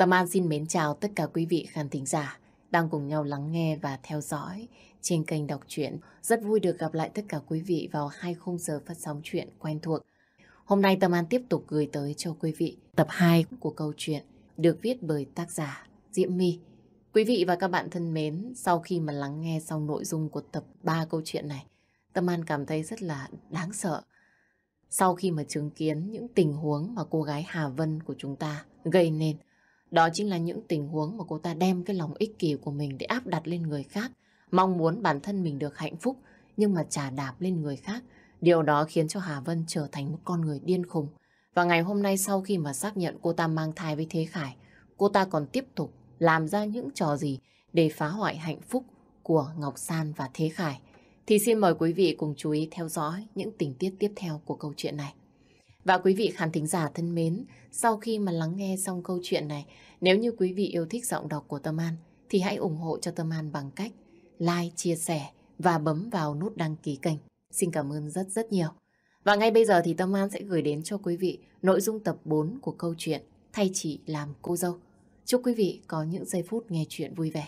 Tâm An xin mến chào tất cả quý vị khán thính giả đang cùng nhau lắng nghe và theo dõi trên kênh đọc truyện. Rất vui được gặp lại tất cả quý vị vào hai 20 giờ phát sóng truyện quen thuộc. Hôm nay Tâm An tiếp tục gửi tới cho quý vị tập 2 của câu chuyện được viết bởi tác giả Diễm My. Quý vị và các bạn thân mến, sau khi mà lắng nghe xong nội dung của tập 3 câu chuyện này, Tâm An cảm thấy rất là đáng sợ. Sau khi mà chứng kiến những tình huống mà cô gái Hà Vân của chúng ta gây nên, đó chính là những tình huống mà cô ta đem cái lòng ích kỷ của mình để áp đặt lên người khác, mong muốn bản thân mình được hạnh phúc nhưng mà trả đạp lên người khác. Điều đó khiến cho Hà Vân trở thành một con người điên khùng. Và ngày hôm nay sau khi mà xác nhận cô ta mang thai với Thế Khải, cô ta còn tiếp tục làm ra những trò gì để phá hoại hạnh phúc của Ngọc San và Thế Khải. Thì xin mời quý vị cùng chú ý theo dõi những tình tiết tiếp theo của câu chuyện này. Và quý vị khán thính giả thân mến, sau khi mà lắng nghe xong câu chuyện này, nếu như quý vị yêu thích giọng đọc của Tâm An, thì hãy ủng hộ cho Tâm An bằng cách like, chia sẻ và bấm vào nút đăng ký kênh. Xin cảm ơn rất rất nhiều. Và ngay bây giờ thì Tâm An sẽ gửi đến cho quý vị nội dung tập 4 của câu chuyện Thay chị làm cô dâu. Chúc quý vị có những giây phút nghe chuyện vui vẻ.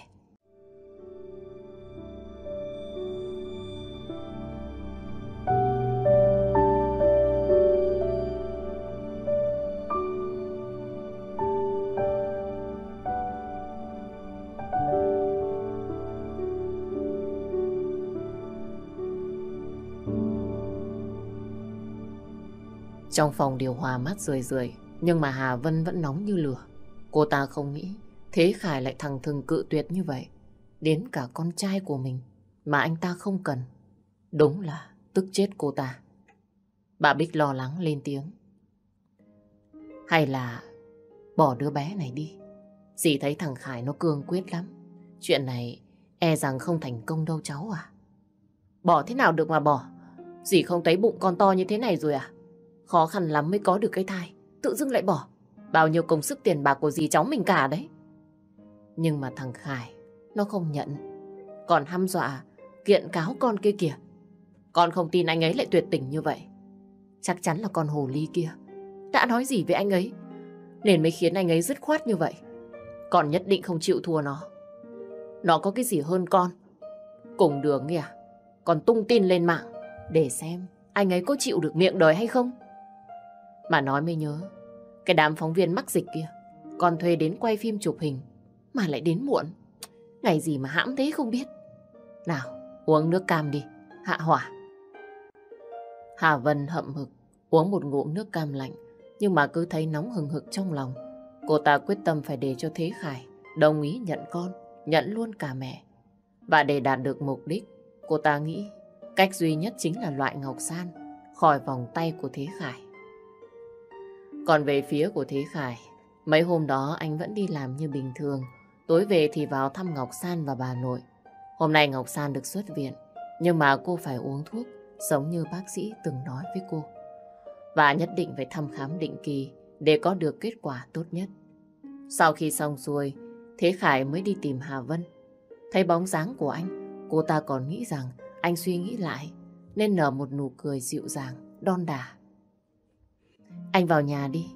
Trong phòng điều hòa mát rười rười, nhưng mà Hà Vân vẫn nóng như lửa. Cô ta không nghĩ Thế Khải lại thằng thừng cự tuyệt như vậy. Đến cả con trai của mình mà anh ta không cần. Đúng là tức chết cô ta. Bà Bích lo lắng lên tiếng. Hay là bỏ đứa bé này đi. Dì thấy thằng Khải nó cương quyết lắm. Chuyện này e rằng không thành công đâu cháu à. Bỏ thế nào được mà bỏ. Dì không thấy bụng con to như thế này rồi à? Khó khăn lắm mới có được cái thai, tự dưng lại bỏ. Bao nhiêu công sức tiền bạc của dì cháu mình cả đấy. Nhưng mà thằng Khải, nó không nhận. Còn hăm dọa, kiện cáo con kia kìa. Con không tin anh ấy lại tuyệt tình như vậy. Chắc chắn là con hồ ly kia. Đã nói gì với anh ấy, nên mới khiến anh ấy dứt khoát như vậy. Con nhất định không chịu thua nó. Nó có cái gì hơn con? Cùng đường kìa, à? còn tung tin lên mạng để xem anh ấy có chịu được miệng đời hay không. Mà nói mới nhớ, cái đám phóng viên mắc dịch kia, còn thuê đến quay phim chụp hình, mà lại đến muộn. Ngày gì mà hãm thế không biết. Nào, uống nước cam đi, hạ hỏa. Hà Vân hậm hực, uống một ngụm nước cam lạnh, nhưng mà cứ thấy nóng hừng hực trong lòng. Cô ta quyết tâm phải để cho Thế Khải đồng ý nhận con, nhận luôn cả mẹ. Và để đạt được mục đích, cô ta nghĩ cách duy nhất chính là loại Ngọc San khỏi vòng tay của Thế Khải. Còn về phía của Thế Khải, mấy hôm đó anh vẫn đi làm như bình thường. Tối về thì vào thăm Ngọc San và bà nội. Hôm nay Ngọc San được xuất viện, nhưng mà cô phải uống thuốc, giống như bác sĩ từng nói với cô. Và nhất định phải thăm khám định kỳ để có được kết quả tốt nhất. Sau khi xong xuôi, Thế Khải mới đi tìm Hà Vân. Thấy bóng dáng của anh, cô ta còn nghĩ rằng anh suy nghĩ lại, nên nở một nụ cười dịu dàng, đon đà. Anh vào nhà đi.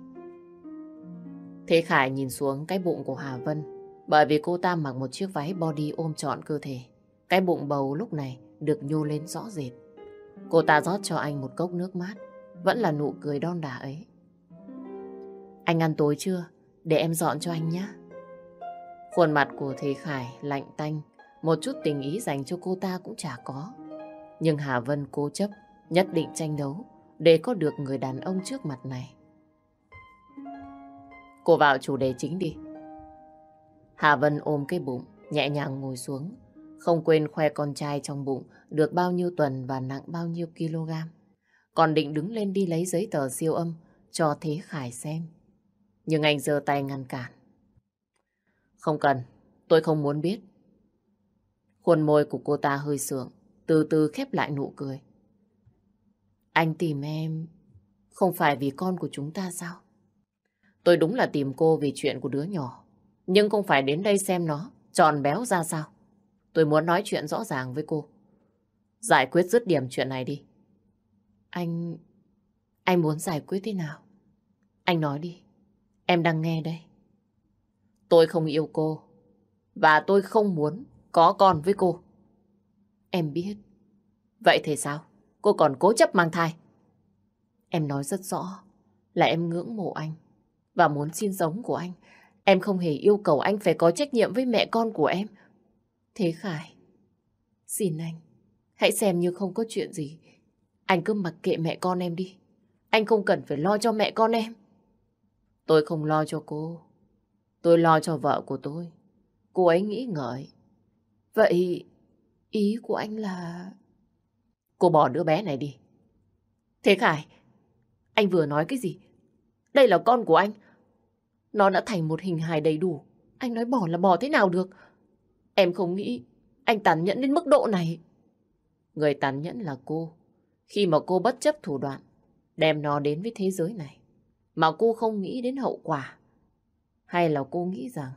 Thế Khải nhìn xuống cái bụng của Hà Vân bởi vì cô ta mặc một chiếc váy body ôm trọn cơ thể. Cái bụng bầu lúc này được nhô lên rõ rệt. Cô ta rót cho anh một cốc nước mát vẫn là nụ cười đon đả ấy. Anh ăn tối chưa? Để em dọn cho anh nhé. Khuôn mặt của Thế Khải lạnh tanh, một chút tình ý dành cho cô ta cũng chả có. Nhưng Hà Vân cố chấp, nhất định tranh đấu để có được người đàn ông trước mặt này. Cô vào chủ đề chính đi. Hà Vân ôm cái bụng, nhẹ nhàng ngồi xuống, không quên khoe con trai trong bụng được bao nhiêu tuần và nặng bao nhiêu kg. Còn định đứng lên đi lấy giấy tờ siêu âm cho Thế Khải xem. Nhưng anh giơ tay ngăn cản. Không cần, tôi không muốn biết. Khuôn môi của cô ta hơi sượng, từ từ khép lại nụ cười. Anh tìm em không phải vì con của chúng ta sao? Tôi đúng là tìm cô vì chuyện của đứa nhỏ. Nhưng không phải đến đây xem nó tròn béo ra sao. Tôi muốn nói chuyện rõ ràng với cô. Giải quyết dứt điểm chuyện này đi. Anh... Anh muốn giải quyết thế nào? Anh nói đi. Em đang nghe đây. Tôi không yêu cô. Và tôi không muốn có con với cô. Em biết. Vậy thì sao? cô còn cố chấp mang thai. Em nói rất rõ là em ngưỡng mộ anh và muốn xin giống của anh. Em không hề yêu cầu anh phải có trách nhiệm với mẹ con của em. Thế Khải, xin anh, hãy xem như không có chuyện gì. Anh cứ mặc kệ mẹ con em đi. Anh không cần phải lo cho mẹ con em. Tôi không lo cho cô. Tôi lo cho vợ của tôi. Cô ấy nghĩ ngợi. Vậy ý của anh là... Cô bỏ đứa bé này đi. Thế Khải, anh vừa nói cái gì? Đây là con của anh. Nó đã thành một hình hài đầy đủ. Anh nói bỏ là bỏ thế nào được? Em không nghĩ anh tàn nhẫn đến mức độ này. Người tàn nhẫn là cô. Khi mà cô bất chấp thủ đoạn, đem nó đến với thế giới này. Mà cô không nghĩ đến hậu quả. Hay là cô nghĩ rằng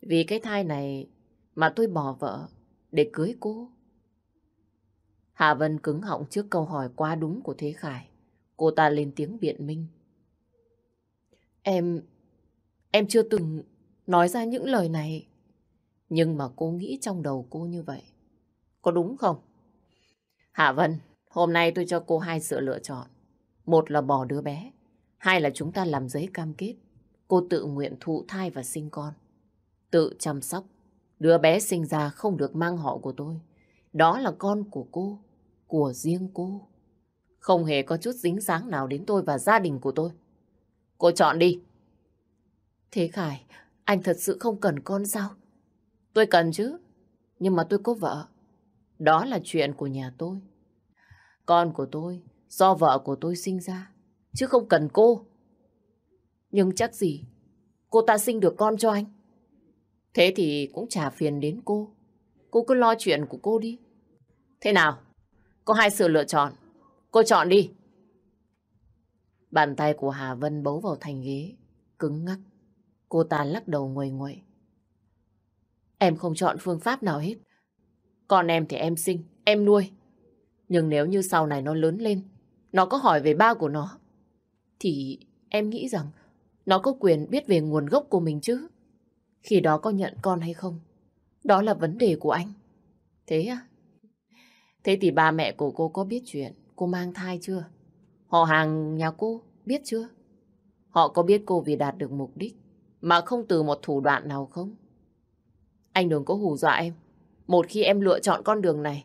vì cái thai này mà tôi bỏ vợ để cưới cô? Hạ Vân cứng họng trước câu hỏi quá đúng của Thế Khải. Cô ta lên tiếng biện minh. Em... em chưa từng nói ra những lời này. Nhưng mà cô nghĩ trong đầu cô như vậy. Có đúng không? Hạ Vân, hôm nay tôi cho cô hai sự lựa chọn. Một là bỏ đứa bé. Hai là chúng ta làm giấy cam kết. Cô tự nguyện thụ thai và sinh con. Tự chăm sóc. Đứa bé sinh ra không được mang họ của tôi. Đó là con của cô của riêng cô. Không hề có chút dính dáng nào đến tôi và gia đình của tôi. Cô chọn đi. Thế Khải, anh thật sự không cần con sao? Tôi cần chứ, nhưng mà tôi có vợ. Đó là chuyện của nhà tôi. Con của tôi do vợ của tôi sinh ra, chứ không cần cô. Nhưng chắc gì, cô ta sinh được con cho anh. Thế thì cũng chả phiền đến cô. Cô cứ lo chuyện của cô đi. Thế nào? Có hai sự lựa chọn. Cô chọn đi. Bàn tay của Hà Vân bấu vào thành ghế, cứng ngắc. Cô ta lắc đầu nguầy nguậy. Em không chọn phương pháp nào hết. Con em thì em sinh, em nuôi. Nhưng nếu như sau này nó lớn lên, nó có hỏi về ba của nó, thì em nghĩ rằng nó có quyền biết về nguồn gốc của mình chứ. Khi đó có nhận con hay không, đó là vấn đề của anh. Thế à, Thế thì ba mẹ của cô có biết chuyện cô mang thai chưa? Họ hàng nhà cô biết chưa? Họ có biết cô vì đạt được mục đích mà không từ một thủ đoạn nào không? Anh đừng có hù dọa em. Một khi em lựa chọn con đường này,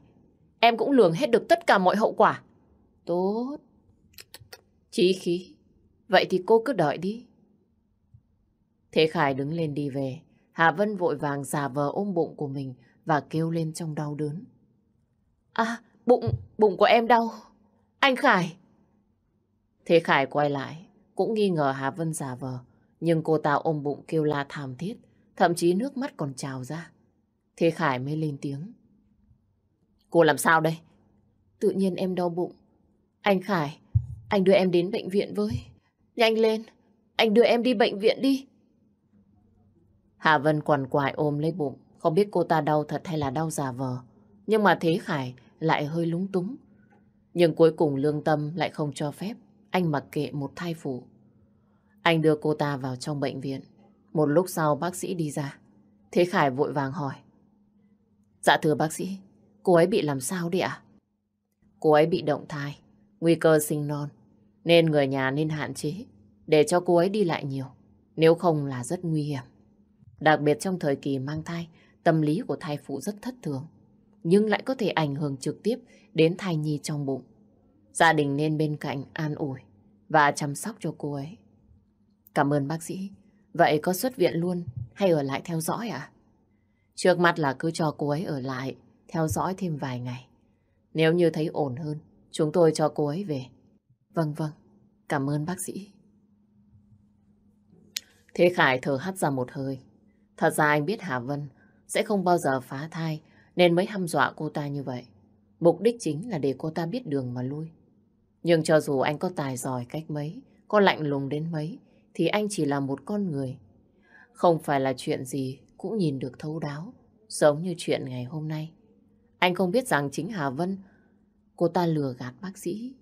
em cũng lường hết được tất cả mọi hậu quả. Tốt. Chí khí. Vậy thì cô cứ đợi đi. Thế Khải đứng lên đi về. Hà Vân vội vàng giả vờ ôm bụng của mình và kêu lên trong đau đớn. À, bụng, bụng của em đau. Anh Khải. Thế Khải quay lại, cũng nghi ngờ Hà Vân giả vờ. Nhưng cô ta ôm bụng kêu la thảm thiết, thậm chí nước mắt còn trào ra. Thế Khải mới lên tiếng. Cô làm sao đây? Tự nhiên em đau bụng. Anh Khải, anh đưa em đến bệnh viện với. Nhanh lên, anh đưa em đi bệnh viện đi. Hà Vân quằn quại ôm lấy bụng, không biết cô ta đau thật hay là đau giả vờ. Nhưng mà Thế Khải lại hơi lúng túng. Nhưng cuối cùng lương tâm lại không cho phép anh mặc kệ một thai phụ. Anh đưa cô ta vào trong bệnh viện. Một lúc sau bác sĩ đi ra. Thế Khải vội vàng hỏi. Dạ thưa bác sĩ, cô ấy bị làm sao đấy ạ? Cô ấy bị động thai, nguy cơ sinh non. Nên người nhà nên hạn chế, để cho cô ấy đi lại nhiều. Nếu không là rất nguy hiểm. Đặc biệt trong thời kỳ mang thai, tâm lý của thai phụ rất thất thường nhưng lại có thể ảnh hưởng trực tiếp đến thai nhi trong bụng. Gia đình nên bên cạnh an ủi và chăm sóc cho cô ấy. Cảm ơn bác sĩ. Vậy có xuất viện luôn hay ở lại theo dõi à? Trước mắt là cứ cho cô ấy ở lại, theo dõi thêm vài ngày. Nếu như thấy ổn hơn, chúng tôi cho cô ấy về. Vâng vâng, cảm ơn bác sĩ. Thế Khải thở hắt ra một hơi. Thật ra anh biết Hà Vân sẽ không bao giờ phá thai nên mới hăm dọa cô ta như vậy. Mục đích chính là để cô ta biết đường mà lui. Nhưng cho dù anh có tài giỏi cách mấy, có lạnh lùng đến mấy, thì anh chỉ là một con người. Không phải là chuyện gì cũng nhìn được thấu đáo, giống như chuyện ngày hôm nay. Anh không biết rằng chính Hà Vân, cô ta lừa gạt bác sĩ.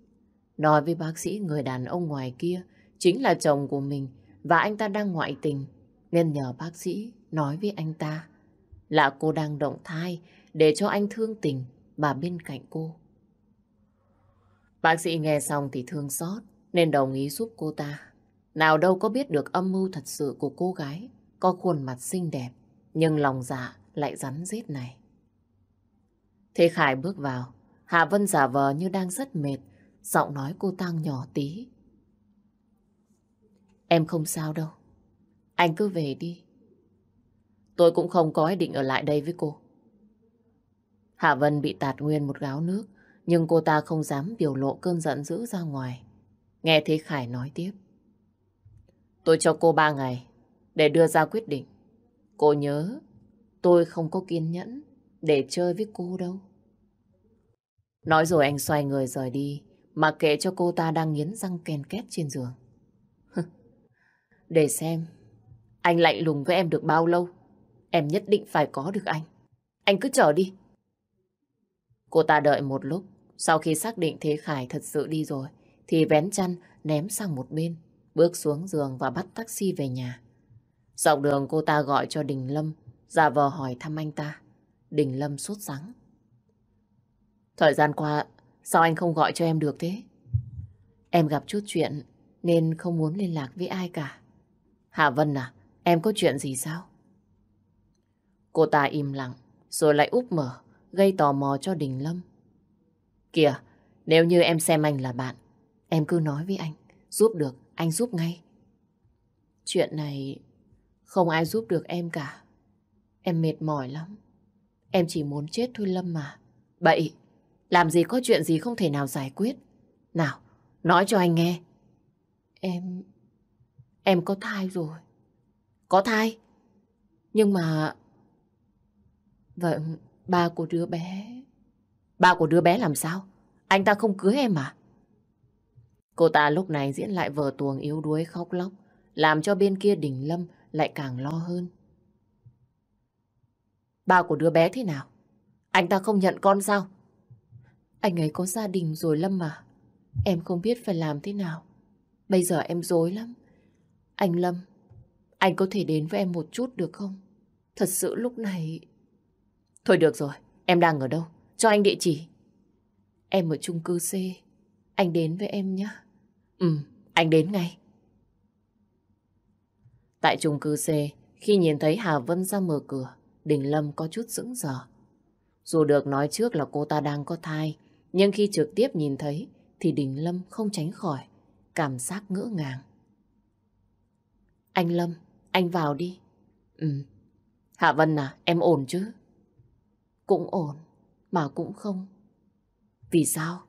Nói với bác sĩ người đàn ông ngoài kia chính là chồng của mình và anh ta đang ngoại tình, nên nhờ bác sĩ nói với anh ta là cô đang động thai để cho anh thương tình bà bên cạnh cô. Bác sĩ nghe xong thì thương xót nên đồng ý giúp cô ta. Nào đâu có biết được âm mưu thật sự của cô gái có khuôn mặt xinh đẹp nhưng lòng dạ lại rắn rết này. Thế Khải bước vào, Hạ Vân giả vờ như đang rất mệt, giọng nói cô tăng nhỏ tí. Em không sao đâu, anh cứ về đi. Tôi cũng không có ý định ở lại đây với cô. Hạ Vân bị tạt nguyên một gáo nước, nhưng cô ta không dám biểu lộ cơn giận dữ ra ngoài. Nghe thấy Khải nói tiếp. Tôi cho cô ba ngày để đưa ra quyết định. Cô nhớ, tôi không có kiên nhẫn để chơi với cô đâu. Nói rồi anh xoay người rời đi, mà kệ cho cô ta đang nghiến răng kèn két trên giường. để xem, anh lạnh lùng với em được bao lâu, em nhất định phải có được anh. Anh cứ chờ đi. Cô ta đợi một lúc, sau khi xác định Thế Khải thật sự đi rồi, thì vén chăn ném sang một bên, bước xuống giường và bắt taxi về nhà. Dọc đường cô ta gọi cho Đình Lâm, giả vờ hỏi thăm anh ta. Đình Lâm sốt sắng. Thời gian qua, sao anh không gọi cho em được thế? Em gặp chút chuyện nên không muốn liên lạc với ai cả. Hạ Vân à, em có chuyện gì sao? Cô ta im lặng, rồi lại úp mở gây tò mò cho Đình Lâm. Kìa, nếu như em xem anh là bạn, em cứ nói với anh, giúp được, anh giúp ngay. Chuyện này không ai giúp được em cả. Em mệt mỏi lắm. Em chỉ muốn chết thôi Lâm mà. Bậy, làm gì có chuyện gì không thể nào giải quyết. Nào, nói cho anh nghe. Em... em có thai rồi. Có thai? Nhưng mà... Vậy vâng, Ba của đứa bé... Ba của đứa bé làm sao? Anh ta không cưới em à? Cô ta lúc này diễn lại vờ tuồng yếu đuối khóc lóc, làm cho bên kia đỉnh lâm lại càng lo hơn. Ba của đứa bé thế nào? Anh ta không nhận con sao? Anh ấy có gia đình rồi Lâm mà. Em không biết phải làm thế nào. Bây giờ em dối lắm. Anh Lâm, anh có thể đến với em một chút được không? Thật sự lúc này Thôi được rồi, em đang ở đâu? Cho anh địa chỉ. Em ở chung cư C. Anh đến với em nhé. Ừ, anh đến ngay. Tại chung cư C, khi nhìn thấy Hà Vân ra mở cửa, Đình Lâm có chút sững sờ. Dù được nói trước là cô ta đang có thai, nhưng khi trực tiếp nhìn thấy thì Đình Lâm không tránh khỏi cảm giác ngỡ ngàng. Anh Lâm, anh vào đi. Ừ. Hạ Vân à, em ổn chứ? Cũng ổn, mà cũng không. Vì sao?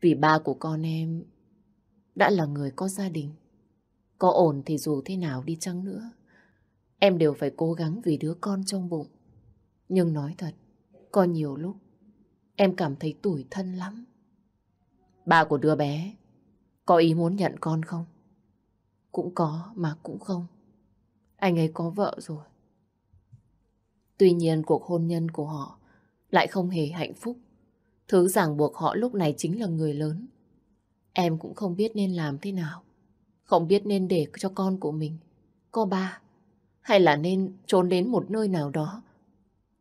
Vì ba của con em đã là người có gia đình. Có ổn thì dù thế nào đi chăng nữa, em đều phải cố gắng vì đứa con trong bụng. Nhưng nói thật, có nhiều lúc em cảm thấy tủi thân lắm. Ba của đứa bé có ý muốn nhận con không? Cũng có mà cũng không. Anh ấy có vợ rồi. Tuy nhiên cuộc hôn nhân của họ lại không hề hạnh phúc. Thứ ràng buộc họ lúc này chính là người lớn. Em cũng không biết nên làm thế nào. Không biết nên để cho con của mình có ba hay là nên trốn đến một nơi nào đó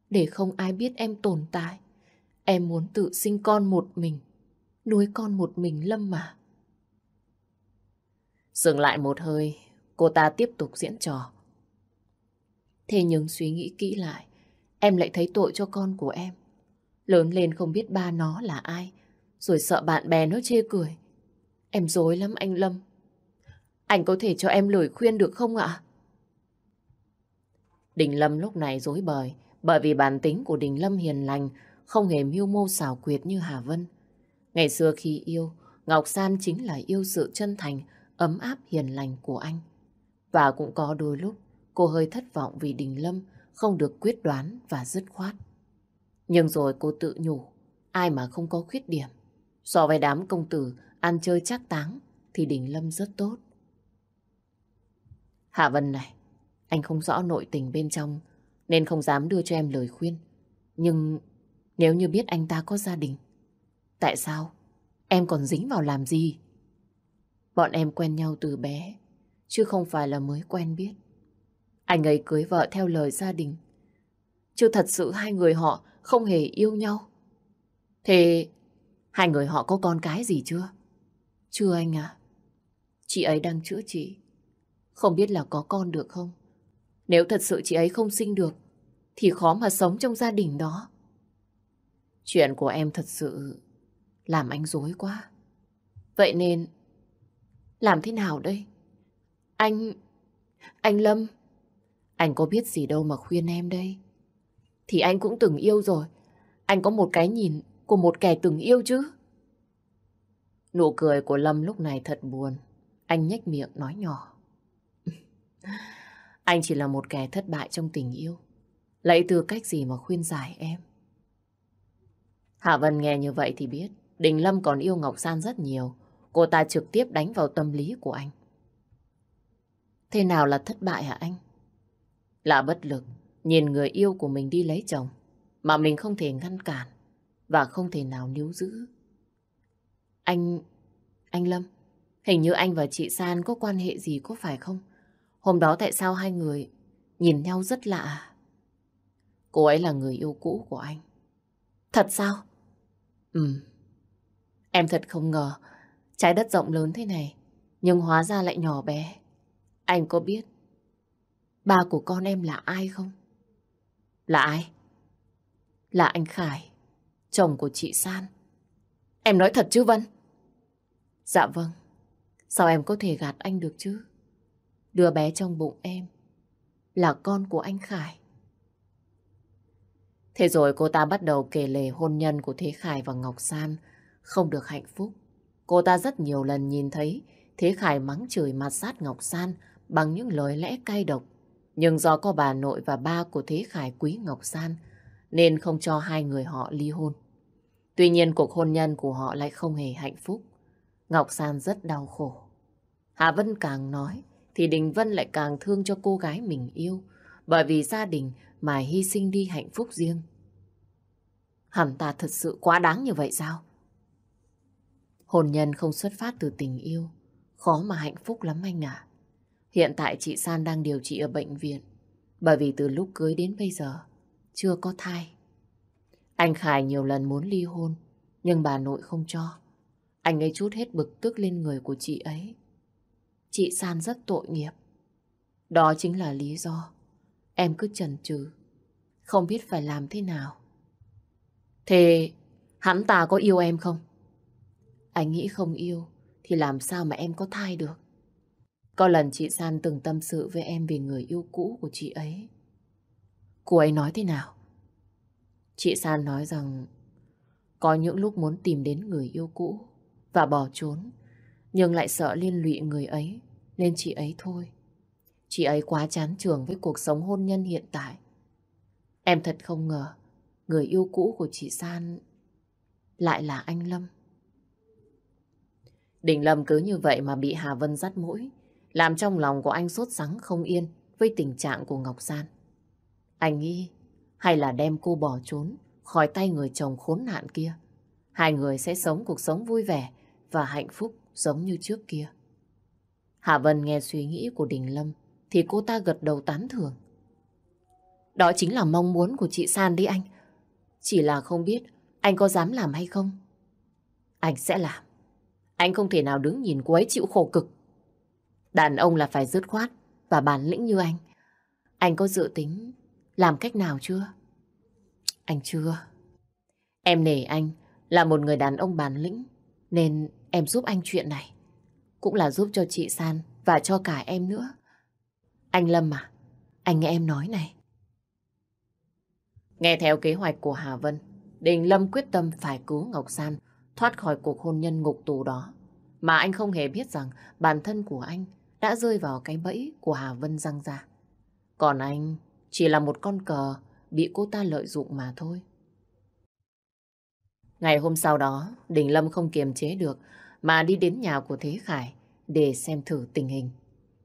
để không ai biết em tồn tại. Em muốn tự sinh con một mình, nuôi con một mình Lâm mà. Dừng lại một hơi, cô ta tiếp tục diễn trò. Thế nhưng suy nghĩ kỹ lại, em lại thấy tội cho con của em. Lớn lên không biết ba nó là ai, rồi sợ bạn bè nó chê cười. Em dối lắm anh Lâm. Anh có thể cho em lời khuyên được không ạ? Đình Lâm lúc này dối bời, bởi vì bản tính của Đình Lâm hiền lành, không hề mưu mô xảo quyệt như Hà Vân. Ngày xưa khi yêu, Ngọc San chính là yêu sự chân thành, ấm áp hiền lành của anh. Và cũng có đôi lúc, cô hơi thất vọng vì Đình Lâm không được quyết đoán và dứt khoát. Nhưng rồi cô tự nhủ, ai mà không có khuyết điểm. So với đám công tử ăn chơi chắc táng thì Đình Lâm rất tốt. Hạ Vân này, anh không rõ nội tình bên trong nên không dám đưa cho em lời khuyên. Nhưng nếu như biết anh ta có gia đình, tại sao em còn dính vào làm gì? Bọn em quen nhau từ bé, chứ không phải là mới quen biết. Anh ấy cưới vợ theo lời gia đình. Chứ thật sự hai người họ không hề yêu nhau. Thế hai người họ có con cái gì chưa? Chưa anh à. Chị ấy đang chữa trị. Không biết là có con được không? Nếu thật sự chị ấy không sinh được thì khó mà sống trong gia đình đó. Chuyện của em thật sự làm anh dối quá. Vậy nên làm thế nào đây? Anh... Anh Lâm... Anh có biết gì đâu mà khuyên em đây. Thì anh cũng từng yêu rồi. Anh có một cái nhìn của một kẻ từng yêu chứ. Nụ cười của Lâm lúc này thật buồn. Anh nhếch miệng nói nhỏ. anh chỉ là một kẻ thất bại trong tình yêu. Lấy từ cách gì mà khuyên giải em? Hạ Vân nghe như vậy thì biết Đình Lâm còn yêu Ngọc San rất nhiều. Cô ta trực tiếp đánh vào tâm lý của anh. Thế nào là thất bại hả anh? là bất lực nhìn người yêu của mình đi lấy chồng mà mình không thể ngăn cản và không thể nào níu giữ. Anh... anh Lâm, hình như anh và chị San có quan hệ gì có phải không? Hôm đó tại sao hai người nhìn nhau rất lạ? À? Cô ấy là người yêu cũ của anh. Thật sao? Ừ. Em thật không ngờ, trái đất rộng lớn thế này, nhưng hóa ra lại nhỏ bé. Anh có biết Ba của con em là ai không? Là ai? Là anh Khải, chồng của chị San. Em nói thật chứ Vân? Dạ vâng. Sao em có thể gạt anh được chứ? Đứa bé trong bụng em là con của anh Khải. Thế rồi cô ta bắt đầu kể lể hôn nhân của Thế Khải và Ngọc San không được hạnh phúc. Cô ta rất nhiều lần nhìn thấy Thế Khải mắng chửi mặt sát Ngọc San bằng những lời lẽ cay độc nhưng do có bà nội và ba của Thế Khải Quý Ngọc San nên không cho hai người họ ly hôn. Tuy nhiên cuộc hôn nhân của họ lại không hề hạnh phúc. Ngọc San rất đau khổ. Hạ Vân càng nói thì Đình Vân lại càng thương cho cô gái mình yêu bởi vì gia đình mà hy sinh đi hạnh phúc riêng. Hẳn ta thật sự quá đáng như vậy sao? Hôn nhân không xuất phát từ tình yêu khó mà hạnh phúc lắm anh ạ. Hiện tại chị San đang điều trị ở bệnh viện. Bởi vì từ lúc cưới đến bây giờ, chưa có thai. Anh Khải nhiều lần muốn ly hôn, nhưng bà nội không cho. Anh ấy chút hết bực tức lên người của chị ấy. Chị San rất tội nghiệp. Đó chính là lý do em cứ chần chừ, không biết phải làm thế nào. Thế hắn ta có yêu em không? Anh nghĩ không yêu thì làm sao mà em có thai được? Có lần chị San từng tâm sự với em về người yêu cũ của chị ấy. Cô ấy nói thế nào? Chị San nói rằng có những lúc muốn tìm đến người yêu cũ và bỏ trốn, nhưng lại sợ liên lụy người ấy, nên chị ấy thôi. Chị ấy quá chán trường với cuộc sống hôn nhân hiện tại. Em thật không ngờ, người yêu cũ của chị San lại là anh Lâm. Đình Lâm cứ như vậy mà bị Hà Vân dắt mũi, làm trong lòng của anh sốt sắng không yên với tình trạng của Ngọc San. Anh nghĩ hay là đem cô bỏ trốn khỏi tay người chồng khốn nạn kia. Hai người sẽ sống cuộc sống vui vẻ và hạnh phúc giống như trước kia. Hạ Vân nghe suy nghĩ của Đình Lâm thì cô ta gật đầu tán thưởng. Đó chính là mong muốn của chị San đi anh. Chỉ là không biết anh có dám làm hay không. Anh sẽ làm. Anh không thể nào đứng nhìn cô ấy chịu khổ cực. Đàn ông là phải dứt khoát và bản lĩnh như anh. Anh có dự tính làm cách nào chưa? Anh chưa. Em nể anh là một người đàn ông bản lĩnh nên em giúp anh chuyện này. Cũng là giúp cho chị San và cho cả em nữa. Anh Lâm à, anh nghe em nói này. Nghe theo kế hoạch của Hà Vân, Đình Lâm quyết tâm phải cứu Ngọc San thoát khỏi cuộc hôn nhân ngục tù đó. Mà anh không hề biết rằng bản thân của anh đã rơi vào cái bẫy của Hà Vân răng ra. Còn anh chỉ là một con cờ bị cô ta lợi dụng mà thôi. Ngày hôm sau đó, Đình Lâm không kiềm chế được mà đi đến nhà của Thế Khải để xem thử tình hình.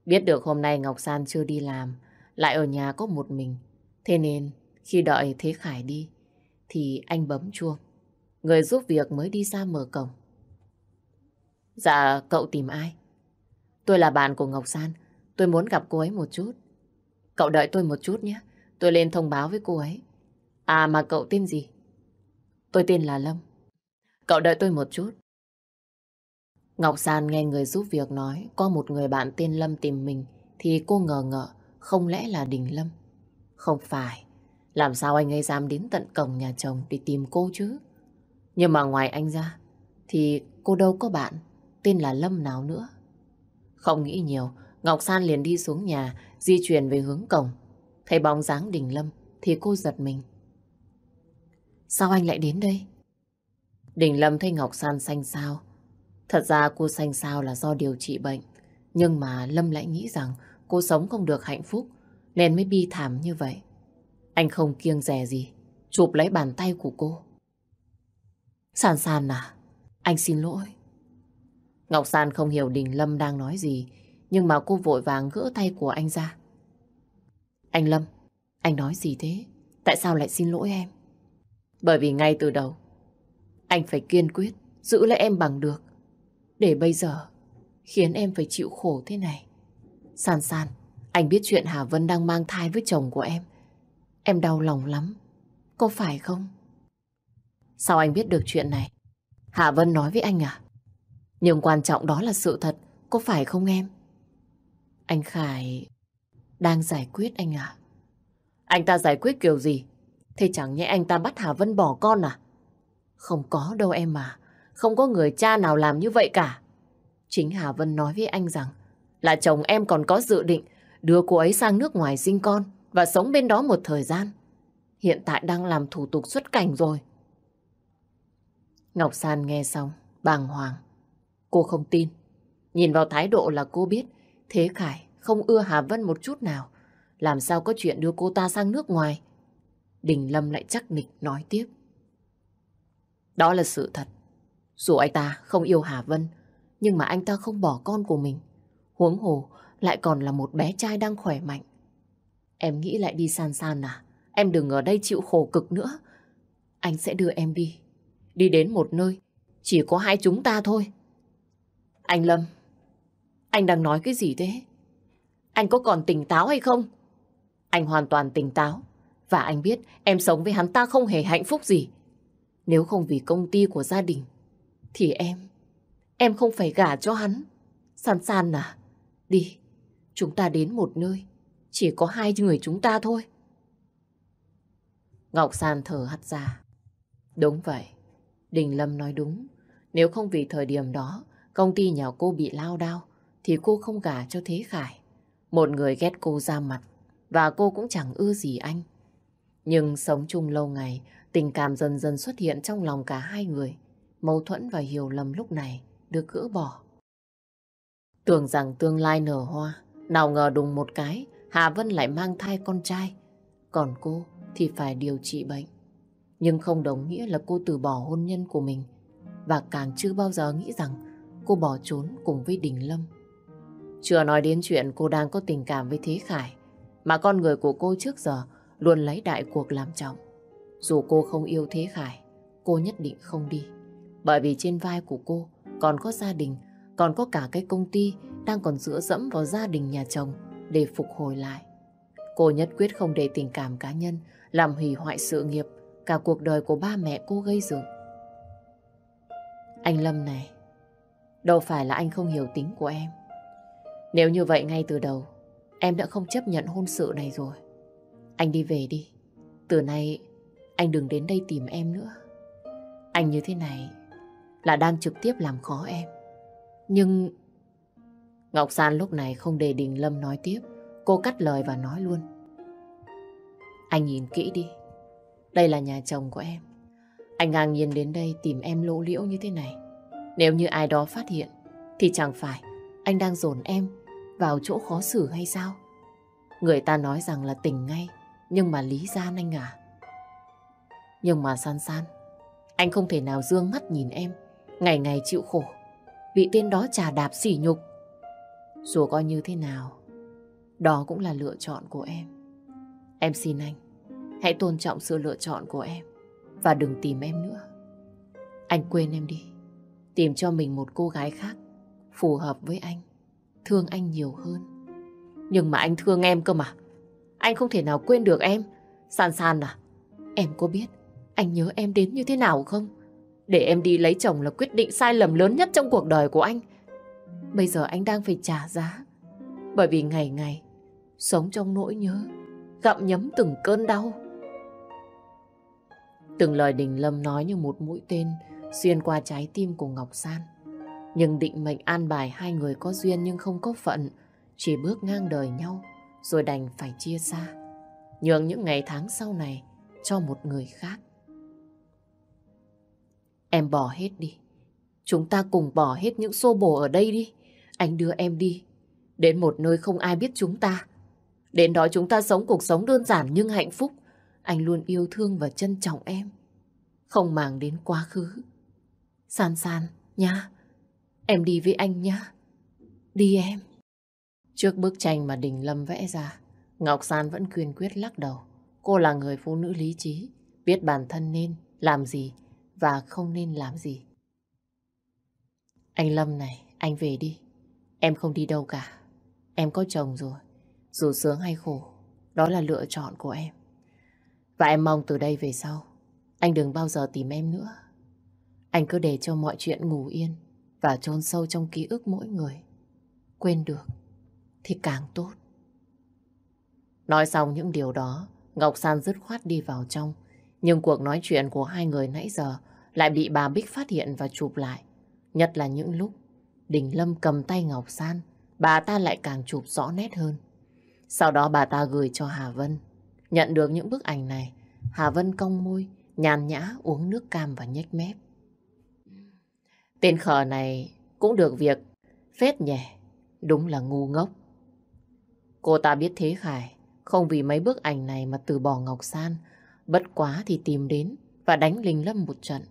Biết được hôm nay Ngọc San chưa đi làm, lại ở nhà có một mình. Thế nên khi đợi Thế Khải đi, thì anh bấm chuông. Người giúp việc mới đi ra mở cổng. Dạ, cậu tìm ai? Tôi là bạn của Ngọc San. Tôi muốn gặp cô ấy một chút. Cậu đợi tôi một chút nhé. Tôi lên thông báo với cô ấy. À mà cậu tên gì? Tôi tên là Lâm. Cậu đợi tôi một chút. Ngọc San nghe người giúp việc nói có một người bạn tên Lâm tìm mình thì cô ngờ ngợ không lẽ là Đình Lâm. Không phải. Làm sao anh ấy dám đến tận cổng nhà chồng để tìm cô chứ? Nhưng mà ngoài anh ra thì cô đâu có bạn tên là Lâm nào nữa. Không nghĩ nhiều, Ngọc San liền đi xuống nhà, di chuyển về hướng cổng. Thấy bóng dáng Đình Lâm thì cô giật mình. Sao anh lại đến đây? Đình Lâm thấy Ngọc San xanh xao. Thật ra cô xanh xao là do điều trị bệnh. Nhưng mà Lâm lại nghĩ rằng cô sống không được hạnh phúc nên mới bi thảm như vậy. Anh không kiêng dè gì, chụp lấy bàn tay của cô. Sàn sàn à, anh xin lỗi. Ngọc San không hiểu Đình Lâm đang nói gì, nhưng mà cô vội vàng gỡ tay của anh ra. Anh Lâm, anh nói gì thế? Tại sao lại xin lỗi em? Bởi vì ngay từ đầu, anh phải kiên quyết giữ lấy em bằng được. Để bây giờ, khiến em phải chịu khổ thế này. San San, anh biết chuyện Hà Vân đang mang thai với chồng của em. Em đau lòng lắm, có phải không? Sao anh biết được chuyện này? Hà Vân nói với anh à? Nhưng quan trọng đó là sự thật, có phải không em? Anh Khải đang giải quyết anh à? Anh ta giải quyết kiểu gì? Thế chẳng nhẽ anh ta bắt Hà Vân bỏ con à? Không có đâu em mà, không có người cha nào làm như vậy cả. Chính Hà Vân nói với anh rằng là chồng em còn có dự định đưa cô ấy sang nước ngoài sinh con và sống bên đó một thời gian. Hiện tại đang làm thủ tục xuất cảnh rồi. Ngọc San nghe xong, bàng hoàng. Cô không tin. Nhìn vào thái độ là cô biết Thế Khải không ưa Hà Vân một chút nào. Làm sao có chuyện đưa cô ta sang nước ngoài? Đình Lâm lại chắc nịch nói tiếp. Đó là sự thật. Dù anh ta không yêu Hà Vân, nhưng mà anh ta không bỏ con của mình. Huống hồ lại còn là một bé trai đang khỏe mạnh. Em nghĩ lại đi san san à? Em đừng ở đây chịu khổ cực nữa. Anh sẽ đưa em đi. Đi đến một nơi, chỉ có hai chúng ta thôi. Anh Lâm, anh đang nói cái gì thế? Anh có còn tỉnh táo hay không? Anh hoàn toàn tỉnh táo. Và anh biết em sống với hắn ta không hề hạnh phúc gì. Nếu không vì công ty của gia đình, thì em, em không phải gả cho hắn. San san à, đi, chúng ta đến một nơi, chỉ có hai người chúng ta thôi. Ngọc San thở hắt ra. Đúng vậy, Đình Lâm nói đúng. Nếu không vì thời điểm đó, Công ty nhà cô bị lao đao thì cô không gả cho Thế Khải. Một người ghét cô ra mặt và cô cũng chẳng ưa gì anh. Nhưng sống chung lâu ngày, tình cảm dần dần xuất hiện trong lòng cả hai người. Mâu thuẫn và hiểu lầm lúc này được gỡ bỏ. Tưởng rằng tương lai nở hoa, nào ngờ đùng một cái, Hà Vân lại mang thai con trai. Còn cô thì phải điều trị bệnh. Nhưng không đồng nghĩa là cô từ bỏ hôn nhân của mình. Và càng chưa bao giờ nghĩ rằng cô bỏ trốn cùng với Đình Lâm. Chưa nói đến chuyện cô đang có tình cảm với Thế Khải, mà con người của cô trước giờ luôn lấy đại cuộc làm trọng. Dù cô không yêu Thế Khải, cô nhất định không đi. Bởi vì trên vai của cô còn có gia đình, còn có cả cái công ty đang còn dựa dẫm vào gia đình nhà chồng để phục hồi lại. Cô nhất quyết không để tình cảm cá nhân làm hủy hoại sự nghiệp cả cuộc đời của ba mẹ cô gây dựng. Anh Lâm này, Đâu phải là anh không hiểu tính của em. Nếu như vậy ngay từ đầu, em đã không chấp nhận hôn sự này rồi. Anh đi về đi. Từ nay, anh đừng đến đây tìm em nữa. Anh như thế này là đang trực tiếp làm khó em. Nhưng... Ngọc San lúc này không để Đình Lâm nói tiếp. Cô cắt lời và nói luôn. Anh nhìn kỹ đi. Đây là nhà chồng của em. Anh ngang nhiên đến đây tìm em lỗ liễu như thế này. Nếu như ai đó phát hiện, thì chẳng phải anh đang dồn em vào chỗ khó xử hay sao? Người ta nói rằng là tình ngay, nhưng mà lý gian anh à. Nhưng mà san san, anh không thể nào dương mắt nhìn em, ngày ngày chịu khổ, bị tên đó trà đạp sỉ nhục. Dù coi như thế nào, đó cũng là lựa chọn của em. Em xin anh, hãy tôn trọng sự lựa chọn của em và đừng tìm em nữa. Anh quên em đi tìm cho mình một cô gái khác phù hợp với anh, thương anh nhiều hơn. Nhưng mà anh thương em cơ mà. Anh không thể nào quên được em. San San à, em có biết anh nhớ em đến như thế nào không? Để em đi lấy chồng là quyết định sai lầm lớn nhất trong cuộc đời của anh. Bây giờ anh đang phải trả giá. Bởi vì ngày ngày, sống trong nỗi nhớ, gặm nhấm từng cơn đau. Từng lời Đình Lâm nói như một mũi tên, xuyên qua trái tim của Ngọc San. Nhưng định mệnh an bài hai người có duyên nhưng không có phận, chỉ bước ngang đời nhau rồi đành phải chia xa. Nhường những ngày tháng sau này cho một người khác. Em bỏ hết đi. Chúng ta cùng bỏ hết những xô bồ ở đây đi. Anh đưa em đi. Đến một nơi không ai biết chúng ta. Đến đó chúng ta sống cuộc sống đơn giản nhưng hạnh phúc. Anh luôn yêu thương và trân trọng em. Không màng đến quá khứ. Sàn sàn, nhá. Em đi với anh nhá. Đi em. Trước bức tranh mà Đình Lâm vẽ ra, Ngọc San vẫn quyên quyết lắc đầu. Cô là người phụ nữ lý trí, biết bản thân nên làm gì và không nên làm gì. Anh Lâm này, anh về đi. Em không đi đâu cả. Em có chồng rồi. Dù sướng hay khổ, đó là lựa chọn của em. Và em mong từ đây về sau, anh đừng bao giờ tìm em nữa. Anh cứ để cho mọi chuyện ngủ yên và trôn sâu trong ký ức mỗi người. Quên được thì càng tốt. Nói xong những điều đó, Ngọc San dứt khoát đi vào trong. Nhưng cuộc nói chuyện của hai người nãy giờ lại bị bà Bích phát hiện và chụp lại. Nhất là những lúc Đình Lâm cầm tay Ngọc San, bà ta lại càng chụp rõ nét hơn. Sau đó bà ta gửi cho Hà Vân. Nhận được những bức ảnh này, Hà Vân cong môi, nhàn nhã uống nước cam và nhếch mép. Tên khờ này cũng được việc, phết nhẹ, đúng là ngu ngốc. Cô ta biết thế Khải, không vì mấy bức ảnh này mà từ bỏ Ngọc San, bất quá thì tìm đến và đánh Linh Lâm một trận.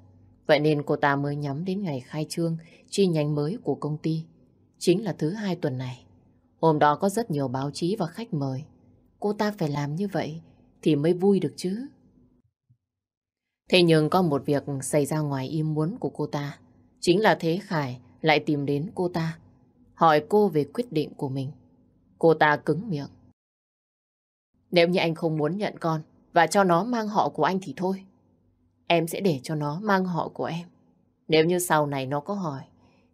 Vậy nên cô ta mới nhắm đến ngày khai trương chi nhánh mới của công ty, chính là thứ hai tuần này. Hôm đó có rất nhiều báo chí và khách mời. Cô ta phải làm như vậy thì mới vui được chứ. Thế nhưng có một việc xảy ra ngoài ý muốn của cô ta. Chính là thế Khải lại tìm đến cô ta, hỏi cô về quyết định của mình. Cô ta cứng miệng. Nếu như anh không muốn nhận con và cho nó mang họ của anh thì thôi. Em sẽ để cho nó mang họ của em. Nếu như sau này nó có hỏi,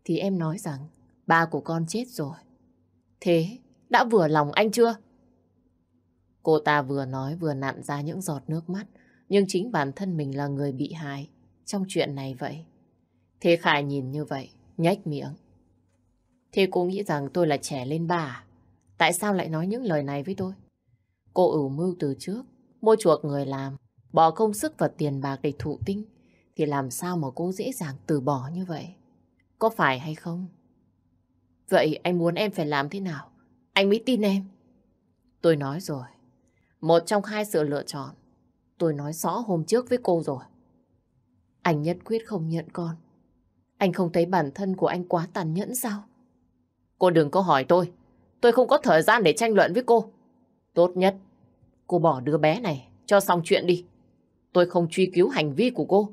thì em nói rằng ba của con chết rồi. Thế, đã vừa lòng anh chưa? Cô ta vừa nói vừa nặn ra những giọt nước mắt, nhưng chính bản thân mình là người bị hại trong chuyện này vậy. Thế Khải nhìn như vậy, nhếch miệng. Thế cô nghĩ rằng tôi là trẻ lên bà à? Tại sao lại nói những lời này với tôi? Cô ủ mưu từ trước, mua chuộc người làm, bỏ công sức và tiền bạc để thụ tinh, thì làm sao mà cô dễ dàng từ bỏ như vậy? Có phải hay không? Vậy anh muốn em phải làm thế nào? Anh mới tin em. Tôi nói rồi, một trong hai sự lựa chọn, tôi nói rõ hôm trước với cô rồi. Anh nhất quyết không nhận con, anh không thấy bản thân của anh quá tàn nhẫn sao? Cô đừng có hỏi tôi. Tôi không có thời gian để tranh luận với cô. Tốt nhất, cô bỏ đứa bé này cho xong chuyện đi. Tôi không truy cứu hành vi của cô.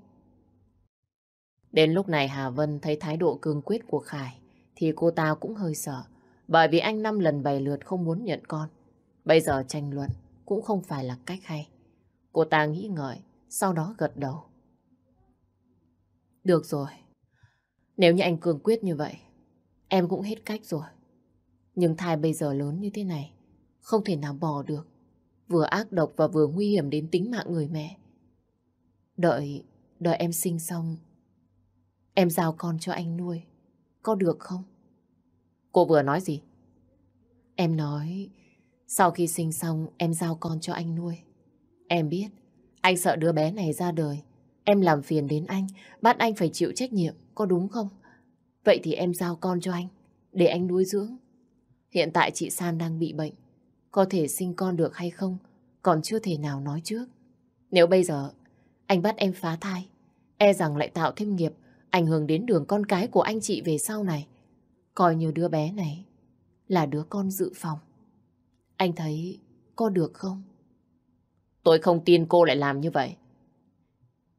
Đến lúc này Hà Vân thấy thái độ cương quyết của Khải thì cô ta cũng hơi sợ bởi vì anh năm lần bày lượt không muốn nhận con. Bây giờ tranh luận cũng không phải là cách hay. Cô ta nghĩ ngợi, sau đó gật đầu. Được rồi, nếu như anh cường quyết như vậy, em cũng hết cách rồi. Nhưng thai bây giờ lớn như thế này, không thể nào bỏ được. Vừa ác độc và vừa nguy hiểm đến tính mạng người mẹ. Đợi, đợi em sinh xong, em giao con cho anh nuôi. Có được không? Cô vừa nói gì? Em nói, sau khi sinh xong em giao con cho anh nuôi. Em biết, anh sợ đứa bé này ra đời. Em làm phiền đến anh, bắt anh phải chịu trách nhiệm có đúng không? Vậy thì em giao con cho anh, để anh nuôi dưỡng. Hiện tại chị San đang bị bệnh, có thể sinh con được hay không, còn chưa thể nào nói trước. Nếu bây giờ anh bắt em phá thai, e rằng lại tạo thêm nghiệp, ảnh hưởng đến đường con cái của anh chị về sau này. Coi như đứa bé này là đứa con dự phòng. Anh thấy có được không? Tôi không tin cô lại làm như vậy.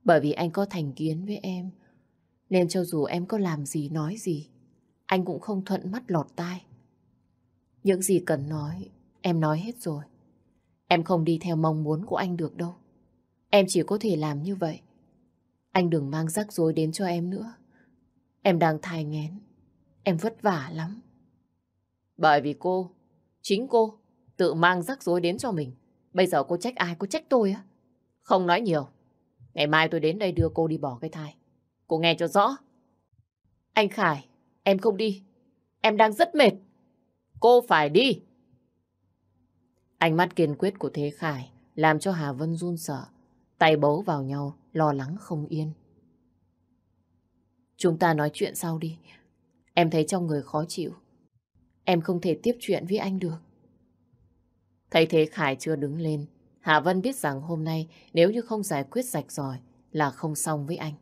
Bởi vì anh có thành kiến với em nên cho dù em có làm gì nói gì, anh cũng không thuận mắt lọt tai. Những gì cần nói, em nói hết rồi. Em không đi theo mong muốn của anh được đâu. Em chỉ có thể làm như vậy. Anh đừng mang rắc rối đến cho em nữa. Em đang thai nghén. Em vất vả lắm. Bởi vì cô, chính cô, tự mang rắc rối đến cho mình. Bây giờ cô trách ai, cô trách tôi á. Không nói nhiều. Ngày mai tôi đến đây đưa cô đi bỏ cái thai. Cô nghe cho rõ. Anh Khải, em không đi. Em đang rất mệt. Cô phải đi. Ánh mắt kiên quyết của Thế Khải làm cho Hà Vân run sợ. Tay bấu vào nhau, lo lắng không yên. Chúng ta nói chuyện sau đi. Em thấy trong người khó chịu. Em không thể tiếp chuyện với anh được. Thấy Thế Khải chưa đứng lên, Hà Vân biết rằng hôm nay nếu như không giải quyết rạch ròi là không xong với anh.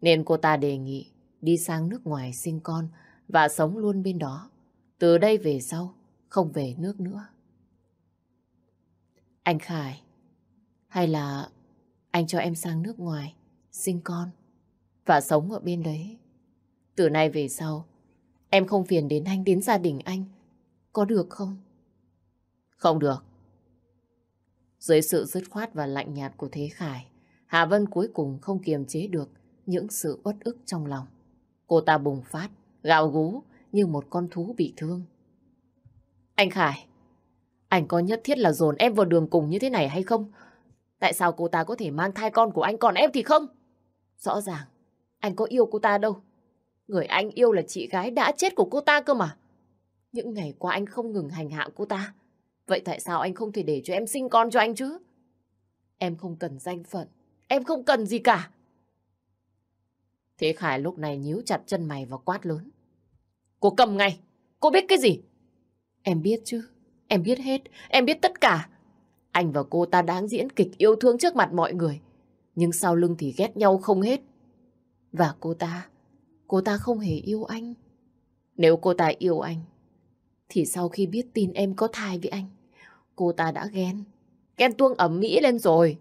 Nên cô ta đề nghị đi sang nước ngoài sinh con và sống luôn bên đó. Từ đây về sau, không về nước nữa. Anh Khải, hay là anh cho em sang nước ngoài, sinh con và sống ở bên đấy. Từ nay về sau, em không phiền đến anh, đến gia đình anh. Có được không? Không được. Dưới sự dứt khoát và lạnh nhạt của Thế Khải, Hà Vân cuối cùng không kiềm chế được những sự uất ức trong lòng. Cô ta bùng phát, gào gú như một con thú bị thương. Anh Khải, anh có nhất thiết là dồn em vào đường cùng như thế này hay không? Tại sao cô ta có thể mang thai con của anh còn em thì không? Rõ ràng, anh có yêu cô ta đâu. Người anh yêu là chị gái đã chết của cô ta cơ mà. Những ngày qua anh không ngừng hành hạ cô ta. Vậy tại sao anh không thể để cho em sinh con cho anh chứ? Em không cần danh phận, em không cần gì cả. Thế Khải lúc này nhíu chặt chân mày và quát lớn. Cô cầm ngay! Cô biết cái gì? Em biết chứ. Em biết hết. Em biết tất cả. Anh và cô ta đáng diễn kịch yêu thương trước mặt mọi người. Nhưng sau lưng thì ghét nhau không hết. Và cô ta, cô ta không hề yêu anh. Nếu cô ta yêu anh, thì sau khi biết tin em có thai với anh, cô ta đã ghen. Ghen tuông ẩm mỹ lên rồi.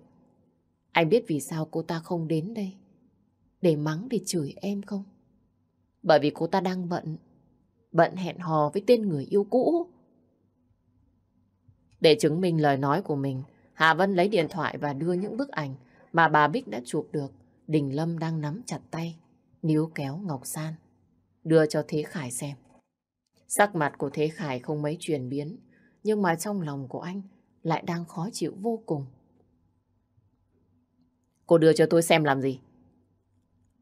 Anh biết vì sao cô ta không đến đây để mắng để chửi em không? Bởi vì cô ta đang bận, bận hẹn hò với tên người yêu cũ. Để chứng minh lời nói của mình, Hà Vân lấy điện thoại và đưa những bức ảnh mà bà Bích đã chụp được. Đình Lâm đang nắm chặt tay, níu kéo Ngọc San, đưa cho Thế Khải xem. Sắc mặt của Thế Khải không mấy chuyển biến, nhưng mà trong lòng của anh lại đang khó chịu vô cùng. Cô đưa cho tôi xem làm gì?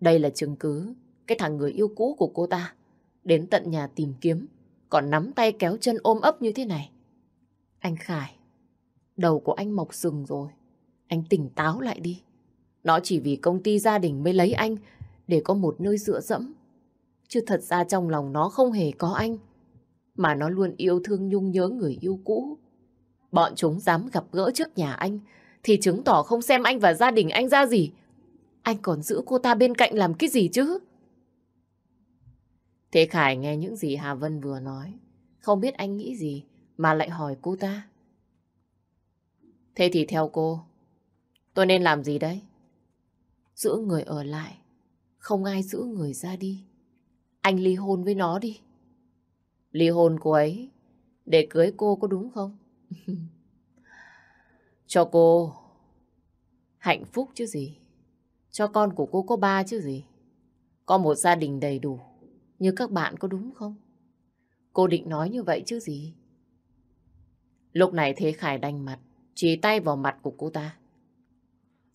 Đây là chứng cứ, cái thằng người yêu cũ của cô ta đến tận nhà tìm kiếm, còn nắm tay kéo chân ôm ấp như thế này. Anh Khải, đầu của anh mọc sừng rồi, anh tỉnh táo lại đi. Nó chỉ vì công ty gia đình mới lấy anh để có một nơi dựa dẫm. Chứ thật ra trong lòng nó không hề có anh, mà nó luôn yêu thương nhung nhớ người yêu cũ. Bọn chúng dám gặp gỡ trước nhà anh thì chứng tỏ không xem anh và gia đình anh ra gì. Anh còn giữ cô ta bên cạnh làm cái gì chứ? Thế Khải nghe những gì Hà Vân vừa nói. Không biết anh nghĩ gì mà lại hỏi cô ta. Thế thì theo cô, tôi nên làm gì đấy? Giữ người ở lại, không ai giữ người ra đi. Anh ly hôn với nó đi. Ly hôn cô ấy để cưới cô có đúng không? Cho cô hạnh phúc chứ gì. Cho con của cô có ba chứ gì. Có một gia đình đầy đủ, như các bạn có đúng không? Cô định nói như vậy chứ gì? Lúc này Thế Khải đanh mặt, chỉ tay vào mặt của cô ta.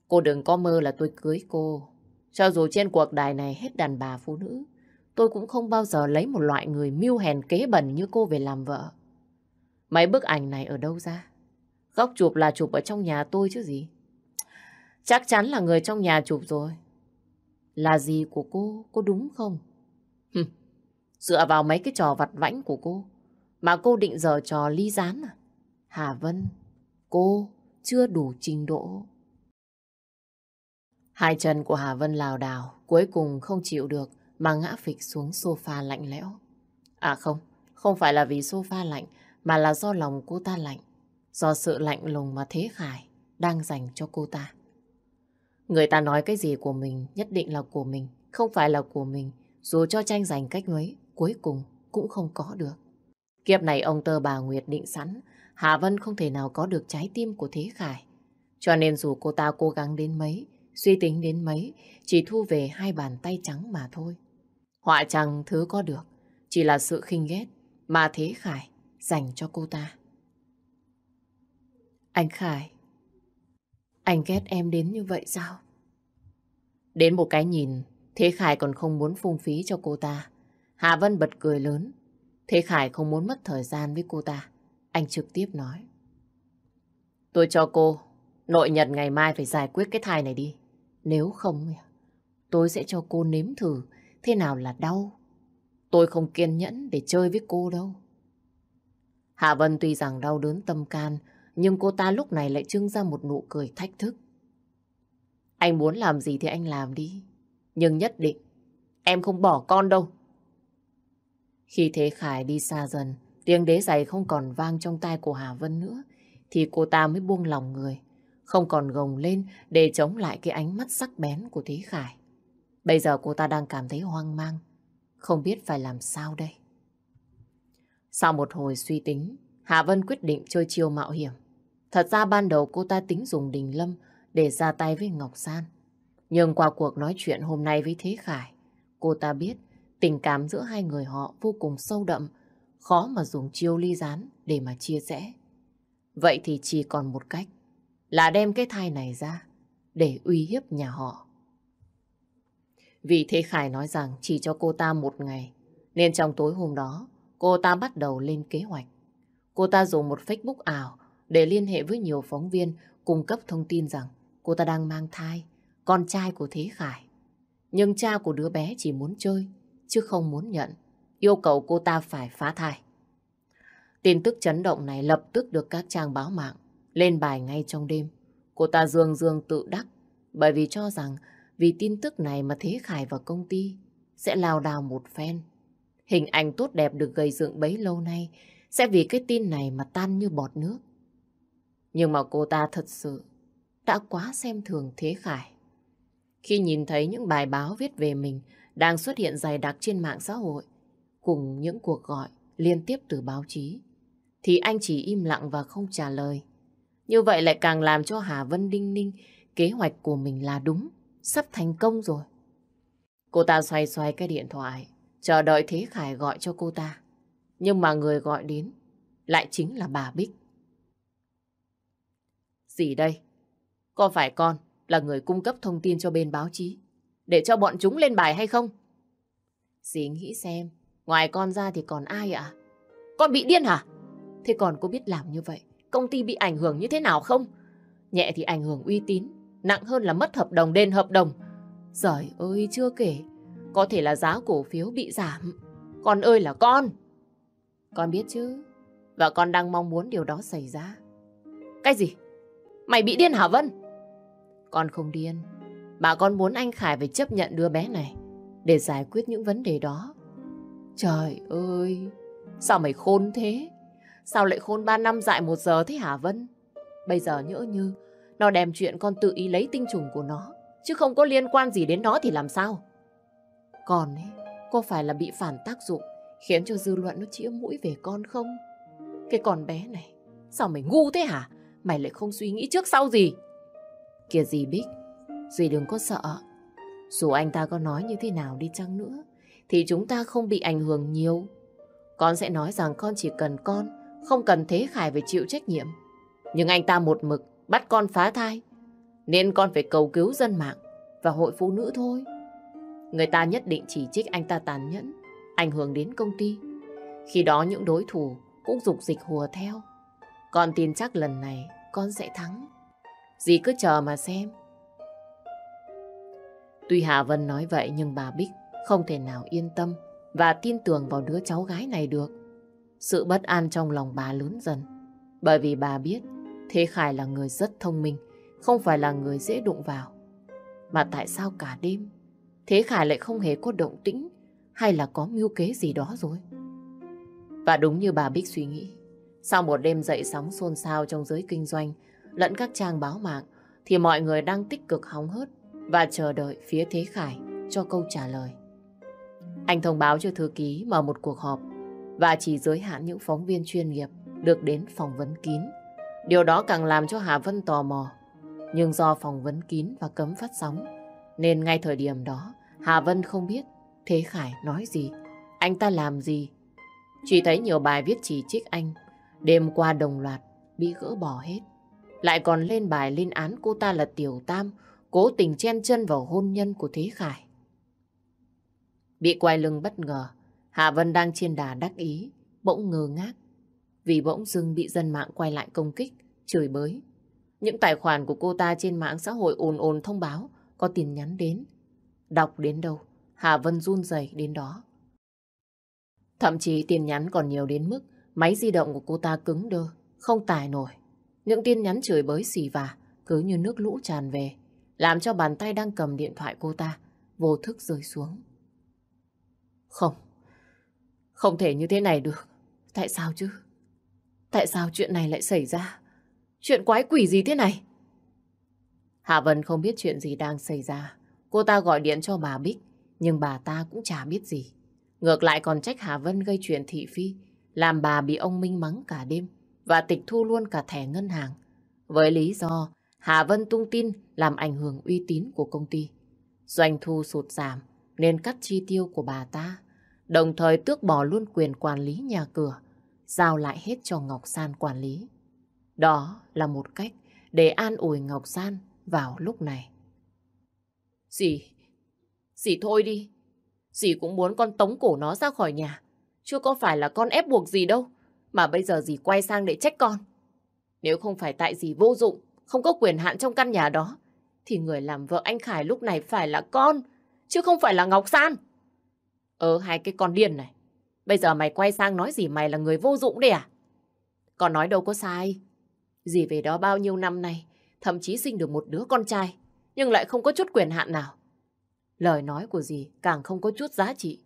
Cô đừng có mơ là tôi cưới cô. Cho dù trên cuộc đời này hết đàn bà phụ nữ, tôi cũng không bao giờ lấy một loại người mưu hèn kế bẩn như cô về làm vợ. Mấy bức ảnh này ở đâu ra? Góc chụp là chụp ở trong nhà tôi chứ gì? Chắc chắn là người trong nhà chụp rồi. Là gì của cô, có đúng không? dựa vào mấy cái trò vặt vãnh của cô, mà cô định giờ trò ly gián à? Hà Vân, cô chưa đủ trình độ. Hai chân của Hà Vân lào đảo, cuối cùng không chịu được mà ngã phịch xuống sofa lạnh lẽo. À không, không phải là vì sofa lạnh, mà là do lòng cô ta lạnh, do sự lạnh lùng mà Thế Khải đang dành cho cô ta. Người ta nói cái gì của mình nhất định là của mình, không phải là của mình, dù cho tranh giành cách mấy cuối cùng cũng không có được. Kiếp này ông tơ bà Nguyệt định sẵn, Hạ Vân không thể nào có được trái tim của Thế Khải. Cho nên dù cô ta cố gắng đến mấy, suy tính đến mấy, chỉ thu về hai bàn tay trắng mà thôi. Họa chẳng thứ có được, chỉ là sự khinh ghét mà Thế Khải dành cho cô ta. Anh Khải, anh ghét em đến như vậy sao? Đến một cái nhìn, Thế Khải còn không muốn phung phí cho cô ta. Hạ Vân bật cười lớn. Thế Khải không muốn mất thời gian với cô ta. Anh trực tiếp nói. Tôi cho cô, nội nhật ngày mai phải giải quyết cái thai này đi. Nếu không, tôi sẽ cho cô nếm thử thế nào là đau. Tôi không kiên nhẫn để chơi với cô đâu. Hạ Vân tuy rằng đau đớn tâm can, nhưng cô ta lúc này lại trưng ra một nụ cười thách thức. Anh muốn làm gì thì anh làm đi, nhưng nhất định em không bỏ con đâu. Khi Thế Khải đi xa dần, tiếng đế giày không còn vang trong tai của Hà Vân nữa, thì cô ta mới buông lòng người, không còn gồng lên để chống lại cái ánh mắt sắc bén của Thế Khải. Bây giờ cô ta đang cảm thấy hoang mang, không biết phải làm sao đây. Sau một hồi suy tính, Hạ Vân quyết định chơi chiêu mạo hiểm. Thật ra ban đầu cô ta tính dùng Đình Lâm để ra tay với Ngọc San. Nhưng qua cuộc nói chuyện hôm nay với Thế Khải, cô ta biết tình cảm giữa hai người họ vô cùng sâu đậm, khó mà dùng chiêu ly gián để mà chia rẽ. Vậy thì chỉ còn một cách, là đem cái thai này ra để uy hiếp nhà họ. Vì Thế Khải nói rằng chỉ cho cô ta một ngày, nên trong tối hôm đó, cô ta bắt đầu lên kế hoạch. Cô ta dùng một Facebook ảo để liên hệ với nhiều phóng viên cung cấp thông tin rằng cô ta đang mang thai, con trai của Thế Khải. Nhưng cha của đứa bé chỉ muốn chơi, chứ không muốn nhận, yêu cầu cô ta phải phá thai. Tin tức chấn động này lập tức được các trang báo mạng lên bài ngay trong đêm. Cô ta dương dương tự đắc bởi vì cho rằng vì tin tức này mà Thế Khải và công ty sẽ lao đào một phen. Hình ảnh tốt đẹp được gây dựng bấy lâu nay sẽ vì cái tin này mà tan như bọt nước. Nhưng mà cô ta thật sự đã quá xem thường Thế Khải. Khi nhìn thấy những bài báo viết về mình đang xuất hiện dày đặc trên mạng xã hội, cùng những cuộc gọi liên tiếp từ báo chí, thì anh chỉ im lặng và không trả lời. Như vậy lại càng làm cho Hà Vân Đinh Ninh kế hoạch của mình là đúng, sắp thành công rồi. Cô ta xoay xoay cái điện thoại, chờ đợi Thế Khải gọi cho cô ta. Nhưng mà người gọi đến lại chính là bà Bích. Gì đây? Có phải con là người cung cấp thông tin cho bên báo chí để cho bọn chúng lên bài hay không? Dì nghĩ xem, ngoài con ra thì còn ai ạ? Con bị điên hả? Thế còn có biết làm như vậy, công ty bị ảnh hưởng như thế nào không? Nhẹ thì ảnh hưởng uy tín, nặng hơn là mất hợp đồng đền hợp đồng. Giời ơi, chưa kể, có thể là giá cổ phiếu bị giảm. Con ơi là con! Con biết chứ, và con đang mong muốn điều đó xảy ra. Cái gì? Mày bị điên hả Vân? Con không điên, mà con muốn anh Khải phải chấp nhận đứa bé này để giải quyết những vấn đề đó. Trời ơi, sao mày khôn thế? Sao lại khôn 3 năm dại một giờ thế hả Vân? Bây giờ nhỡ như nó đem chuyện con tự ý lấy tinh trùng của nó chứ không có liên quan gì đến nó thì làm sao? Còn ấy, cô phải là bị phản tác dụng Khiến cho dư luận nó chĩa mũi về con không Cái con bé này Sao mày ngu thế hả Mày lại không suy nghĩ trước sau gì Kìa gì Bích Duy đừng có sợ Dù anh ta có nói như thế nào đi chăng nữa Thì chúng ta không bị ảnh hưởng nhiều Con sẽ nói rằng con chỉ cần con Không cần Thế Khải phải chịu trách nhiệm Nhưng anh ta một mực Bắt con phá thai Nên con phải cầu cứu dân mạng Và hội phụ nữ thôi Người ta nhất định chỉ trích anh ta tàn nhẫn ảnh hưởng đến công ty. Khi đó những đối thủ cũng dục dịch hùa theo. Con tin chắc lần này con sẽ thắng. Dì cứ chờ mà xem. Tuy Hà Vân nói vậy nhưng bà Bích không thể nào yên tâm và tin tưởng vào đứa cháu gái này được. Sự bất an trong lòng bà lớn dần. Bởi vì bà biết Thế Khải là người rất thông minh, không phải là người dễ đụng vào. Mà tại sao cả đêm Thế Khải lại không hề có động tĩnh hay là có mưu kế gì đó rồi? Và đúng như bà Bích suy nghĩ, sau một đêm dậy sóng xôn xao trong giới kinh doanh lẫn các trang báo mạng thì mọi người đang tích cực hóng hớt và chờ đợi phía Thế Khải cho câu trả lời. Anh thông báo cho thư ký mở một cuộc họp và chỉ giới hạn những phóng viên chuyên nghiệp được đến phỏng vấn kín. Điều đó càng làm cho Hà Vân tò mò. Nhưng do phỏng vấn kín và cấm phát sóng nên ngay thời điểm đó Hà Vân không biết Thế Khải nói gì? Anh ta làm gì? Chỉ thấy nhiều bài viết chỉ trích anh. Đêm qua đồng loạt, bị gỡ bỏ hết. Lại còn lên bài lên án cô ta là Tiểu Tam, cố tình chen chân vào hôn nhân của Thế Khải. Bị quay lưng bất ngờ, Hạ Vân đang trên đà đắc ý, bỗng ngờ ngác. Vì bỗng dưng bị dân mạng quay lại công kích, chửi bới. Những tài khoản của cô ta trên mạng xã hội ồn ồn thông báo có tin nhắn đến. Đọc đến đâu, Hà Vân run rẩy đến đó. Thậm chí tin nhắn còn nhiều đến mức máy di động của cô ta cứng đơ, không tải nổi. Những tin nhắn chửi bới xì vả cứ như nước lũ tràn về, làm cho bàn tay đang cầm điện thoại cô ta vô thức rơi xuống. Không, không thể như thế này được. Tại sao chứ? Tại sao chuyện này lại xảy ra? Chuyện quái quỷ gì thế này? Hạ Vân không biết chuyện gì đang xảy ra. Cô ta gọi điện cho bà Bích nhưng bà ta cũng chả biết gì. Ngược lại còn trách Hà Vân gây chuyện thị phi, làm bà bị ông Minh mắng cả đêm và tịch thu luôn cả thẻ ngân hàng. Với lý do Hà Vân tung tin làm ảnh hưởng uy tín của công ty. Doanh thu sụt giảm nên cắt chi tiêu của bà ta, đồng thời tước bỏ luôn quyền quản lý nhà cửa, giao lại hết cho Ngọc San quản lý. Đó là một cách để an ủi Ngọc San vào lúc này. Dì, Dì thôi đi. Dì cũng muốn con tống cổ nó ra khỏi nhà. Chưa có phải là con ép buộc gì đâu. Mà bây giờ dì quay sang để trách con. Nếu không phải tại dì vô dụng, không có quyền hạn trong căn nhà đó, thì người làm vợ anh Khải lúc này phải là con, chứ không phải là Ngọc San. Ờ hai cái con điên này, bây giờ mày quay sang nói gì mày là người vô dụng đấy à? Con nói đâu có sai. Dì về đó bao nhiêu năm nay, thậm chí sinh được một đứa con trai, nhưng lại không có chút quyền hạn nào. Lời nói của dì càng không có chút giá trị.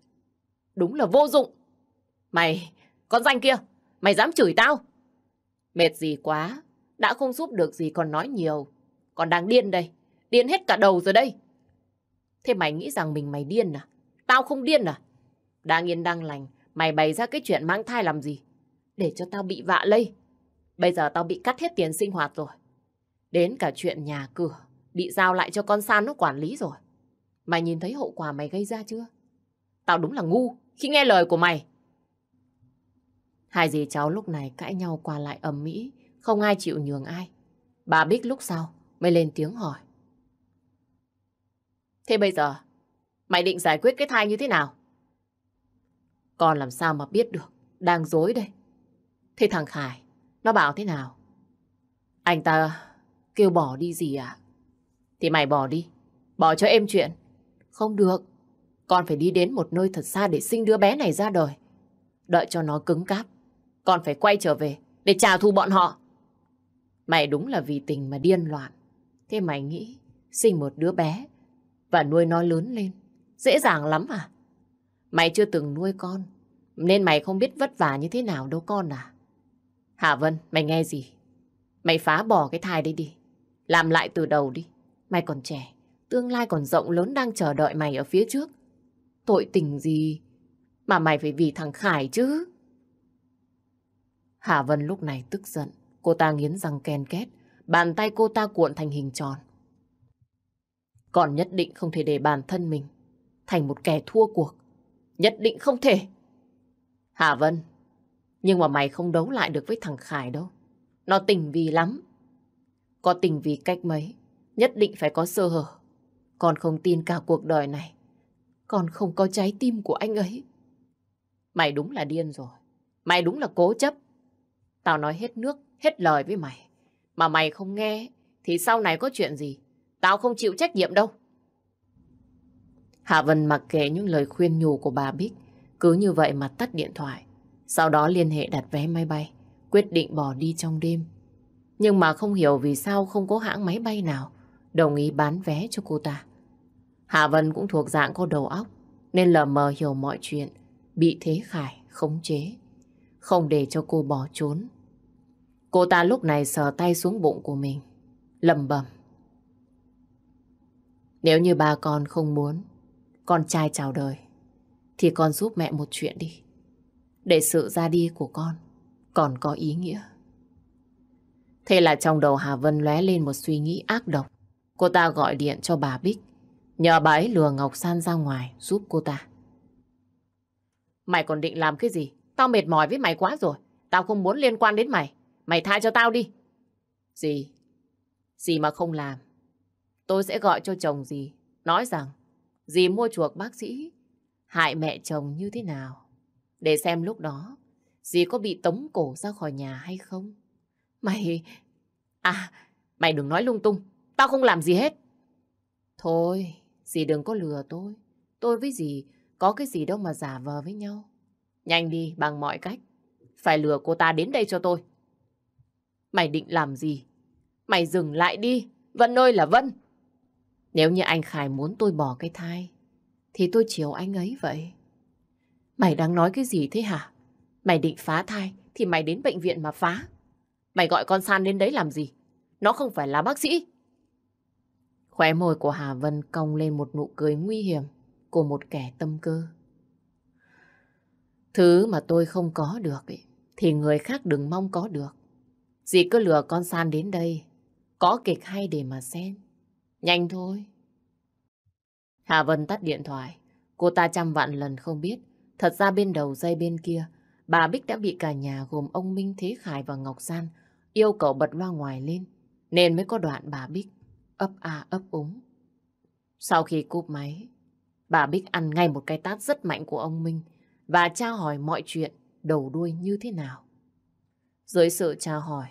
Đúng là vô dụng. Mày, con danh kia, mày dám chửi tao? Mệt gì quá, đã không giúp được gì còn nói nhiều. Còn đang điên đây, điên hết cả đầu rồi đây. Thế mày nghĩ rằng mình mày điên à? Tao không điên à? Đang yên đang lành, mày bày ra cái chuyện mang thai làm gì? Để cho tao bị vạ lây. Bây giờ tao bị cắt hết tiền sinh hoạt rồi. Đến cả chuyện nhà cửa, bị giao lại cho con San nó quản lý rồi. Mày nhìn thấy hậu quả mày gây ra chưa? Tao đúng là ngu khi nghe lời của mày. Hai dì cháu lúc này cãi nhau qua lại ầm mỹ, không ai chịu nhường ai. Bà Bích lúc sau mới lên tiếng hỏi. Thế bây giờ, mày định giải quyết cái thai như thế nào? Con làm sao mà biết được, đang dối đây. Thế thằng Khải, nó bảo thế nào? Anh ta kêu bỏ đi gì à? Thì mày bỏ đi, bỏ cho em chuyện. Không được, con phải đi đến một nơi thật xa để sinh đứa bé này ra đời. Đợi cho nó cứng cáp, con phải quay trở về để trả thù bọn họ. Mày đúng là vì tình mà điên loạn. Thế mày nghĩ sinh một đứa bé và nuôi nó lớn lên dễ dàng lắm à? Mày chưa từng nuôi con nên mày không biết vất vả như thế nào đâu con à. Hà Vân, mày nghe gì? Mày phá bỏ cái thai đấy đi. Làm lại từ đầu đi. Mày còn trẻ. Tương lai còn rộng lớn đang chờ đợi mày ở phía trước. Tội tình gì mà mày phải vì thằng Khải chứ? Hà Vân lúc này tức giận. Cô ta nghiến răng ken két. Bàn tay cô ta cuộn thành hình tròn. Còn nhất định không thể để bản thân mình thành một kẻ thua cuộc. Nhất định không thể. Hà Vân, nhưng mà mày không đấu lại được với thằng Khải đâu. Nó tình vì lắm. Có tình vì cách mấy, nhất định phải có sơ hở. Con không tin cả cuộc đời này. Con không có trái tim của anh ấy. Mày đúng là điên rồi. Mày đúng là cố chấp. Tao nói hết nước, hết lời với mày. Mà mày không nghe, thì sau này có chuyện gì? Tao không chịu trách nhiệm đâu. Hạ Vân mặc kệ những lời khuyên nhủ của bà Bích, cứ như vậy mà tắt điện thoại. Sau đó liên hệ đặt vé máy bay, quyết định bỏ đi trong đêm. Nhưng mà không hiểu vì sao không có hãng máy bay nào đồng ý bán vé cho cô ta. Hạ Vân cũng thuộc dạng có đầu óc, nên lờ mờ hiểu mọi chuyện, bị Thế Khải khống chế, không để cho cô bỏ trốn. Cô ta lúc này sờ tay xuống bụng của mình, lầm bầm. Nếu như bà con không muốn con trai chào đời, thì con giúp mẹ một chuyện đi. Để sự ra đi của con còn có ý nghĩa. Thế là trong đầu Hà Vân lóe lên một suy nghĩ ác độc. Cô ta gọi điện cho bà Bích, nhờ bà ấy lừa Ngọc San ra ngoài giúp cô ta. Mày còn định làm cái gì? Tao mệt mỏi với mày quá rồi. Tao không muốn liên quan đến mày. Mày tha cho tao đi. Gì? Gì mà không làm? Tôi sẽ gọi cho chồng gì. Nói rằng, dì mua chuộc bác sĩ, hại mẹ chồng như thế nào. Để xem lúc đó, dì có bị tống cổ ra khỏi nhà hay không. Mày... À, mày đừng nói lung tung. Tao không làm gì hết. Thôi, dì đừng có lừa tôi. Tôi với dì có cái gì đâu mà giả vờ với nhau. Nhanh đi bằng mọi cách. Phải lừa cô ta đến đây cho tôi. Mày định làm gì? Mày dừng lại đi. Vân ơi là Vân. Nếu như anh Khải muốn tôi bỏ cái thai, thì tôi chiều anh ấy vậy. Mày đang nói cái gì thế hả? Mày định phá thai thì mày đến bệnh viện mà phá. Mày gọi con San đến đấy làm gì? Nó không phải là bác sĩ. Khóe môi của Hà Vân cong lên một nụ cười nguy hiểm của một kẻ tâm cơ. Thứ mà tôi không có được ấy, thì người khác đừng mong có được. Dì cứ lừa con San đến đây, có kịch hay để mà xem. Nhanh thôi. Hà Vân tắt điện thoại. Cô ta trăm vạn lần không biết. Thật ra bên đầu dây bên kia, bà Bích đã bị cả nhà gồm ông Minh Thế Khải và Ngọc San yêu cầu bật loa ngoài lên. Nên mới có đoạn bà Bích ấp à ấp úng. Sau khi cúp máy, bà Bích ăn ngay một cái tát rất mạnh của ông Minh và tra hỏi mọi chuyện đầu đuôi như thế nào. Dưới sự tra hỏi,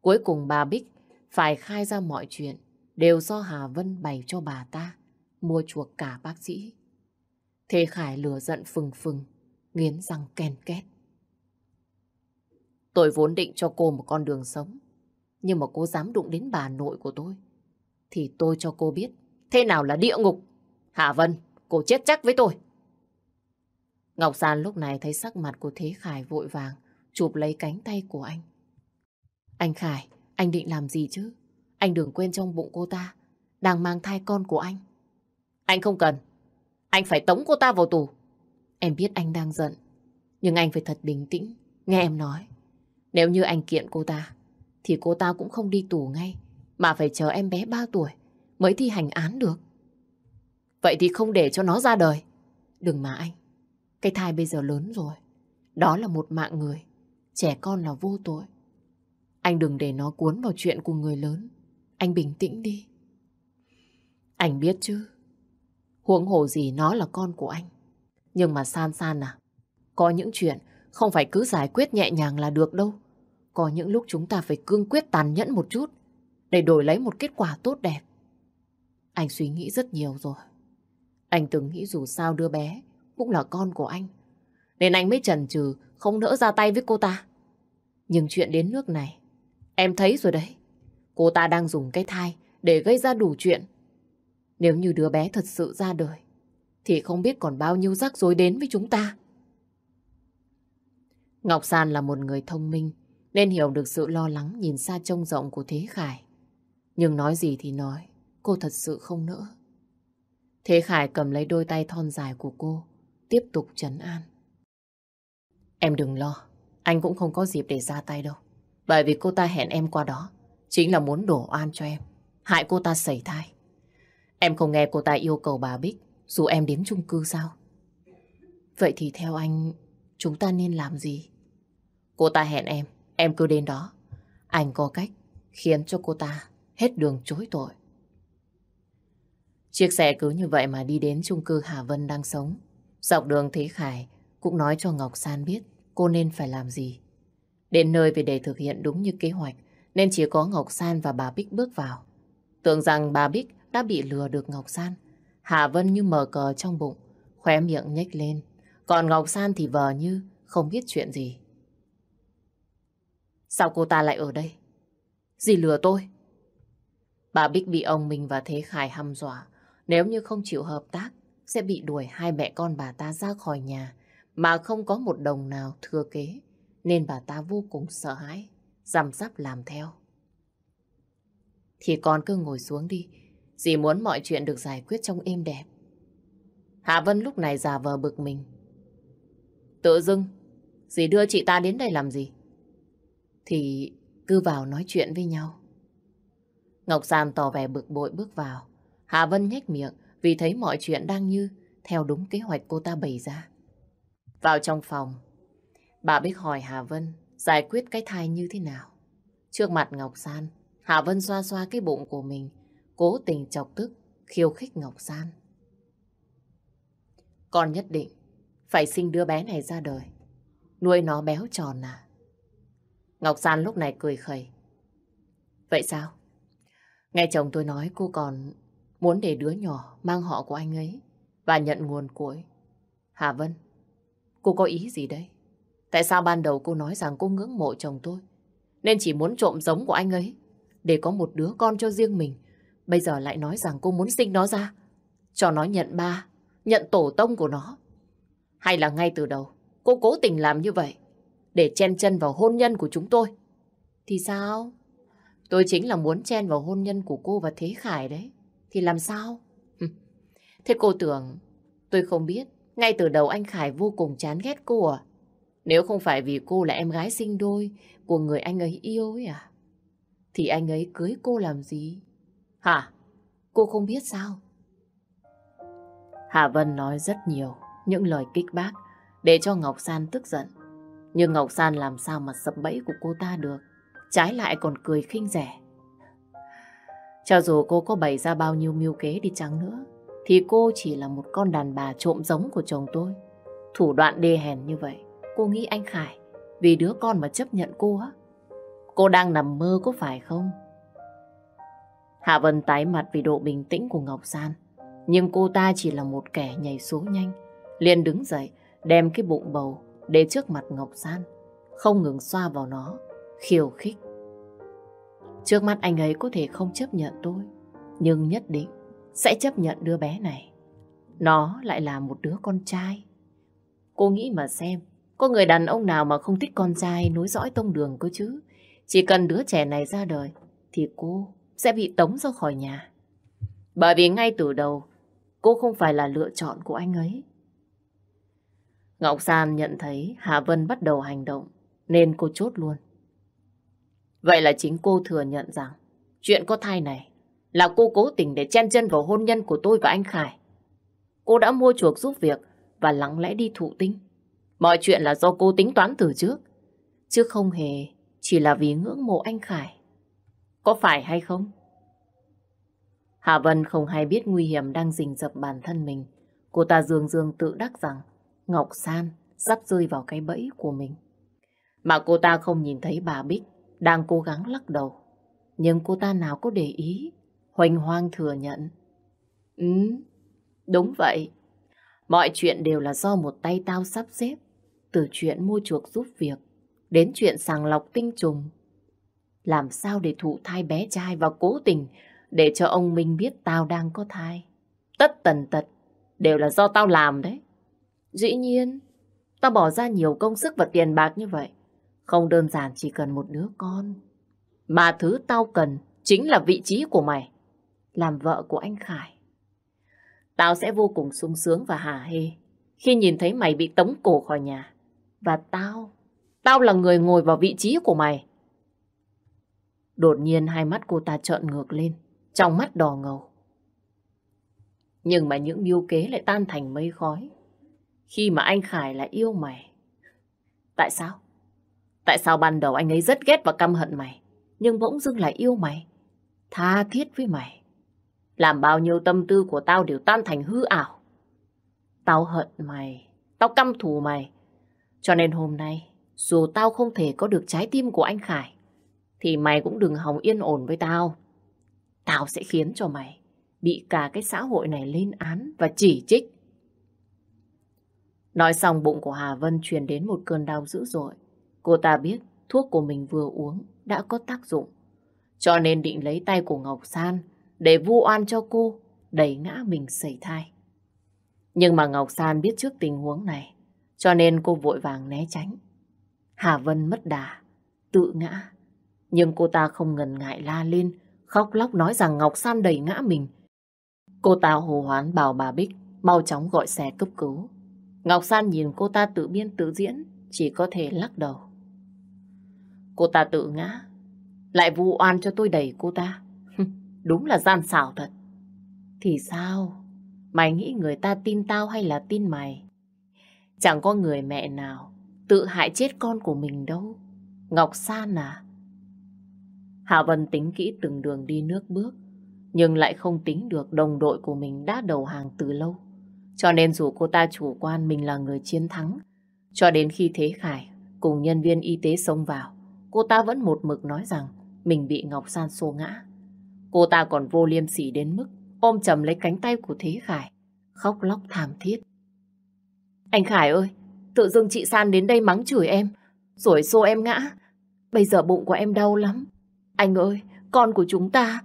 cuối cùng bà Bích phải khai ra mọi chuyện đều do Hà Vân bày cho bà ta, mua chuộc cả bác sĩ. Thế Khải lửa giận phừng phừng, nghiến răng ken két. Tôi vốn định cho cô một con đường sống, nhưng mà cô dám đụng đến bà nội của tôi thì tôi cho cô biết thế nào là địa ngục. Hạ Vân, cô chết chắc với tôi. Ngọc San lúc này thấy sắc mặt của Thế Khải vội vàng, chụp lấy cánh tay của anh. Anh Khải, anh định làm gì chứ? Anh đừng quên trong bụng cô ta, đang mang thai con của anh. Anh không cần, anh phải tống cô ta vào tù. Em biết anh đang giận, nhưng anh phải thật bình tĩnh, nghe em nói. Nếu như anh kiện cô ta, thì cô ta cũng không đi tù ngay, mà phải chờ em bé 3 tuổi mới thi hành án được. Vậy thì không để cho nó ra đời. Đừng mà anh, cái thai bây giờ lớn rồi. Đó là một mạng người, trẻ con là vô tội. Anh đừng để nó cuốn vào chuyện của người lớn. Anh bình tĩnh đi. Anh biết chứ, huống hồ gì nó là con của anh. Nhưng mà San San à, có những chuyện không phải cứ giải quyết nhẹ nhàng là được đâu. Có những lúc chúng ta phải cương quyết tàn nhẫn một chút để đổi lấy một kết quả tốt đẹp. Anh suy nghĩ rất nhiều rồi. Anh từng nghĩ dù sao đứa bé cũng là con của anh. Nên anh mới chần chừ không nỡ ra tay với cô ta. Nhưng chuyện đến nước này, em thấy rồi đấy. Cô ta đang dùng cái thai để gây ra đủ chuyện. Nếu như đứa bé thật sự ra đời, thì không biết còn bao nhiêu rắc rối đến với chúng ta. Ngọc San là một người thông minh, nên hiểu được sự lo lắng nhìn xa trông rộng của Thế Khải. Nhưng nói gì thì nói, cô thật sự không nỡ. Thế Khải cầm lấy đôi tay thon dài của cô, tiếp tục trấn an. Em đừng lo, anh cũng không có dịp để ra tay đâu. Bởi vì cô ta hẹn em qua đó, chính là muốn đổ oan cho em, hại cô ta sẩy thai. Em không nghe cô ta yêu cầu bà Bích, dù em đến chung cư sao? Vậy thì theo anh, chúng ta nên làm gì? Cô ta hẹn em, em cứ đến đó. Anh có cách khiến cho cô ta hết đường chối tội. Chiếc xe cứ như vậy mà đi đến chung cư Hà Vân đang sống. Dọc đường Thế Khải cũng nói cho Ngọc San biết cô nên phải làm gì. Đến nơi về để thực hiện đúng như kế hoạch, nên chỉ có Ngọc San và bà Bích bước vào. Tưởng rằng bà Bích đã bị lừa được Ngọc San. Hà Vân như mờ cờ trong bụng, khóe miệng nhếch lên. Còn Ngọc San thì vờ như không biết chuyện gì. Sao cô ta lại ở đây? Dì lừa tôi. Bà Bích bị ông mình và Thế Khải hăm dọa. Nếu như không chịu hợp tác, sẽ bị đuổi hai mẹ con bà ta ra khỏi nhà mà không có một đồng nào thừa kế. Nên bà ta vô cùng sợ hãi, dằm sắp làm theo. Thì con cứ ngồi xuống đi, dì muốn mọi chuyện được giải quyết trong êm đẹp. Hạ Vân lúc này giả vờ bực mình. Tự dưng, dì đưa chị ta đến đây làm gì? Thì cứ vào nói chuyện với nhau. Ngọc Giàn tỏ vẻ bực bội bước vào. Hạ Vân nhếch miệng vì thấy mọi chuyện đang như theo đúng kế hoạch cô ta bày ra. Vào trong phòng, bà Bích hỏi Hà Vân giải quyết cái thai như thế nào. Trước mặt Ngọc San, Hạ Vân xoa xoa cái bụng của mình, cố tình chọc tức, khiêu khích Ngọc San. Con nhất định phải sinh đứa bé này ra đời, nuôi nó béo tròn à. Ngọc San lúc này cười khẩy. Vậy sao? Nghe chồng tôi nói cô còn muốn để đứa nhỏ mang họ của anh ấy và nhận nguồn cuối. Hà Vân, cô có ý gì đấy? Tại sao ban đầu cô nói rằng cô ngưỡng mộ chồng tôi nên chỉ muốn trộm giống của anh ấy để có một đứa con cho riêng mình. Bây giờ lại nói rằng cô muốn sinh nó ra cho nó nhận ba, nhận tổ tông của nó. Hay là ngay từ đầu cô cố tình làm như vậy để chen chân vào hôn nhân của chúng tôi. Thì sao? Tôi chính là muốn chen vào hôn nhân của cô và Thế Khải đấy. Thì làm sao? Thế cô tưởng tôi không biết. Ngay từ đầu anh Khải vô cùng chán ghét cô à? Nếu không phải vì cô là em gái sinh đôi của người anh ấy yêu ấy à? Thì anh ấy cưới cô làm gì? Hả? Cô không biết sao? Hà Vân nói rất nhiều những lời kích bác để cho Ngọc San tức giận. Nhưng Ngọc San làm sao mà sập bẫy của cô ta được? trái lại còn cười khinh rẻ. Cho dù cô có bày ra bao nhiêu mưu kế đi chăng nữa, thì cô chỉ là một con đàn bà trộm giống của chồng tôi. Thủ đoạn đê hèn như vậy, cô nghĩ anh Khải, vì đứa con mà chấp nhận cô á. Cô đang nằm mơ có phải không? Hạ Vân tái mặt vì độ bình tĩnh của Ngọc San. Nhưng cô ta chỉ là một kẻ nhảy số nhanh. liền đứng dậy, đem cái bụng bầu để trước mặt Ngọc San. Không ngừng xoa vào nó, khiêu khích. Trước mắt anh ấy có thể không chấp nhận tôi, nhưng nhất định sẽ chấp nhận đứa bé này. Nó lại là một đứa con trai. Cô nghĩ mà xem, có người đàn ông nào mà không thích con trai nối dõi tông đường cơ chứ? Chỉ cần đứa trẻ này ra đời thì cô sẽ bị tống ra khỏi nhà. Bởi vì ngay từ đầu cô không phải là lựa chọn của anh ấy. Ngọc San nhận thấy Hà Vân bắt đầu hành động nên cô chốt luôn. Vậy là chính cô thừa nhận rằng chuyện có thai này là cô cố tình để chen chân vào hôn nhân của tôi và anh Khải. Cô đã mua chuộc giúp việc và lặng lẽ đi thụ tinh. Mọi chuyện là do cô tính toán từ trước, chứ không hề chỉ là vì ngưỡng mộ anh Khải. Có phải hay không? Hà Vân không hay biết nguy hiểm đang rình rập bản thân mình. Cô ta dường dường tự đắc rằng Ngọc San sắp rơi vào cái bẫy của mình. Mà cô ta không nhìn thấy bà Bích đang cố gắng lắc đầu. Nhưng cô ta nào có để ý, hoành hoang thừa nhận. Ừ, đúng vậy. Mọi chuyện đều là do một tay tao sắp xếp. Từ chuyện mua chuộc giúp việc, đến chuyện sàng lọc tinh trùng. Làm sao để thụ thai bé trai và cố tình để cho ông Minh biết tao đang có thai. Tất tần tật đều là do tao làm đấy. Dĩ nhiên, tao bỏ ra nhiều công sức và tiền bạc như vậy. Không đơn giản chỉ cần một đứa con. Mà thứ tao cần chính là vị trí của mày. Làm vợ của anh Khải. Tao sẽ vô cùng sung sướng và hả hê khi nhìn thấy mày bị tống cổ khỏi nhà. Và tao, tao là người ngồi vào vị trí của mày. Đột nhiên hai mắt cô ta trợn ngược lên, trong mắt đỏ ngầu. Nhưng mà những mưu kế lại tan thành mây khói. Khi mà anh Khải lại yêu mày. Tại sao? Tại sao ban đầu anh ấy rất ghét và căm hận mày, nhưng bỗng dưng lại yêu mày, tha thiết với mày. Làm bao nhiêu tâm tư của tao đều tan thành hư ảo. Tao hận mày, tao căm thù mày. Cho nên hôm nay, dù tao không thể có được trái tim của anh Khải, thì mày cũng đừng hòng yên ổn với tao. Tao sẽ khiến cho mày bị cả cái xã hội này lên án và chỉ trích. Nói xong bụng của Hà Vân truyền đến một cơn đau dữ dội. Cô ta biết thuốc của mình vừa uống đã có tác dụng. Cho nên định lấy tay của Ngọc San để vu oan cho cô đẩy ngã mình sẩy thai. Nhưng mà Ngọc San biết trước tình huống này, cho nên cô vội vàng né tránh. Hà Vân mất đà, tự ngã. Nhưng cô ta không ngần ngại la lên, khóc lóc nói rằng Ngọc San đẩy ngã mình. Cô ta hồ hoán bảo bà Bích mau chóng gọi xe cấp cứu. Ngọc San nhìn cô ta tự biên tự diễn, chỉ có thể lắc đầu cô ta tự ngã. Lại vu oan cho tôi đẩy cô ta. Đúng là gian xảo thật. Thì sao? Mày nghĩ người ta tin tao hay là tin mày? Chẳng có người mẹ nào tự hại chết con của mình đâu. Ngọc San à? Hạ Vân tính kỹ từng đường đi nước bước, nhưng lại không tính được đồng đội của mình đã đầu hàng từ lâu. Cho nên dù cô ta chủ quan mình là người chiến thắng, cho đến khi Thế Khải cùng nhân viên y tế xông vào, cô ta vẫn một mực nói rằng mình bị Ngọc San xô ngã. Cô ta còn vô liêm sỉ đến mức ôm chầm lấy cánh tay của Thế Khải, khóc lóc thảm thiết. Anh Khải ơi, tự dưng chị San đến đây mắng chửi em, rồi xô em ngã. Bây giờ bụng của em đau lắm. Anh ơi, con của chúng ta.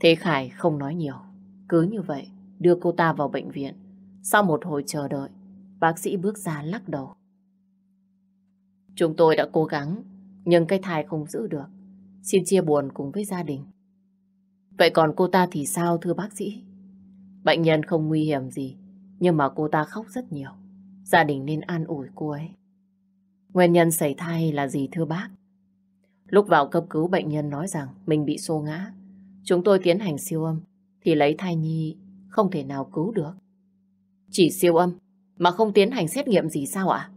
Thế Khải không nói nhiều. Cứ như vậy, đưa cô ta vào bệnh viện. Sau một hồi chờ đợi, bác sĩ bước ra lắc đầu. Chúng tôi đã cố gắng, nhưng cái thai không giữ được. Xin chia buồn cùng với gia đình. Vậy còn cô ta thì sao thưa bác sĩ? Bệnh nhân không nguy hiểm gì, nhưng mà cô ta khóc rất nhiều. Gia đình nên an ủi cô ấy. Nguyên nhân xảy thai là gì thưa bác? Lúc vào cấp cứu bệnh nhân nói rằng mình bị xô ngã. Chúng tôi tiến hành siêu âm thì lấy thai nhi không thể nào cứu được. Chỉ siêu âm mà không tiến hành xét nghiệm gì sao ạ? À?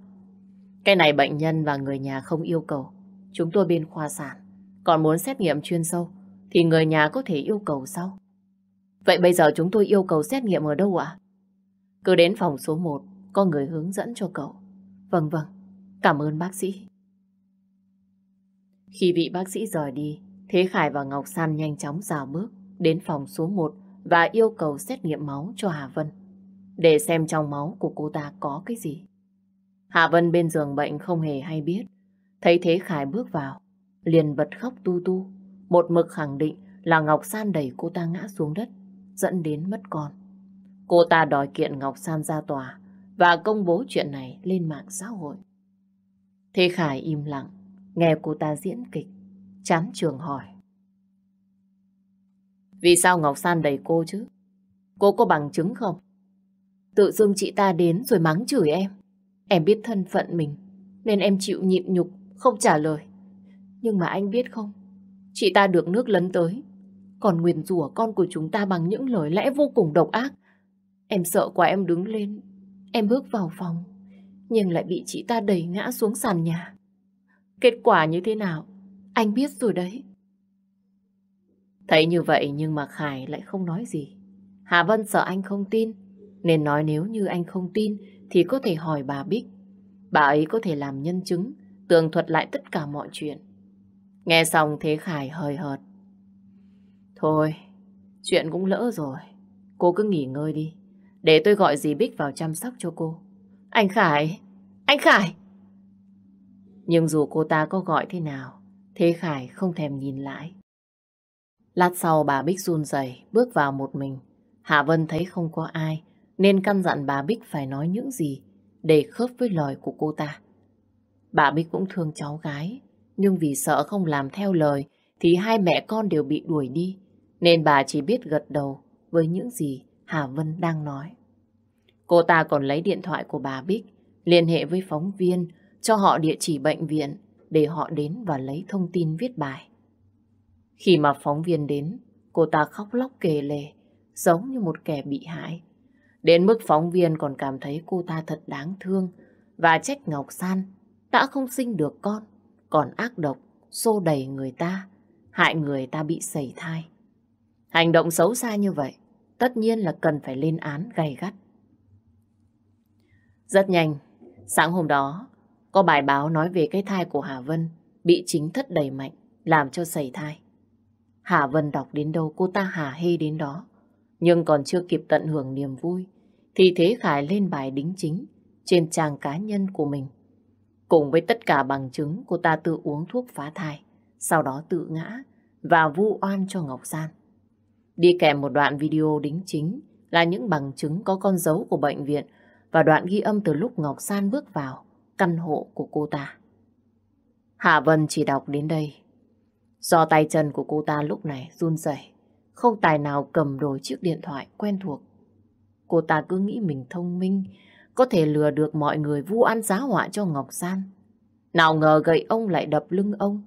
Cái này bệnh nhân và người nhà không yêu cầu. Chúng tôi bên khoa sản. Còn muốn xét nghiệm chuyên sâu thì người nhà có thể yêu cầu sau. Vậy bây giờ chúng tôi yêu cầu xét nghiệm ở đâu ạ? Cứ đến phòng số 1 có người hướng dẫn cho cậu. Vâng vâng, cảm ơn bác sĩ. Khi vị bác sĩ rời đi, Thế Khải và Ngọc San nhanh chóng rào bước đến phòng số 1 và yêu cầu xét nghiệm máu cho Hà Vân để xem trong máu của cô ta có cái gì. Hạ Vân bên giường bệnh không hề hay biết. Thấy thế Khải bước vào, liền bật khóc tu tu. Một mực khẳng định là Ngọc San đẩy cô ta ngã xuống đất, dẫn đến mất con. Cô ta đòi kiện Ngọc San ra tòa và công bố chuyện này lên mạng xã hội. Thế Khải im lặng, nghe cô ta diễn kịch, chán trường hỏi. Vì sao Ngọc San đẩy cô chứ? Cô có bằng chứng không? Tự dưng chị ta đến rồi mắng chửi em. Em biết thân phận mình, nên em chịu nhịn nhục, không trả lời. Nhưng mà anh biết không, chị ta được nước lấn tới, còn nguyền rủa con của chúng ta bằng những lời lẽ vô cùng độc ác. Em sợ quá em đứng lên, em bước vào phòng, nhưng lại bị chị ta đẩy ngã xuống sàn nhà. Kết quả như thế nào, anh biết rồi đấy. Thấy như vậy nhưng mà Khải lại không nói gì. Hà Vân sợ anh không tin, nên nói nếu như anh không tin thì có thể hỏi bà Bích. Bà ấy có thể làm nhân chứng, tường thuật lại tất cả mọi chuyện. Nghe xong Thế Khải hơi hợt. Thôi, chuyện cũng lỡ rồi. Cô cứ nghỉ ngơi đi. Để tôi gọi dì Bích vào chăm sóc cho cô. Anh Khải! Anh Khải! Nhưng dù cô ta có gọi thế nào, Thế Khải không thèm nhìn lại. Lát sau bà Bích run rẩy bước vào một mình. Hạ Vân thấy không có ai nên căn dặn bà Bích phải nói những gì để khớp với lời của cô ta. Bà Bích cũng thương cháu gái, nhưng vì sợ không làm theo lời thì hai mẹ con đều bị đuổi đi, nên bà chỉ biết gật đầu với những gì Hà Vân đang nói. Cô ta còn lấy điện thoại của bà Bích, liên hệ với phóng viên, cho họ địa chỉ bệnh viện để họ đến và lấy thông tin viết bài. Khi mà phóng viên đến, cô ta khóc lóc kề lề, giống như một kẻ bị hại. Đến mức phóng viên còn cảm thấy cô ta thật đáng thương và trách Ngọc San đã không sinh được con, còn ác độc, xô đẩy người ta, hại người ta bị sẩy thai. Hành động xấu xa như vậy, tất nhiên là cần phải lên án gay gắt. Rất nhanh, sáng hôm đó, có bài báo nói về cái thai của Hà Vân bị chính thất đẩy mạnh, làm cho sẩy thai. Hà Vân đọc đến đâu cô ta hà hê đến đó nhưng còn chưa kịp tận hưởng niềm vui, thì Thế Khải lên bài đính chính trên trang cá nhân của mình. Cùng với tất cả bằng chứng cô ta tự uống thuốc phá thai, sau đó tự ngã và vu oan cho Ngọc San. Đi kèm một đoạn video đính chính là những bằng chứng có con dấu của bệnh viện và đoạn ghi âm từ lúc Ngọc San bước vào căn hộ của cô ta. Hạ Vân chỉ đọc đến đây. Do tay chân của cô ta lúc này run rẩy, không tài nào cầm đổi chiếc điện thoại quen thuộc. Cô ta cứ nghĩ mình thông minh, có thể lừa được mọi người vu ăn giá họa cho Ngọc San. Nào ngờ gậy ông lại đập lưng ông,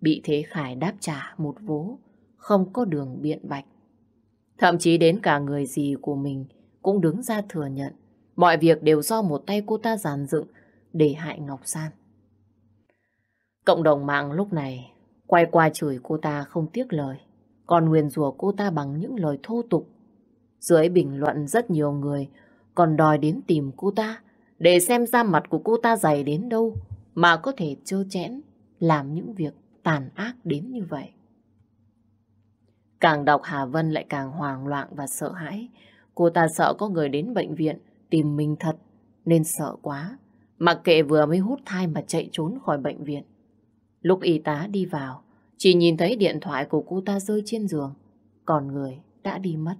bị Thế Khải đáp trả một vố, không có đường biện bạch. Thậm chí đến cả người gì của mình cũng đứng ra thừa nhận, mọi việc đều do một tay cô ta giàn dựng để hại Ngọc San. Cộng đồng mạng lúc này quay qua chửi cô ta không tiếc lời còn nguyền rủa cô ta bằng những lời thô tục. Dưới bình luận rất nhiều người còn đòi đến tìm cô ta để xem ra mặt của cô ta dày đến đâu mà có thể trơ chẽn làm những việc tàn ác đến như vậy. Càng đọc Hà Vân lại càng hoang loạn và sợ hãi. Cô ta sợ có người đến bệnh viện tìm mình thật nên sợ quá. Mặc kệ vừa mới hút thai mà chạy trốn khỏi bệnh viện. Lúc y tá đi vào, chỉ nhìn thấy điện thoại của cô ta rơi trên giường, còn người đã đi mất.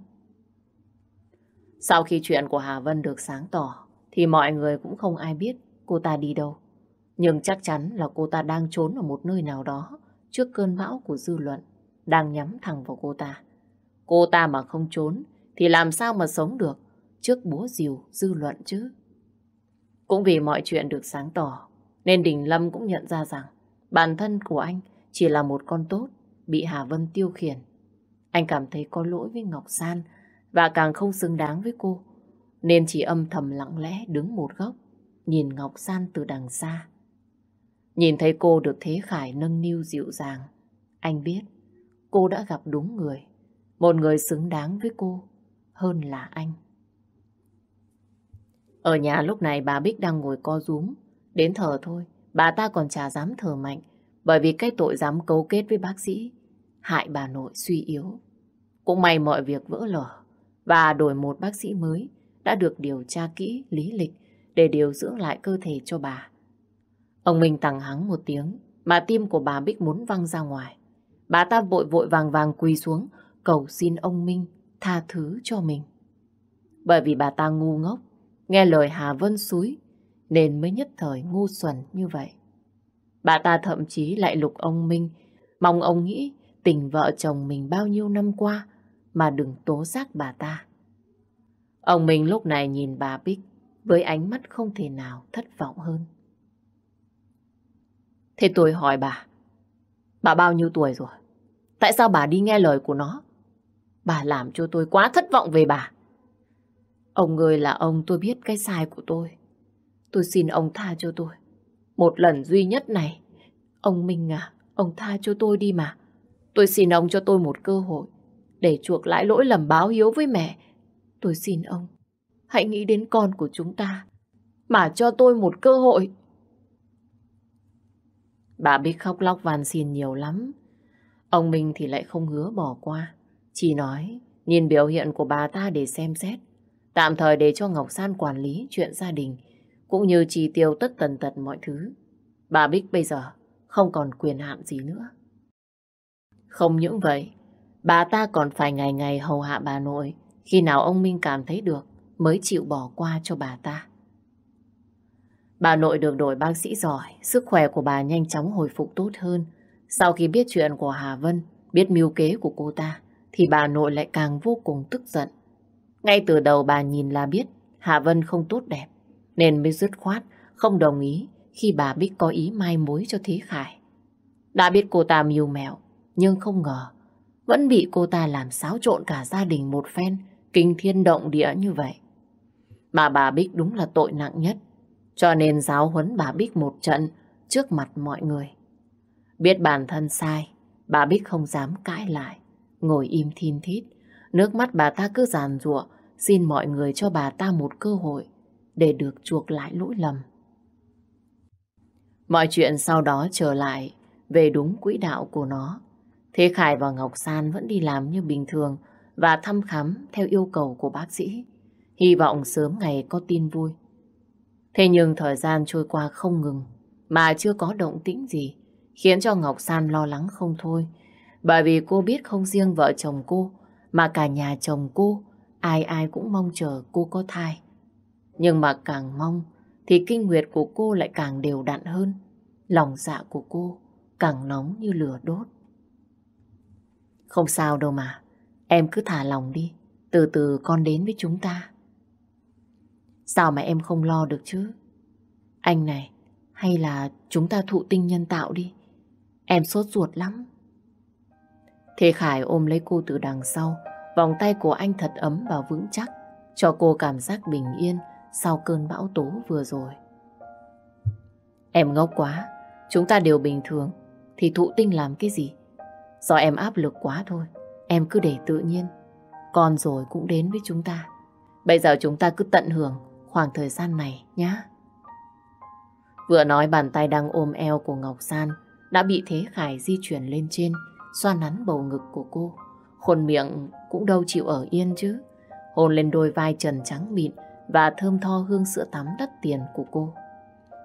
Sau khi chuyện của Hà Vân được sáng tỏ, thì mọi người cũng không ai biết cô ta đi đâu. Nhưng chắc chắn là cô ta đang trốn ở một nơi nào đó trước cơn bão của dư luận, đang nhắm thẳng vào cô ta. Cô ta mà không trốn thì làm sao mà sống được trước búa rìu dư luận chứ. Cũng vì mọi chuyện được sáng tỏ, nên Đình Lâm cũng nhận ra rằng bản thân của anh chỉ là một con tốt bị Hà Vân tiêu khiển. Anh cảm thấy có lỗi với Ngọc San và càng không xứng đáng với cô. Nên chỉ âm thầm lặng lẽ đứng một góc, nhìn Ngọc San từ đằng xa. Nhìn thấy cô được Thế Khải nâng niu dịu dàng, anh biết cô đã gặp đúng người, một người xứng đáng với cô hơn là anh. Ở nhà lúc này bà Bích đang ngồi co rúm, đến thở thôi, bà ta còn chả dám thở mạnh, bởi vì cái tội dám cấu kết với bác sĩ, hại bà nội suy yếu. Cũng may mọi việc vỡ lở và đổi một bác sĩ mới đã được điều tra kỹ lý lịch để điều dưỡng lại cơ thể cho bà. Ông Minh tặng hắng một tiếng mà tim của bà Bích muốn văng ra ngoài. Bà ta vội vội vàng vàng quỳ xuống cầu xin ông Minh tha thứ cho mình. Bởi vì bà ta ngu ngốc, nghe lời Hà Vân suối nên mới nhất thời ngu xuẩn như vậy. Bà ta thậm chí lại lục ông Minh, mong ông nghĩ tình vợ chồng mình bao nhiêu năm qua mà đừng tố giác bà ta. Ông Minh lúc này nhìn bà Bích với ánh mắt không thể nào thất vọng hơn. Thế tôi hỏi bà, bà bao nhiêu tuổi rồi? Tại sao bà đi nghe lời của nó? Bà làm cho tôi quá thất vọng về bà. Ông người là ông tôi biết cái sai của tôi. Tôi xin ông tha cho tôi. Một lần duy nhất này. Ông Minh à, ông tha cho tôi đi mà. Tôi xin ông cho tôi một cơ hội để chuộc lại lỗi lầm báo hiếu với mẹ. Tôi xin ông, hãy nghĩ đến con của chúng ta mà cho tôi một cơ hội. Bà Bích khóc lóc van xin nhiều lắm. Ông Minh thì lại không hứa bỏ qua. Chỉ nói, nhìn biểu hiện của bà ta để xem xét. Tạm thời để cho Ngọc San quản lý chuyện gia đình cũng như chi tiêu tất tần tật mọi thứ. Bà Bích bây giờ không còn quyền hạn gì nữa. Không những vậy, bà ta còn phải ngày ngày hầu hạ bà nội khi nào ông Minh cảm thấy được mới chịu bỏ qua cho bà ta. Bà nội được đổi bác sĩ giỏi, sức khỏe của bà nhanh chóng hồi phục tốt hơn. Sau khi biết chuyện của Hà Vân, biết mưu kế của cô ta, thì bà nội lại càng vô cùng tức giận. Ngay từ đầu bà nhìn là biết Hà Vân không tốt đẹp, nên mới dứt khoát, không đồng ý khi bà Bích có ý mai mối cho Thế Khải. Đã biết cô ta mưu mẹo, nhưng không ngờ, vẫn bị cô ta làm xáo trộn cả gia đình một phen, kinh thiên động địa như vậy. Mà bà Bích đúng là tội nặng nhất, cho nên giáo huấn bà Bích một trận trước mặt mọi người. Biết bản thân sai, bà Bích không dám cãi lại, ngồi im thin thít. Nước mắt bà ta cứ giàn giụa, xin mọi người cho bà ta một cơ hội để được chuộc lại lỗi lầm. Mọi chuyện sau đó trở lại về đúng quỹ đạo của nó. Thế Khải và Ngọc San vẫn đi làm như bình thường và thăm khám theo yêu cầu của bác sĩ. Hy vọng sớm ngày có tin vui. Thế nhưng thời gian trôi qua không ngừng mà chưa có động tĩnh gì khiến cho Ngọc San lo lắng không thôi. Bởi vì cô biết không riêng vợ chồng cô mà cả nhà chồng cô ai ai cũng mong chờ cô có thai. Nhưng mà càng mong thì kinh nguyệt của cô lại càng đều đặn hơn. Lòng dạ của cô càng nóng như lửa đốt. Không sao đâu mà, em cứ thả lòng đi, từ từ con đến với chúng ta. Sao mà em không lo được chứ? Anh này, hay là chúng ta thụ tinh nhân tạo đi? Em sốt ruột lắm. Thế Khải ôm lấy cô từ đằng sau, vòng tay của anh thật ấm và vững chắc, cho cô cảm giác bình yên sau cơn bão tố vừa rồi. Em ngốc quá, chúng ta đều bình thường, thì thụ tinh làm cái gì? Do em áp lực quá thôi, em cứ để tự nhiên. Con rồi cũng đến với chúng ta. Bây giờ chúng ta cứ tận hưởng khoảng thời gian này nhá. Vừa nói bàn tay đang ôm eo của Ngọc San đã bị Thế Khải di chuyển lên trên, xoa nắn bầu ngực của cô. Khuôn miệng cũng đâu chịu ở yên chứ. Hôn lên đôi vai trần trắng mịn, và thơm tho hương sữa tắm đắt tiền của cô.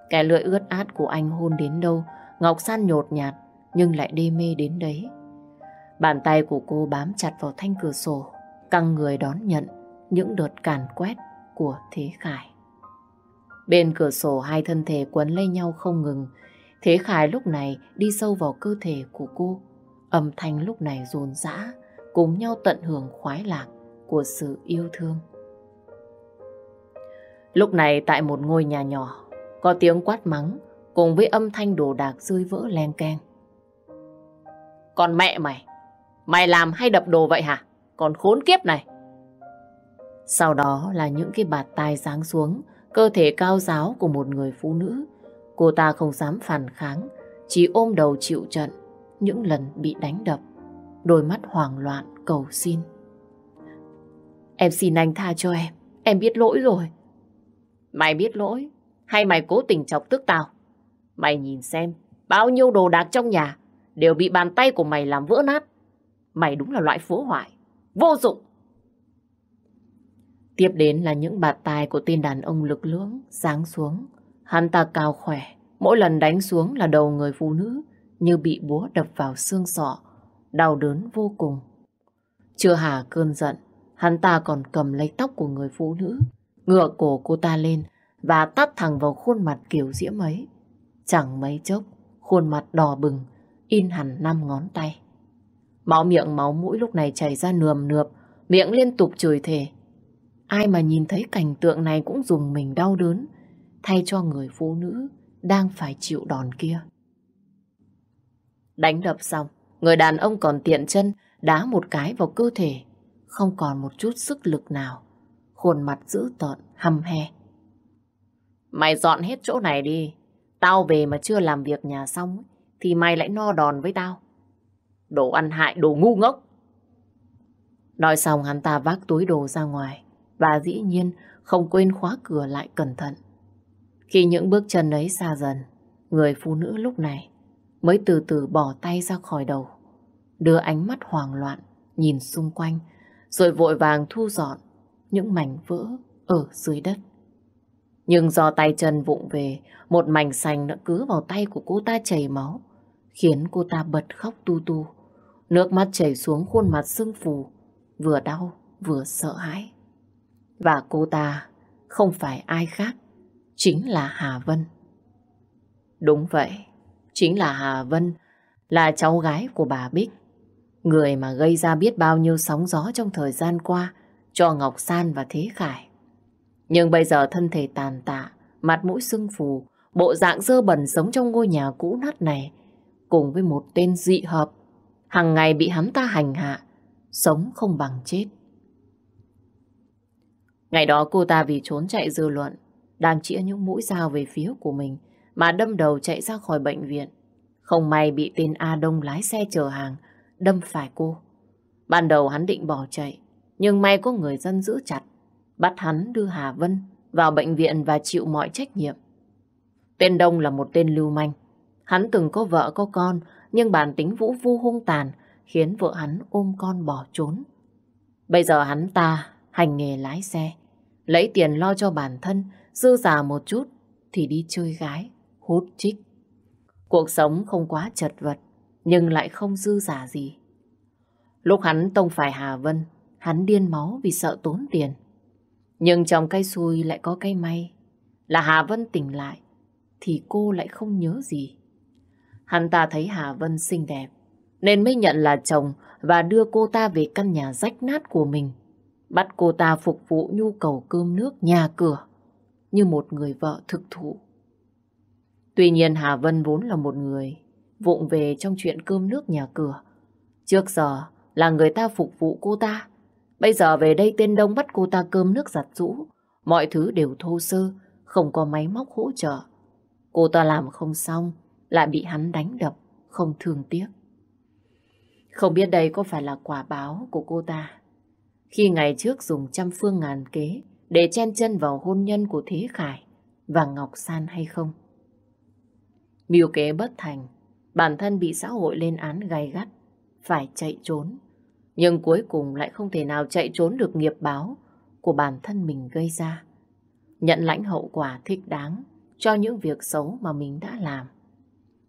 Cái lưỡi ướt át của anh hôn đến đâu, Ngọc San nhột nhạt nhưng lại đê mê đến đấy. Bàn tay của cô bám chặt vào thanh cửa sổ, căng người đón nhận những đợt càn quét của Thế Khải. Bên cửa sổ hai thân thể quấn lấy nhau không ngừng, Thế Khải lúc này đi sâu vào cơ thể của cô, âm thanh lúc này rồn rã, cùng nhau tận hưởng khoái lạc của sự yêu thương. Lúc này tại một ngôi nhà nhỏ, có tiếng quát mắng cùng với âm thanh đồ đạc rơi vỡ len keng. Còn mẹ mày, mày làm hay đập đồ vậy hả? Còn khốn kiếp này. Sau đó là những cái bạt tai giáng xuống, cơ thể cao giáo của một người phụ nữ. Cô ta không dám phản kháng, chỉ ôm đầu chịu trận những lần bị đánh đập. Đôi mắt hoảng loạn cầu xin. Em xin anh tha cho em, em biết lỗi rồi, Mày biết lỗi hay mày cố tình chọc tức tao? Mày nhìn xem, bao nhiêu đồ đạc trong nhà đều bị bàn tay của mày làm vỡ nát. Mày đúng là loại phố hoại, vô dụng. Tiếp đến là những bạt tai của tên đàn ông lực lưỡng, sáng xuống. Hắn ta cao khỏe, mỗi lần đánh xuống là đầu người phụ nữ, như bị búa đập vào xương sọ, đau đớn vô cùng. Chưa hà cơn giận, hắn ta còn cầm lấy tóc của người phụ nữ, ngựa cổ cô ta lên và tát thẳng vào khuôn mặt kiểu diễm ấy. Chẳng mấy chốc, khuôn mặt đỏ bừng, in hẳn năm ngón tay. Máu miệng máu mũi lúc này chảy ra nườm nượp, miệng liên tục chửi thề. Ai mà nhìn thấy cảnh tượng này cũng dùng mình đau đớn, thay cho người phụ nữ đang phải chịu đòn kia. Đánh đập xong, người đàn ông còn tiện chân đá một cái vào cơ thể, không còn một chút sức lực nào khuôn mặt dữ tợn, hăm he. Mày dọn hết chỗ này đi. Tao về mà chưa làm việc nhà xong thì mày lại no đòn với tao. Đồ ăn hại, đồ ngu ngốc. Nói xong hắn ta vác túi đồ ra ngoài và dĩ nhiên không quên khóa cửa lại cẩn thận. Khi những bước chân ấy xa dần, người phụ nữ lúc này mới từ từ bỏ tay ra khỏi đầu, đưa ánh mắt hoảng loạn nhìn xung quanh, rồi vội vàng thu dọn những mảnh vỡ ở dưới đất. Nhưng do tay chân vụng về, một mảnh xanh đã cứ vào tay của cô ta chảy máu, khiến cô ta bật khóc tu tu. Nước mắt chảy xuống khuôn mặt sưng phù, vừa đau vừa sợ hãi. Và cô ta không phải ai khác, chính là Hà Vân. Đúng vậy, chính là Hà Vân, là cháu gái của bà Bích. Người mà gây ra biết bao nhiêu sóng gió trong thời gian qua, cho Ngọc San và Thế Khải. Nhưng bây giờ thân thể tàn tạ, mặt mũi sưng phù, bộ dạng dơ bẩn sống trong ngôi nhà cũ nát này, cùng với một tên dị hợp, hàng ngày bị hắn ta hành hạ, sống không bằng chết. Ngày đó cô ta vì trốn chạy dư luận, đang chĩa những mũi dao về phía của mình mà đâm đầu chạy ra khỏi bệnh viện. Không may bị tên A Đông lái xe chở hàng, đâm phải cô. Ban đầu hắn định bỏ chạy, nhưng may có người dân giữ chặt, bắt hắn đưa Hà Vân vào bệnh viện và chịu mọi trách nhiệm. Tên Đông là một tên lưu manh. Hắn từng có vợ có con, nhưng bản tính vũ vu hung tàn khiến vợ hắn ôm con bỏ trốn. Bây giờ hắn ta hành nghề lái xe, lấy tiền lo cho bản thân, dư giả một chút thì đi chơi gái, hút chích. Cuộc sống không quá chật vật, nhưng lại không dư giả gì. Lúc hắn tông phải Hà Vân, Hắn điên máu vì sợ tốn tiền. Nhưng trong cây xui lại có cây may là Hà Vân tỉnh lại thì cô lại không nhớ gì. Hắn ta thấy Hà Vân xinh đẹp nên mới nhận là chồng và đưa cô ta về căn nhà rách nát của mình. Bắt cô ta phục vụ nhu cầu cơm nước nhà cửa như một người vợ thực thụ. Tuy nhiên Hà Vân vốn là một người vụng về trong chuyện cơm nước nhà cửa. Trước giờ là người ta phục vụ cô ta Bây giờ về đây tên Đông bắt cô ta cơm nước giặt rũ. Mọi thứ đều thô sơ, không có máy móc hỗ trợ. Cô ta làm không xong, lại bị hắn đánh đập, không thương tiếc. Không biết đây có phải là quả báo của cô ta. Khi ngày trước dùng trăm phương ngàn kế để chen chân vào hôn nhân của Thế Khải và Ngọc San hay không. Miêu kế bất thành, bản thân bị xã hội lên án gay gắt, phải chạy trốn nhưng cuối cùng lại không thể nào chạy trốn được nghiệp báo của bản thân mình gây ra. Nhận lãnh hậu quả thích đáng cho những việc xấu mà mình đã làm.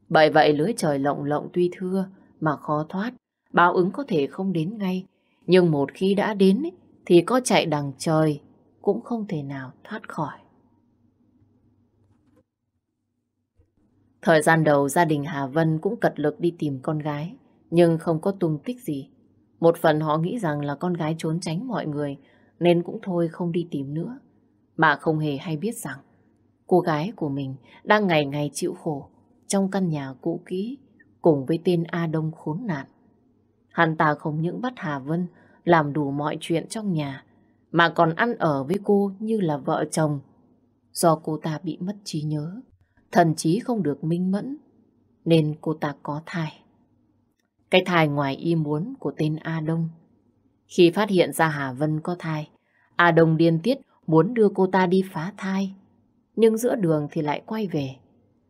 Bởi vậy lưới trời lộng lộng tuy thưa mà khó thoát, báo ứng có thể không đến ngay, nhưng một khi đã đến thì có chạy đằng trời cũng không thể nào thoát khỏi. Thời gian đầu gia đình Hà Vân cũng cật lực đi tìm con gái, nhưng không có tung tích gì. Một phần họ nghĩ rằng là con gái trốn tránh mọi người nên cũng thôi không đi tìm nữa. Bà không hề hay biết rằng cô gái của mình đang ngày ngày chịu khổ trong căn nhà cũ kỹ cùng với tên A Đông khốn nạn. Hắn ta không những bắt Hà Vân làm đủ mọi chuyện trong nhà mà còn ăn ở với cô như là vợ chồng. Do cô ta bị mất trí nhớ, thần trí không được minh mẫn nên cô ta có thai. Cái thai ngoài ý muốn của tên A Đông. Khi phát hiện ra Hà Vân có thai, A Đông điên tiết muốn đưa cô ta đi phá thai. Nhưng giữa đường thì lại quay về.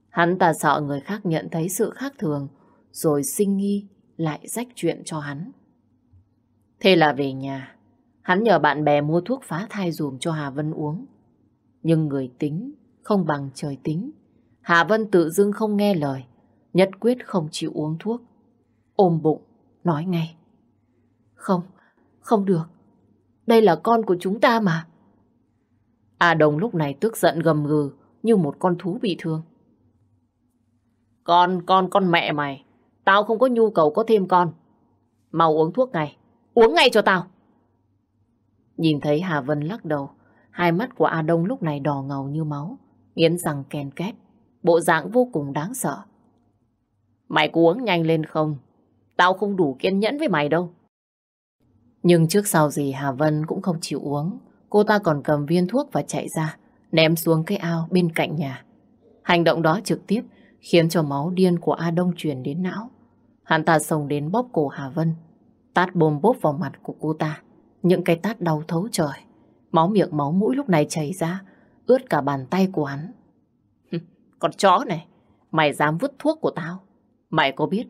Hắn ta sợ người khác nhận thấy sự khác thường, rồi sinh nghi lại rách chuyện cho hắn. Thế là về nhà, hắn nhờ bạn bè mua thuốc phá thai dùm cho Hà Vân uống. Nhưng người tính không bằng trời tính. Hà Vân tự dưng không nghe lời, nhất quyết không chịu uống thuốc ôm bụng, nói ngay. Không, không được. Đây là con của chúng ta mà. A à Đồng lúc này tức giận gầm gừ như một con thú bị thương. Con, con, con mẹ mày. Tao không có nhu cầu có thêm con. Mau uống thuốc ngay. Uống ngay cho tao. Nhìn thấy Hà Vân lắc đầu, hai mắt của A Đông lúc này đỏ ngầu như máu, nghiến răng kèn két, bộ dạng vô cùng đáng sợ. Mày có uống nhanh lên không? Tao không đủ kiên nhẫn với mày đâu. Nhưng trước sau gì Hà Vân cũng không chịu uống. Cô ta còn cầm viên thuốc và chạy ra, ném xuống cái ao bên cạnh nhà. Hành động đó trực tiếp khiến cho máu điên của A Đông truyền đến não. Hắn ta sồng đến bóp cổ Hà Vân, tát bồm bốp vào mặt của cô ta. Những cái tát đau thấu trời. Máu miệng máu mũi lúc này chảy ra, ướt cả bàn tay của hắn. Con chó này, mày dám vứt thuốc của tao. Mày có biết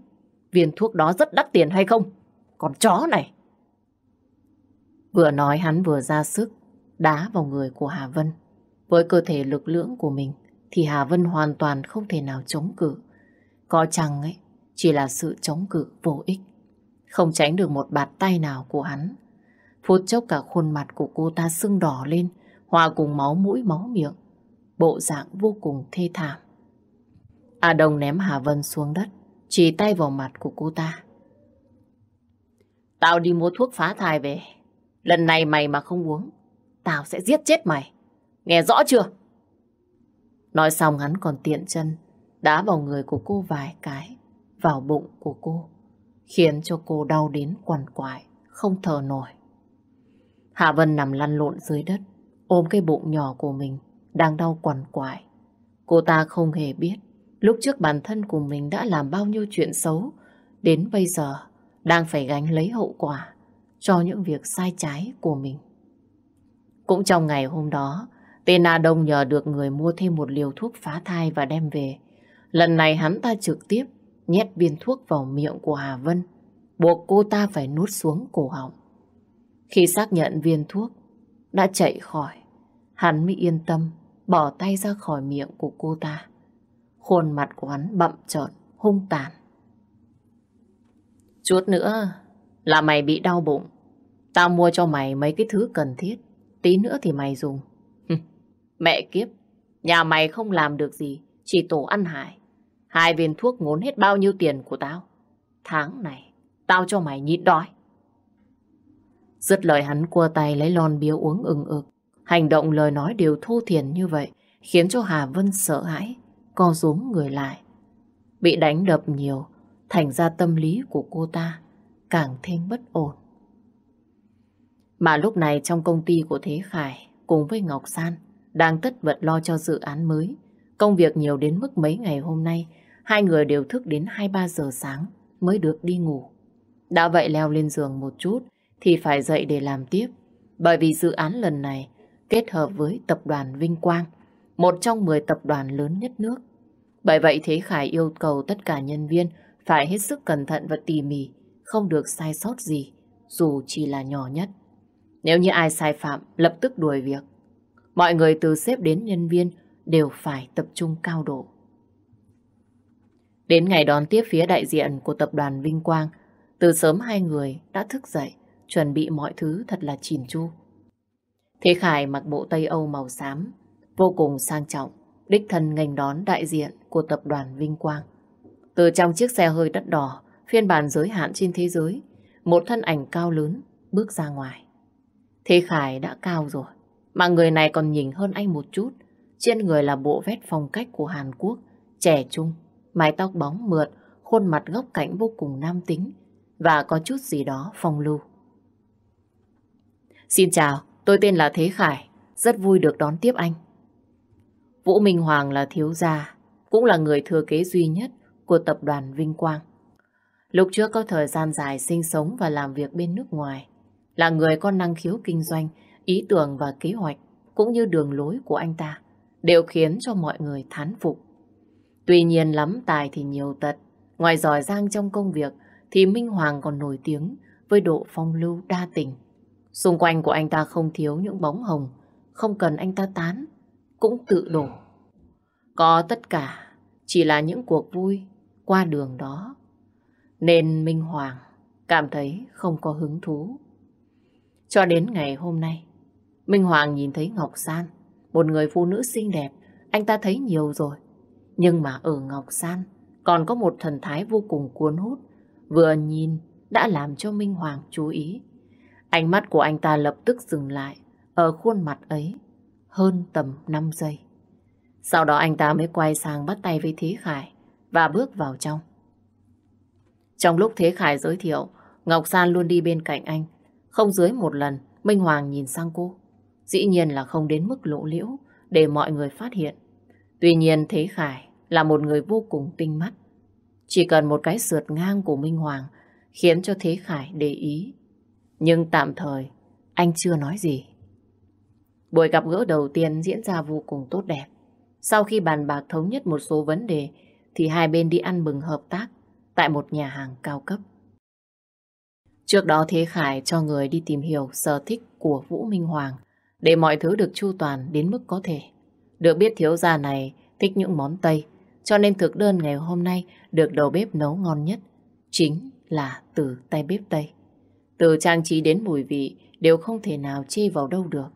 viên thuốc đó rất đắt tiền hay không? Còn chó này! Vừa nói hắn vừa ra sức, đá vào người của Hà Vân. Với cơ thể lực lưỡng của mình, thì Hà Vân hoàn toàn không thể nào chống cự. Có chăng ấy, chỉ là sự chống cự vô ích. Không tránh được một bạt tay nào của hắn. Phút chốc cả khuôn mặt của cô ta sưng đỏ lên, hòa cùng máu mũi máu miệng. Bộ dạng vô cùng thê thảm. A à Đông ném Hà Vân xuống đất chỉ tay vào mặt của cô ta. Tao đi mua thuốc phá thai về. Lần này mày mà không uống, tao sẽ giết chết mày. Nghe rõ chưa? Nói xong hắn còn tiện chân, đá vào người của cô vài cái, vào bụng của cô, khiến cho cô đau đến quằn quại, không thở nổi. Hạ Vân nằm lăn lộn dưới đất, ôm cái bụng nhỏ của mình, đang đau quằn quại. Cô ta không hề biết Lúc trước bản thân của mình đã làm bao nhiêu chuyện xấu, đến bây giờ đang phải gánh lấy hậu quả cho những việc sai trái của mình. Cũng trong ngày hôm đó, tên Tena Đông nhờ được người mua thêm một liều thuốc phá thai và đem về. Lần này hắn ta trực tiếp nhét viên thuốc vào miệng của Hà Vân, buộc cô ta phải nuốt xuống cổ họng. Khi xác nhận viên thuốc đã chạy khỏi, hắn mới yên tâm bỏ tay ra khỏi miệng của cô ta khuôn mặt của hắn bậm trợn, hung tàn. Chút nữa là mày bị đau bụng. Tao mua cho mày mấy cái thứ cần thiết. Tí nữa thì mày dùng. Mẹ kiếp, nhà mày không làm được gì, chỉ tổ ăn hại. Hai viên thuốc ngốn hết bao nhiêu tiền của tao. Tháng này, tao cho mày nhịn đói. Dứt lời hắn cua tay lấy lon bia uống ừng ực. Hành động lời nói đều thô thiển như vậy, khiến cho Hà Vân sợ hãi co rúm người lại. Bị đánh đập nhiều, thành ra tâm lý của cô ta càng thêm bất ổn. Mà lúc này trong công ty của Thế Khải cùng với Ngọc San đang tất bật lo cho dự án mới. Công việc nhiều đến mức mấy ngày hôm nay, hai người đều thức đến 2-3 giờ sáng mới được đi ngủ. Đã vậy leo lên giường một chút thì phải dậy để làm tiếp. Bởi vì dự án lần này kết hợp với tập đoàn Vinh Quang một trong 10 tập đoàn lớn nhất nước. Bởi vậy Thế Khải yêu cầu tất cả nhân viên phải hết sức cẩn thận và tỉ mỉ, không được sai sót gì, dù chỉ là nhỏ nhất. Nếu như ai sai phạm, lập tức đuổi việc. Mọi người từ sếp đến nhân viên đều phải tập trung cao độ. Đến ngày đón tiếp phía đại diện của tập đoàn Vinh Quang, từ sớm hai người đã thức dậy, chuẩn bị mọi thứ thật là chỉn chu. Thế Khải mặc bộ Tây Âu màu xám, vô cùng sang trọng, đích thân nghênh đón đại diện của tập đoàn Vinh Quang. Từ trong chiếc xe hơi đất đỏ, phiên bản giới hạn trên thế giới, một thân ảnh cao lớn bước ra ngoài. Thế Khải đã cao rồi, mà người này còn nhìn hơn anh một chút. Trên người là bộ vét phong cách của Hàn Quốc, trẻ trung, mái tóc bóng mượt, khuôn mặt góc cạnh vô cùng nam tính và có chút gì đó phong lưu. Xin chào, tôi tên là Thế Khải, rất vui được đón tiếp anh. Vũ Minh Hoàng là thiếu gia, cũng là người thừa kế duy nhất của tập đoàn Vinh Quang. Lúc trước có thời gian dài sinh sống và làm việc bên nước ngoài, là người có năng khiếu kinh doanh, ý tưởng và kế hoạch, cũng như đường lối của anh ta, đều khiến cho mọi người thán phục. Tuy nhiên lắm tài thì nhiều tật, ngoài giỏi giang trong công việc thì Minh Hoàng còn nổi tiếng với độ phong lưu đa tình. Xung quanh của anh ta không thiếu những bóng hồng, không cần anh ta tán cũng tự đổ. Có tất cả chỉ là những cuộc vui qua đường đó. Nên Minh Hoàng cảm thấy không có hứng thú. Cho đến ngày hôm nay, Minh Hoàng nhìn thấy Ngọc San, một người phụ nữ xinh đẹp, anh ta thấy nhiều rồi. Nhưng mà ở Ngọc San còn có một thần thái vô cùng cuốn hút, vừa nhìn đã làm cho Minh Hoàng chú ý. Ánh mắt của anh ta lập tức dừng lại ở khuôn mặt ấy hơn tầm 5 giây. Sau đó anh ta mới quay sang bắt tay với Thế Khải và bước vào trong. Trong lúc Thế Khải giới thiệu, Ngọc San luôn đi bên cạnh anh. Không dưới một lần, Minh Hoàng nhìn sang cô. Dĩ nhiên là không đến mức lộ liễu để mọi người phát hiện. Tuy nhiên Thế Khải là một người vô cùng tinh mắt. Chỉ cần một cái sượt ngang của Minh Hoàng khiến cho Thế Khải để ý. Nhưng tạm thời, anh chưa nói gì. Buổi gặp gỡ đầu tiên diễn ra vô cùng tốt đẹp. Sau khi bàn bạc thống nhất một số vấn đề, thì hai bên đi ăn mừng hợp tác tại một nhà hàng cao cấp. Trước đó Thế Khải cho người đi tìm hiểu sở thích của Vũ Minh Hoàng để mọi thứ được chu toàn đến mức có thể. Được biết thiếu gia này thích những món Tây, cho nên thực đơn ngày hôm nay được đầu bếp nấu ngon nhất, chính là từ tay bếp Tây. Từ trang trí đến mùi vị đều không thể nào chê vào đâu được.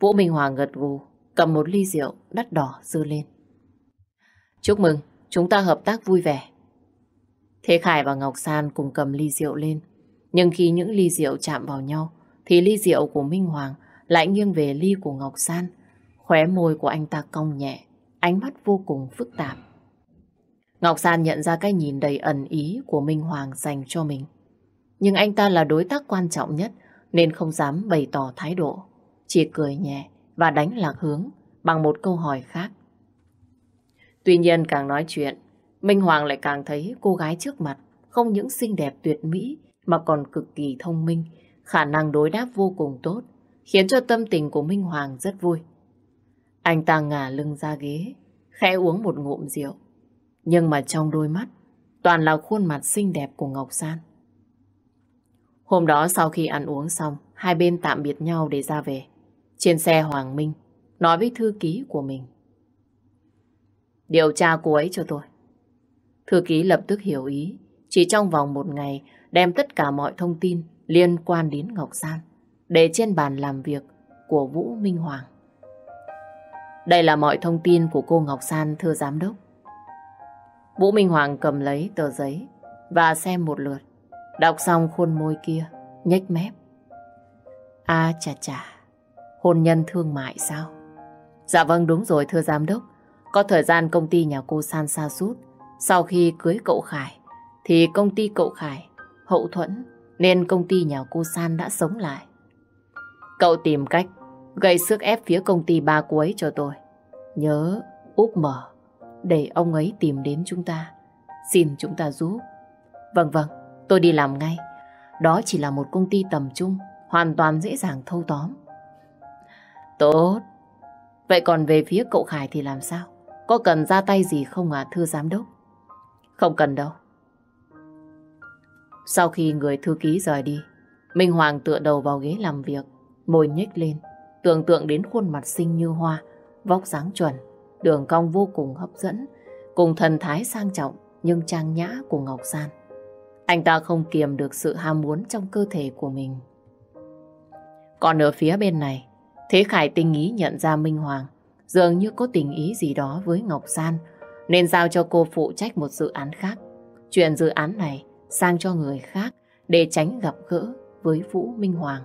Vũ Minh Hoàng gật gù, cầm một ly rượu đắt đỏ dư lên. Chúc mừng, chúng ta hợp tác vui vẻ. Thế Khải và Ngọc San cùng cầm ly rượu lên. Nhưng khi những ly rượu chạm vào nhau, thì ly rượu của Minh Hoàng lại nghiêng về ly của Ngọc San. Khóe môi của anh ta cong nhẹ, ánh mắt vô cùng phức tạp. Ngọc San nhận ra cái nhìn đầy ẩn ý của Minh Hoàng dành cho mình. Nhưng anh ta là đối tác quan trọng nhất nên không dám bày tỏ thái độ chỉ cười nhẹ và đánh lạc hướng bằng một câu hỏi khác. Tuy nhiên càng nói chuyện, Minh Hoàng lại càng thấy cô gái trước mặt không những xinh đẹp tuyệt mỹ mà còn cực kỳ thông minh, khả năng đối đáp vô cùng tốt, khiến cho tâm tình của Minh Hoàng rất vui. Anh ta ngả lưng ra ghế, khẽ uống một ngụm rượu. Nhưng mà trong đôi mắt, toàn là khuôn mặt xinh đẹp của Ngọc San. Hôm đó sau khi ăn uống xong, hai bên tạm biệt nhau để ra về. Trên xe Hoàng Minh nói với thư ký của mình. Điều tra cô ấy cho tôi. Thư ký lập tức hiểu ý, chỉ trong vòng một ngày đem tất cả mọi thông tin liên quan đến Ngọc San để trên bàn làm việc của Vũ Minh Hoàng. Đây là mọi thông tin của cô Ngọc San thưa giám đốc. Vũ Minh Hoàng cầm lấy tờ giấy và xem một lượt. Đọc xong khuôn môi kia, nhếch mép. A chà chà hôn nhân thương mại sao? Dạ vâng đúng rồi thưa giám đốc. Có thời gian công ty nhà cô San xa sút Sau khi cưới cậu Khải, thì công ty cậu Khải hậu thuẫn nên công ty nhà cô San đã sống lại. Cậu tìm cách gây sức ép phía công ty ba cuối cho tôi. Nhớ úp mở để ông ấy tìm đến chúng ta. Xin chúng ta giúp. Vâng vâng, tôi đi làm ngay. Đó chỉ là một công ty tầm trung, hoàn toàn dễ dàng thâu tóm. Tốt. Vậy còn về phía cậu Khải thì làm sao? Có cần ra tay gì không à thưa giám đốc? Không cần đâu. Sau khi người thư ký rời đi, Minh Hoàng tựa đầu vào ghế làm việc, môi nhếch lên, tưởng tượng đến khuôn mặt xinh như hoa, vóc dáng chuẩn, đường cong vô cùng hấp dẫn, cùng thần thái sang trọng nhưng trang nhã của Ngọc San. Anh ta không kiềm được sự ham muốn trong cơ thể của mình. Còn ở phía bên này, Thế Khải tình ý nhận ra Minh Hoàng dường như có tình ý gì đó với Ngọc San nên giao cho cô phụ trách một dự án khác. chuyển dự án này sang cho người khác để tránh gặp gỡ với Vũ Minh Hoàng.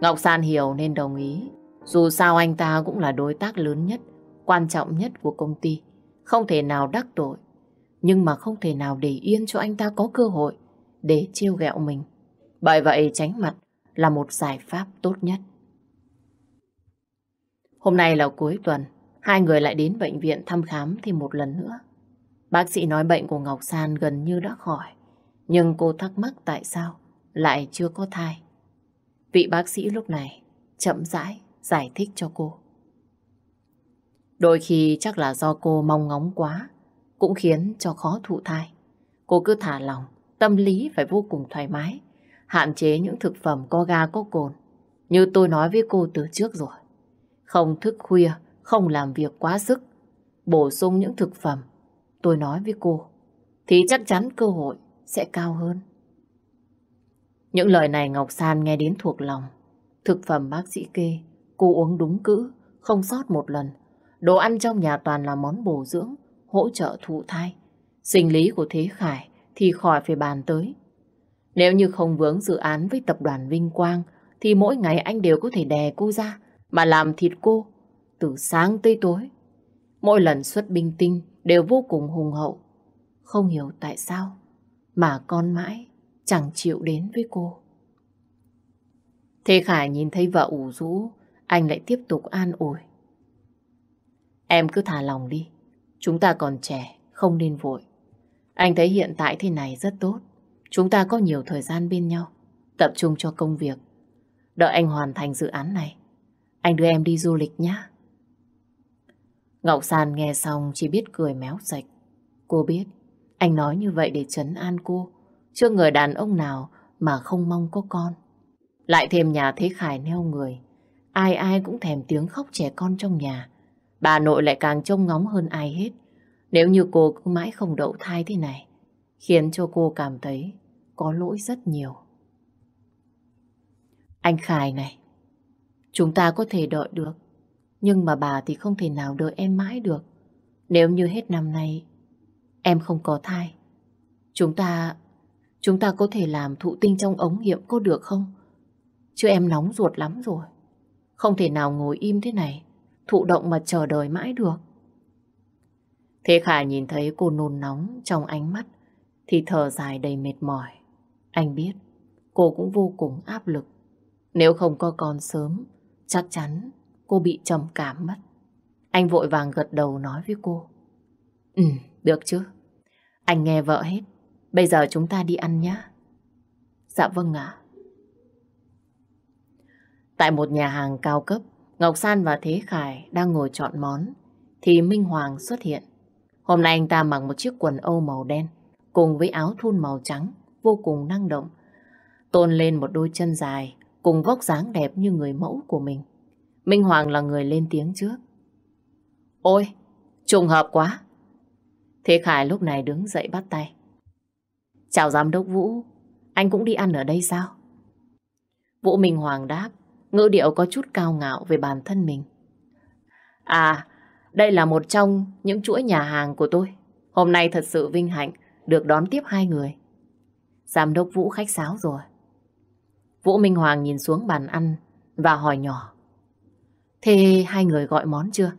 Ngọc San hiểu nên đồng ý. Dù sao anh ta cũng là đối tác lớn nhất, quan trọng nhất của công ty. Không thể nào đắc tội. Nhưng mà không thể nào để yên cho anh ta có cơ hội để trêu ghẹo mình. Bởi vậy tránh mặt là một giải pháp tốt nhất. Hôm nay là cuối tuần, hai người lại đến bệnh viện thăm khám thêm một lần nữa. Bác sĩ nói bệnh của Ngọc San gần như đã khỏi, nhưng cô thắc mắc tại sao lại chưa có thai. Vị bác sĩ lúc này chậm rãi giải thích cho cô. Đôi khi chắc là do cô mong ngóng quá, cũng khiến cho khó thụ thai. Cô cứ thả lòng, tâm lý phải vô cùng thoải mái, hạn chế những thực phẩm có ga có cồn, như tôi nói với cô từ trước rồi. Không thức khuya, không làm việc quá sức. Bổ sung những thực phẩm. Tôi nói với cô, thì chắc chắn cơ hội sẽ cao hơn. Những lời này Ngọc San nghe đến thuộc lòng. Thực phẩm bác sĩ kê, cô uống đúng cữ, không sót một lần. Đồ ăn trong nhà toàn là món bổ dưỡng, hỗ trợ thụ thai. Sinh lý của Thế Khải thì khỏi phải bàn tới. Nếu như không vướng dự án với tập đoàn Vinh Quang, thì mỗi ngày anh đều có thể đè cô ra, mà làm thịt cô từ sáng tới tối. Mỗi lần xuất binh tinh đều vô cùng hùng hậu. Không hiểu tại sao mà con mãi chẳng chịu đến với cô. Thế Khải nhìn thấy vợ ủ rũ, anh lại tiếp tục an ủi. Em cứ thả lòng đi, chúng ta còn trẻ, không nên vội. Anh thấy hiện tại thế này rất tốt, chúng ta có nhiều thời gian bên nhau, tập trung cho công việc. Đợi anh hoàn thành dự án này, anh đưa em đi du lịch nhé. Ngọc Sàn nghe xong chỉ biết cười méo sạch. Cô biết, anh nói như vậy để chấn an cô. Chưa người đàn ông nào mà không mong có con. Lại thêm nhà thế khải neo người. Ai ai cũng thèm tiếng khóc trẻ con trong nhà. Bà nội lại càng trông ngóng hơn ai hết. Nếu như cô cứ mãi không đậu thai thế này, khiến cho cô cảm thấy có lỗi rất nhiều. Anh Khải này, Chúng ta có thể đợi được, nhưng mà bà thì không thể nào đợi em mãi được. Nếu như hết năm nay em không có thai, chúng ta chúng ta có thể làm thụ tinh trong ống nghiệm có được không? Chứ em nóng ruột lắm rồi. Không thể nào ngồi im thế này, thụ động mà chờ đợi mãi được. Thế Khả nhìn thấy cô nôn nóng trong ánh mắt thì thở dài đầy mệt mỏi. Anh biết cô cũng vô cùng áp lực. Nếu không có con sớm Chắc chắn cô bị trầm cảm mất. Anh vội vàng gật đầu nói với cô. Ừ, được chứ. Anh nghe vợ hết. Bây giờ chúng ta đi ăn nhé. Dạ vâng ạ. Tại một nhà hàng cao cấp, Ngọc San và Thế Khải đang ngồi chọn món, thì Minh Hoàng xuất hiện. Hôm nay anh ta mặc một chiếc quần âu màu đen, cùng với áo thun màu trắng, vô cùng năng động. Tôn lên một đôi chân dài, cùng vóc dáng đẹp như người mẫu của mình. Minh Hoàng là người lên tiếng trước. Ôi, trùng hợp quá. Thế Khải lúc này đứng dậy bắt tay. Chào giám đốc Vũ, anh cũng đi ăn ở đây sao? Vũ Minh Hoàng đáp, ngữ điệu có chút cao ngạo về bản thân mình. À, đây là một trong những chuỗi nhà hàng của tôi. Hôm nay thật sự vinh hạnh được đón tiếp hai người. Giám đốc Vũ khách sáo rồi. Vũ Minh Hoàng nhìn xuống bàn ăn và hỏi nhỏ. Thế hai người gọi món chưa?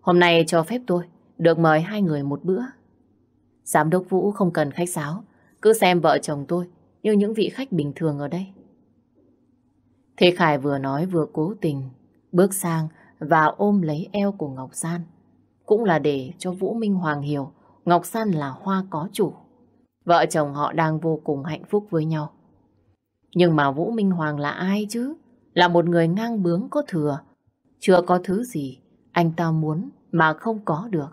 Hôm nay cho phép tôi được mời hai người một bữa. Giám đốc Vũ không cần khách sáo, cứ xem vợ chồng tôi như những vị khách bình thường ở đây. Thế Khải vừa nói vừa cố tình bước sang và ôm lấy eo của Ngọc San. Cũng là để cho Vũ Minh Hoàng hiểu Ngọc San là hoa có chủ. Vợ chồng họ đang vô cùng hạnh phúc với nhau. Nhưng mà Vũ Minh Hoàng là ai chứ? Là một người ngang bướng có thừa. Chưa có thứ gì anh ta muốn mà không có được.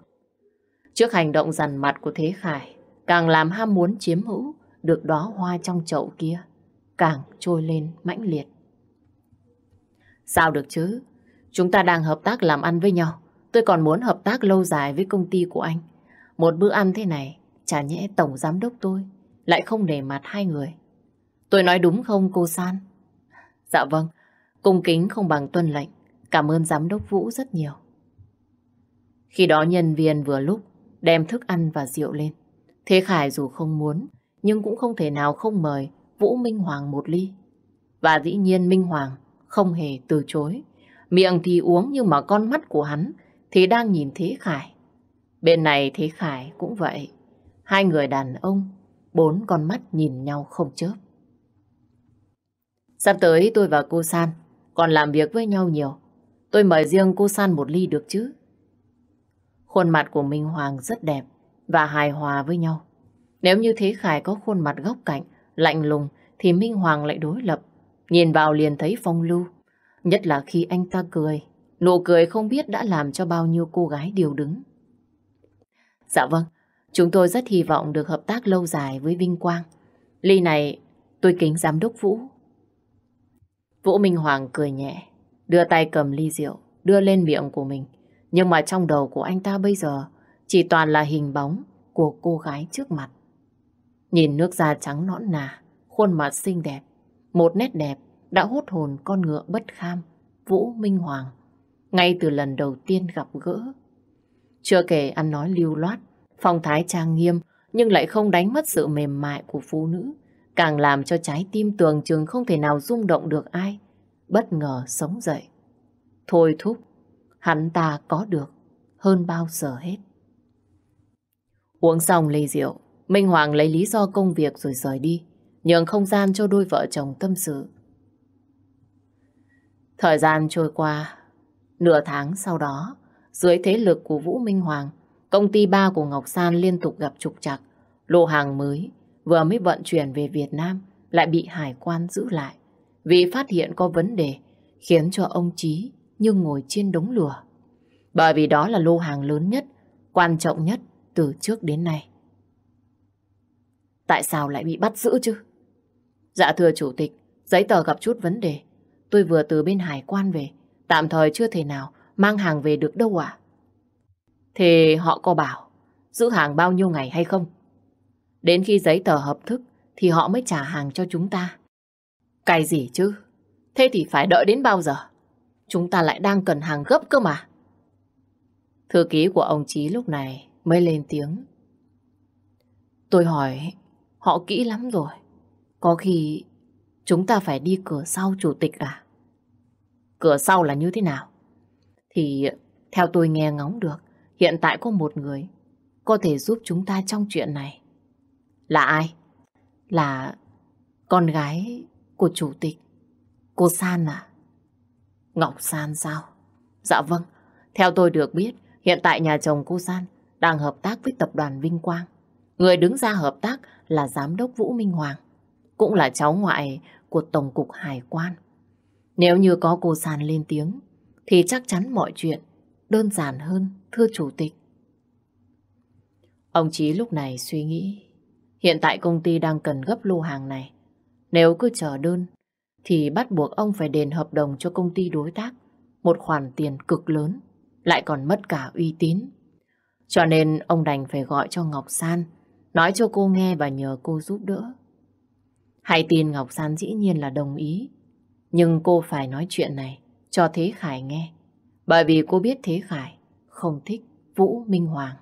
Trước hành động dằn mặt của Thế Khải, càng làm ham muốn chiếm hữu được đóa hoa trong chậu kia, càng trôi lên mãnh liệt. Sao được chứ? Chúng ta đang hợp tác làm ăn với nhau. Tôi còn muốn hợp tác lâu dài với công ty của anh. Một bữa ăn thế này, chả nhẽ tổng giám đốc tôi lại không để mặt hai người. Tôi nói đúng không cô San? Dạ vâng, cung kính không bằng tuân lệnh. Cảm ơn giám đốc Vũ rất nhiều. Khi đó nhân viên vừa lúc đem thức ăn và rượu lên. Thế Khải dù không muốn, nhưng cũng không thể nào không mời Vũ Minh Hoàng một ly. Và dĩ nhiên Minh Hoàng không hề từ chối. Miệng thì uống nhưng mà con mắt của hắn thì đang nhìn Thế Khải. Bên này Thế Khải cũng vậy. Hai người đàn ông, bốn con mắt nhìn nhau không chớp. Sắp tới tôi và cô San còn làm việc với nhau nhiều. Tôi mời riêng cô San một ly được chứ? Khuôn mặt của Minh Hoàng rất đẹp và hài hòa với nhau. Nếu như Thế Khải có khuôn mặt góc cạnh, lạnh lùng thì Minh Hoàng lại đối lập. Nhìn vào liền thấy phong lưu. Nhất là khi anh ta cười. Nụ cười không biết đã làm cho bao nhiêu cô gái điều đứng. Dạ vâng, chúng tôi rất hy vọng được hợp tác lâu dài với Vinh Quang. Ly này tôi kính giám đốc Vũ. Vũ Minh Hoàng cười nhẹ, đưa tay cầm ly rượu, đưa lên miệng của mình. Nhưng mà trong đầu của anh ta bây giờ chỉ toàn là hình bóng của cô gái trước mặt. Nhìn nước da trắng nõn nà, khuôn mặt xinh đẹp, một nét đẹp đã hút hồn con ngựa bất kham, Vũ Minh Hoàng, ngay từ lần đầu tiên gặp gỡ. Chưa kể ăn nói lưu loát, phong thái trang nghiêm nhưng lại không đánh mất sự mềm mại của phụ nữ càng làm cho trái tim tường trường không thể nào rung động được ai, bất ngờ sống dậy. Thôi thúc, hắn ta có được hơn bao giờ hết. Uống xong ly rượu, Minh Hoàng lấy lý do công việc rồi rời đi, nhường không gian cho đôi vợ chồng tâm sự. Thời gian trôi qua, nửa tháng sau đó, dưới thế lực của Vũ Minh Hoàng, công ty ba của Ngọc San liên tục gặp trục trặc, lô hàng mới vừa mới vận chuyển về Việt Nam lại bị hải quan giữ lại vì phát hiện có vấn đề khiến cho ông chí như ngồi trên đống lửa. Bởi vì đó là lô hàng lớn nhất, quan trọng nhất từ trước đến nay. Tại sao lại bị bắt giữ chứ? Dạ thưa chủ tịch, giấy tờ gặp chút vấn đề. Tôi vừa từ bên hải quan về, tạm thời chưa thể nào mang hàng về được đâu ạ. Thì họ có bảo giữ hàng bao nhiêu ngày hay không? Đến khi giấy tờ hợp thức thì họ mới trả hàng cho chúng ta. Cái gì chứ? Thế thì phải đợi đến bao giờ? Chúng ta lại đang cần hàng gấp cơ mà. Thư ký của ông Chí lúc này mới lên tiếng. Tôi hỏi họ kỹ lắm rồi. Có khi chúng ta phải đi cửa sau chủ tịch à? Cửa sau là như thế nào? Thì theo tôi nghe ngóng được, hiện tại có một người có thể giúp chúng ta trong chuyện này. Là ai? Là con gái của chủ tịch. Cô San à? Ngọc San sao? Dạ vâng. Theo tôi được biết, hiện tại nhà chồng cô San đang hợp tác với tập đoàn Vinh Quang. Người đứng ra hợp tác là giám đốc Vũ Minh Hoàng, cũng là cháu ngoại của Tổng cục Hải quan. Nếu như có cô San lên tiếng, thì chắc chắn mọi chuyện đơn giản hơn, thưa chủ tịch. Ông Chí lúc này suy nghĩ Hiện tại công ty đang cần gấp lô hàng này. Nếu cứ chờ đơn, thì bắt buộc ông phải đền hợp đồng cho công ty đối tác. Một khoản tiền cực lớn, lại còn mất cả uy tín. Cho nên ông đành phải gọi cho Ngọc San, nói cho cô nghe và nhờ cô giúp đỡ. Hay tin Ngọc San dĩ nhiên là đồng ý, nhưng cô phải nói chuyện này cho Thế Khải nghe, bởi vì cô biết Thế Khải không thích Vũ Minh Hoàng.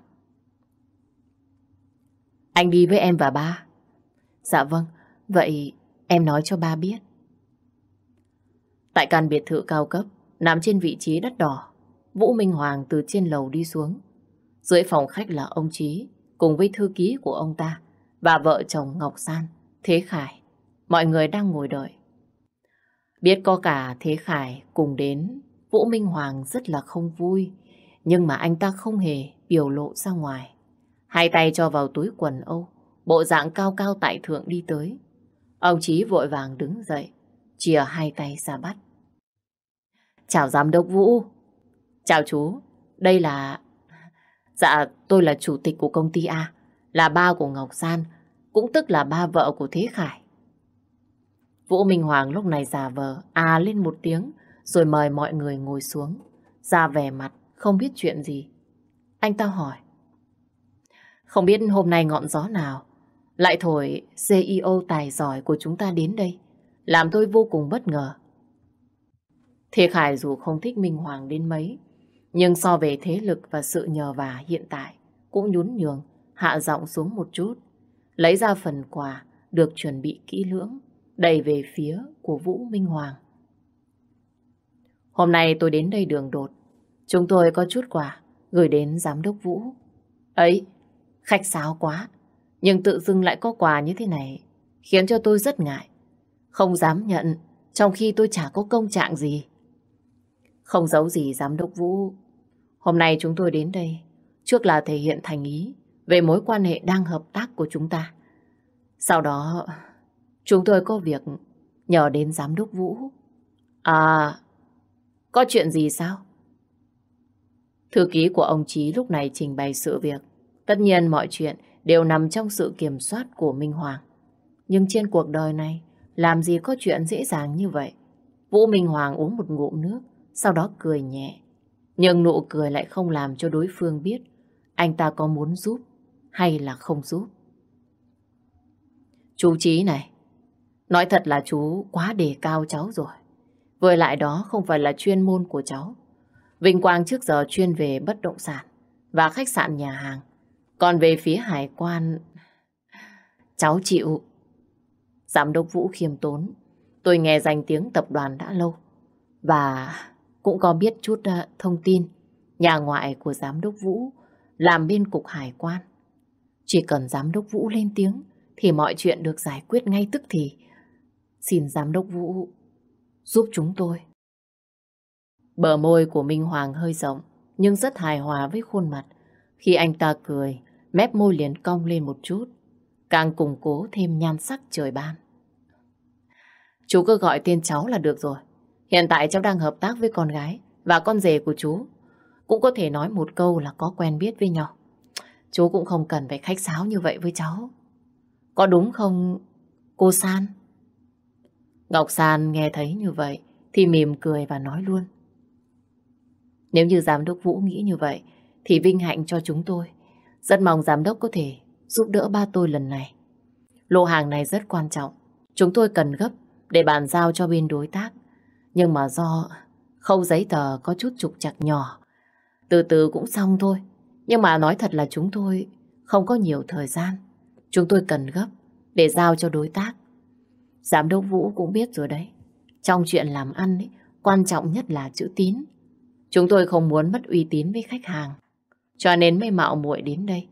Anh đi với em và ba. Dạ vâng, vậy em nói cho ba biết. Tại căn biệt thự cao cấp, nằm trên vị trí đắt đỏ, Vũ Minh Hoàng từ trên lầu đi xuống. Dưới phòng khách là ông Trí, cùng với thư ký của ông ta, và vợ chồng Ngọc San, Thế Khải. Mọi người đang ngồi đợi. Biết có cả Thế Khải cùng đến, Vũ Minh Hoàng rất là không vui, nhưng mà anh ta không hề biểu lộ ra ngoài. Hai tay cho vào túi quần Âu, bộ dạng cao cao tại thượng đi tới. Ông Chí vội vàng đứng dậy, chìa hai tay ra bắt. Chào giám đốc Vũ. Chào chú, đây là... Dạ, tôi là chủ tịch của công ty A, là ba của Ngọc San, cũng tức là ba vợ của Thế Khải. Vũ Minh Hoàng lúc này giả vờ, à lên một tiếng, rồi mời mọi người ngồi xuống. Ra vẻ mặt, không biết chuyện gì. Anh ta hỏi. Không biết hôm nay ngọn gió nào lại thổi CEO tài giỏi của chúng ta đến đây, làm tôi vô cùng bất ngờ. Thiệt Hải dù không thích Minh Hoàng đến mấy, nhưng so về thế lực và sự nhờ vả hiện tại, cũng nhún nhường, hạ giọng xuống một chút, lấy ra phần quà được chuẩn bị kỹ lưỡng, đẩy về phía của Vũ Minh Hoàng. Hôm nay tôi đến đây đường đột, chúng tôi có chút quà gửi đến Giám đốc Vũ. Ấy, Khách sáo quá, nhưng tự dưng lại có quà như thế này, khiến cho tôi rất ngại. Không dám nhận, trong khi tôi chả có công trạng gì. Không giấu gì giám đốc Vũ. Hôm nay chúng tôi đến đây, trước là thể hiện thành ý về mối quan hệ đang hợp tác của chúng ta. Sau đó, chúng tôi có việc nhờ đến giám đốc Vũ. À, có chuyện gì sao? Thư ký của ông Chí lúc này trình bày sự việc. Tất nhiên mọi chuyện đều nằm trong sự kiểm soát của Minh Hoàng. Nhưng trên cuộc đời này, làm gì có chuyện dễ dàng như vậy. Vũ Minh Hoàng uống một ngụm nước, sau đó cười nhẹ. Nhưng nụ cười lại không làm cho đối phương biết anh ta có muốn giúp hay là không giúp. Chú Chí này, nói thật là chú quá đề cao cháu rồi. vừa lại đó không phải là chuyên môn của cháu. Vinh Quang trước giờ chuyên về bất động sản và khách sạn nhà hàng. Còn về phía hải quan... Cháu chịu. Giám đốc Vũ khiêm tốn. Tôi nghe danh tiếng tập đoàn đã lâu. Và cũng có biết chút ờ, thông tin. Nhà ngoại của giám đốc Vũ làm bên cục hải quan. Chỉ cần giám đốc Vũ lên tiếng thì mọi chuyện được giải quyết ngay tức thì. Xin giám đốc Vũ giúp chúng tôi. Bờ môi của Minh Hoàng hơi rộng nhưng rất hài hòa với khuôn mặt. Khi anh ta cười, Mép môi liền cong lên một chút Càng củng cố thêm nhan sắc trời ban Chú cứ gọi tên cháu là được rồi Hiện tại cháu đang hợp tác với con gái Và con rể của chú Cũng có thể nói một câu là có quen biết với nhau Chú cũng không cần phải khách sáo như vậy với cháu Có đúng không cô San? Ngọc San nghe thấy như vậy Thì mỉm cười và nói luôn Nếu như giám đốc Vũ nghĩ như vậy Thì vinh hạnh cho chúng tôi rất mong giám đốc có thể giúp đỡ ba tôi lần này. Lô hàng này rất quan trọng. Chúng tôi cần gấp để bàn giao cho bên đối tác. Nhưng mà do khâu giấy tờ có chút trục chặt nhỏ. Từ từ cũng xong thôi. Nhưng mà nói thật là chúng tôi không có nhiều thời gian. Chúng tôi cần gấp để giao cho đối tác. Giám đốc Vũ cũng biết rồi đấy. Trong chuyện làm ăn ấy, quan trọng nhất là chữ tín. Chúng tôi không muốn mất uy tín với khách hàng. Cho nên mới mạo muội đến đây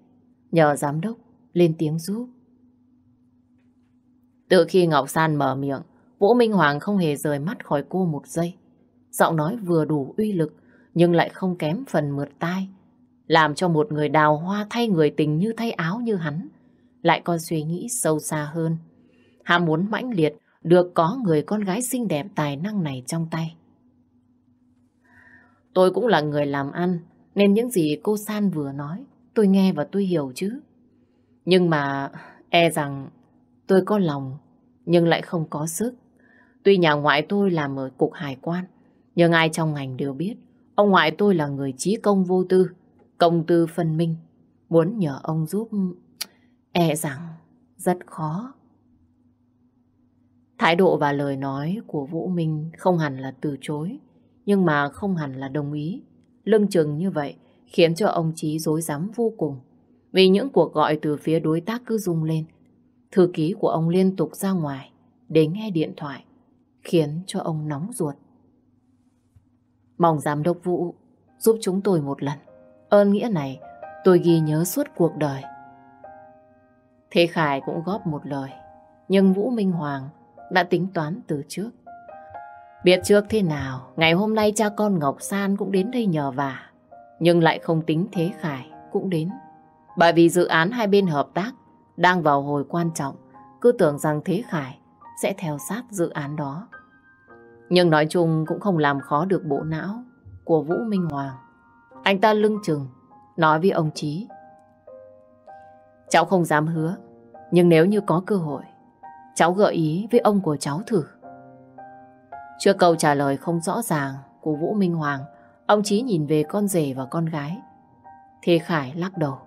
Nhờ giám đốc lên tiếng giúp Từ khi Ngọc San mở miệng Vũ Minh Hoàng không hề rời mắt khỏi cô một giây Giọng nói vừa đủ uy lực Nhưng lại không kém phần mượt tai Làm cho một người đào hoa thay người tình như thay áo như hắn Lại còn suy nghĩ sâu xa hơn Ham muốn mãnh liệt Được có người con gái xinh đẹp tài năng này trong tay Tôi cũng là người làm ăn nên những gì cô San vừa nói Tôi nghe và tôi hiểu chứ Nhưng mà e rằng Tôi có lòng Nhưng lại không có sức Tuy nhà ngoại tôi làm ở cục hải quan Nhưng ai trong ngành đều biết Ông ngoại tôi là người trí công vô tư Công tư phân minh Muốn nhờ ông giúp E rằng rất khó Thái độ và lời nói của Vũ Minh không hẳn là từ chối, nhưng mà không hẳn là đồng ý lưng chừng như vậy khiến cho ông Chí rối rắm vô cùng. Vì những cuộc gọi từ phía đối tác cứ rung lên, thư ký của ông liên tục ra ngoài để nghe điện thoại, khiến cho ông nóng ruột. Mong giám đốc Vũ giúp chúng tôi một lần. Ơn nghĩa này tôi ghi nhớ suốt cuộc đời. Thế Khải cũng góp một lời, nhưng Vũ Minh Hoàng đã tính toán từ trước. Biết trước thế nào, ngày hôm nay cha con Ngọc San cũng đến đây nhờ vả, nhưng lại không tính Thế Khải cũng đến. Bởi vì dự án hai bên hợp tác đang vào hồi quan trọng, cứ tưởng rằng Thế Khải sẽ theo sát dự án đó. Nhưng nói chung cũng không làm khó được bộ não của Vũ Minh Hoàng. Anh ta lưng chừng, nói với ông Chí. Cháu không dám hứa, nhưng nếu như có cơ hội, cháu gợi ý với ông của cháu thử. Trước câu trả lời không rõ ràng của Vũ Minh Hoàng, ông Chí nhìn về con rể và con gái. Thế Khải lắc đầu,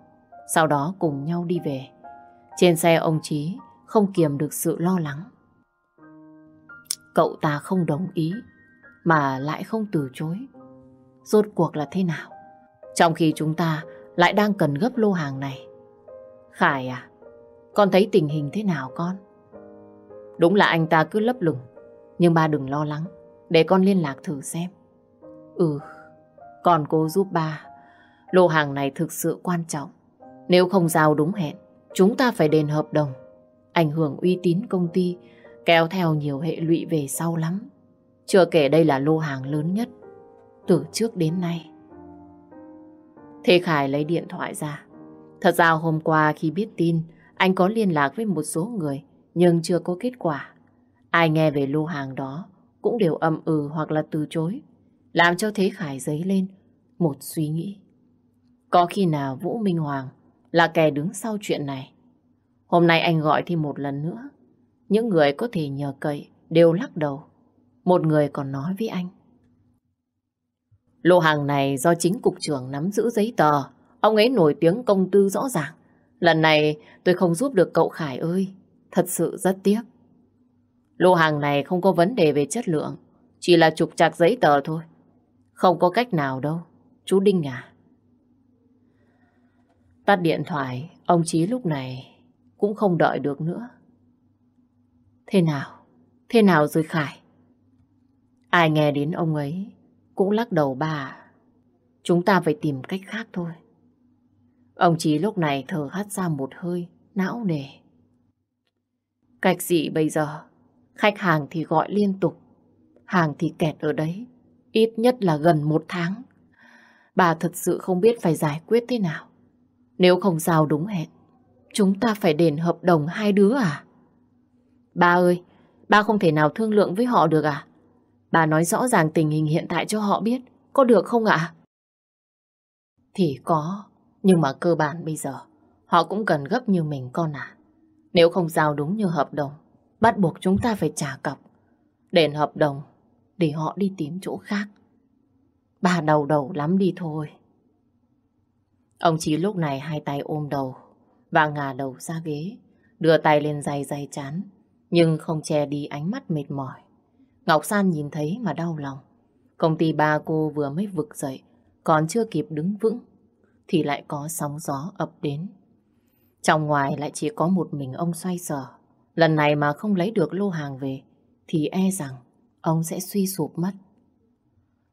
sau đó cùng nhau đi về. Trên xe ông Chí không kiềm được sự lo lắng. Cậu ta không đồng ý, mà lại không từ chối. Rốt cuộc là thế nào? Trong khi chúng ta lại đang cần gấp lô hàng này. Khải à, con thấy tình hình thế nào con? Đúng là anh ta cứ lấp lửng nhưng ba đừng lo lắng, để con liên lạc thử xem. Ừ, còn cô giúp ba. Lô hàng này thực sự quan trọng. Nếu không giao đúng hẹn, chúng ta phải đền hợp đồng. Ảnh hưởng uy tín công ty, kéo theo nhiều hệ lụy về sau lắm. Chưa kể đây là lô hàng lớn nhất từ trước đến nay. Thế Khải lấy điện thoại ra. Thật ra hôm qua khi biết tin, anh có liên lạc với một số người nhưng chưa có kết quả. Ai nghe về lô hàng đó cũng đều âm ừ hoặc là từ chối, làm cho Thế Khải dấy lên một suy nghĩ. Có khi nào Vũ Minh Hoàng là kẻ đứng sau chuyện này? Hôm nay anh gọi thì một lần nữa, những người có thể nhờ cậy đều lắc đầu. Một người còn nói với anh. Lô hàng này do chính cục trưởng nắm giữ giấy tờ, ông ấy nổi tiếng công tư rõ ràng. Lần này tôi không giúp được cậu Khải ơi, thật sự rất tiếc. Lô hàng này không có vấn đề về chất lượng, chỉ là trục trặc giấy tờ thôi. Không có cách nào đâu, chú Đinh à. Tắt điện thoại, ông Chí lúc này cũng không đợi được nữa. Thế nào? Thế nào rồi Khải? Ai nghe đến ông ấy cũng lắc đầu bà. Chúng ta phải tìm cách khác thôi. Ông Chí lúc này thở hắt ra một hơi, não nề. Cách gì bây giờ? Khách hàng thì gọi liên tục, hàng thì kẹt ở đấy, ít nhất là gần một tháng. Bà thật sự không biết phải giải quyết thế nào. Nếu không giao đúng hẹn, chúng ta phải đền hợp đồng hai đứa à? Ba ơi, ba không thể nào thương lượng với họ được à? Bà nói rõ ràng tình hình hiện tại cho họ biết, có được không ạ? À? Thì có, nhưng mà cơ bản bây giờ, họ cũng cần gấp như mình con à. Nếu không giao đúng như hợp đồng, bắt buộc chúng ta phải trả cọc, đền hợp đồng để họ đi tìm chỗ khác. Bà đầu đầu lắm đi thôi. Ông Chí lúc này hai tay ôm đầu và ngả đầu ra ghế, đưa tay lên dày dày chán, nhưng không che đi ánh mắt mệt mỏi. Ngọc San nhìn thấy mà đau lòng. Công ty ba cô vừa mới vực dậy, còn chưa kịp đứng vững, thì lại có sóng gió ập đến. Trong ngoài lại chỉ có một mình ông xoay sở. Lần này mà không lấy được lô hàng về thì e rằng ông sẽ suy sụp mất.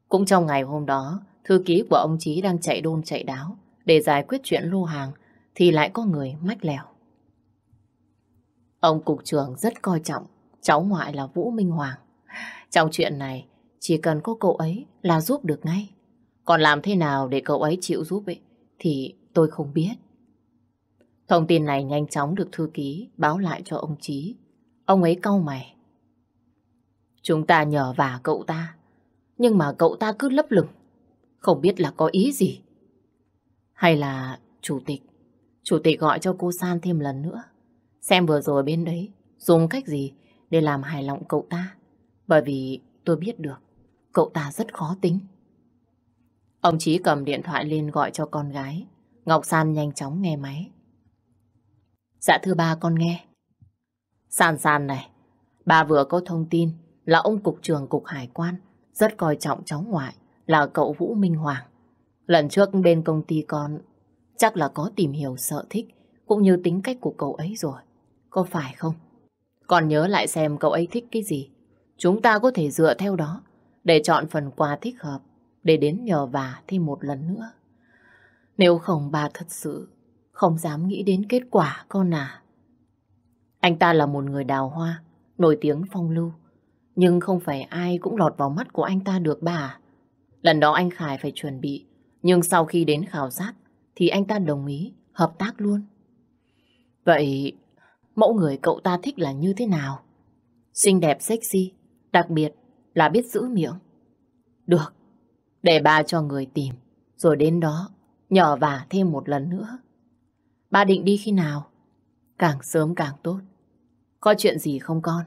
Cũng trong ngày hôm đó, thư ký của ông Chí đang chạy đôn chạy đáo để giải quyết chuyện lô hàng thì lại có người mách lèo. Ông cục trưởng rất coi trọng cháu ngoại là Vũ Minh Hoàng. Trong chuyện này, chỉ cần có cậu ấy là giúp được ngay. Còn làm thế nào để cậu ấy chịu giúp ấy thì tôi không biết. Thông tin này nhanh chóng được thư ký báo lại cho ông Chí. Ông ấy cau mày. Chúng ta nhờ vả cậu ta, nhưng mà cậu ta cứ lấp lửng, không biết là có ý gì. Hay là chủ tịch, chủ tịch gọi cho cô San thêm lần nữa, xem vừa rồi bên đấy dùng cách gì để làm hài lòng cậu ta, bởi vì tôi biết được cậu ta rất khó tính. Ông Chí cầm điện thoại lên gọi cho con gái, Ngọc San nhanh chóng nghe máy. Dạ thưa ba con nghe. Sàn sàn này, ba vừa có thông tin là ông cục trưởng cục hải quan rất coi trọng cháu ngoại là cậu Vũ Minh Hoàng. Lần trước bên công ty con chắc là có tìm hiểu sở thích cũng như tính cách của cậu ấy rồi. Có phải không? Còn nhớ lại xem cậu ấy thích cái gì. Chúng ta có thể dựa theo đó để chọn phần quà thích hợp để đến nhờ vả thêm một lần nữa. Nếu không bà thật sự không dám nghĩ đến kết quả con à. Anh ta là một người đào hoa, nổi tiếng phong lưu. Nhưng không phải ai cũng lọt vào mắt của anh ta được bà. Lần đó anh Khải phải chuẩn bị. Nhưng sau khi đến khảo sát thì anh ta đồng ý hợp tác luôn. Vậy mẫu người cậu ta thích là như thế nào? Xinh đẹp sexy, đặc biệt là biết giữ miệng. Được, để ba cho người tìm, rồi đến đó nhờ vả thêm một lần nữa. Ba định đi khi nào? Càng sớm càng tốt. Có chuyện gì không con?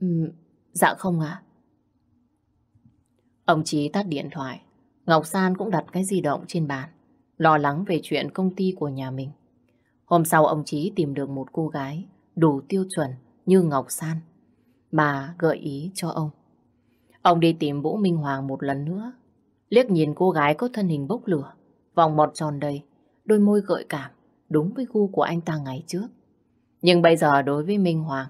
Ừ, dạ không ạ. Ông Chí tắt điện thoại. Ngọc San cũng đặt cái di động trên bàn. Lo lắng về chuyện công ty của nhà mình. Hôm sau ông Chí tìm được một cô gái đủ tiêu chuẩn như Ngọc San. Bà gợi ý cho ông. Ông đi tìm Vũ Minh Hoàng một lần nữa. Liếc nhìn cô gái có thân hình bốc lửa, vòng mọt tròn đầy, đôi môi gợi cảm đúng với gu của anh ta ngày trước. Nhưng bây giờ đối với Minh Hoàng,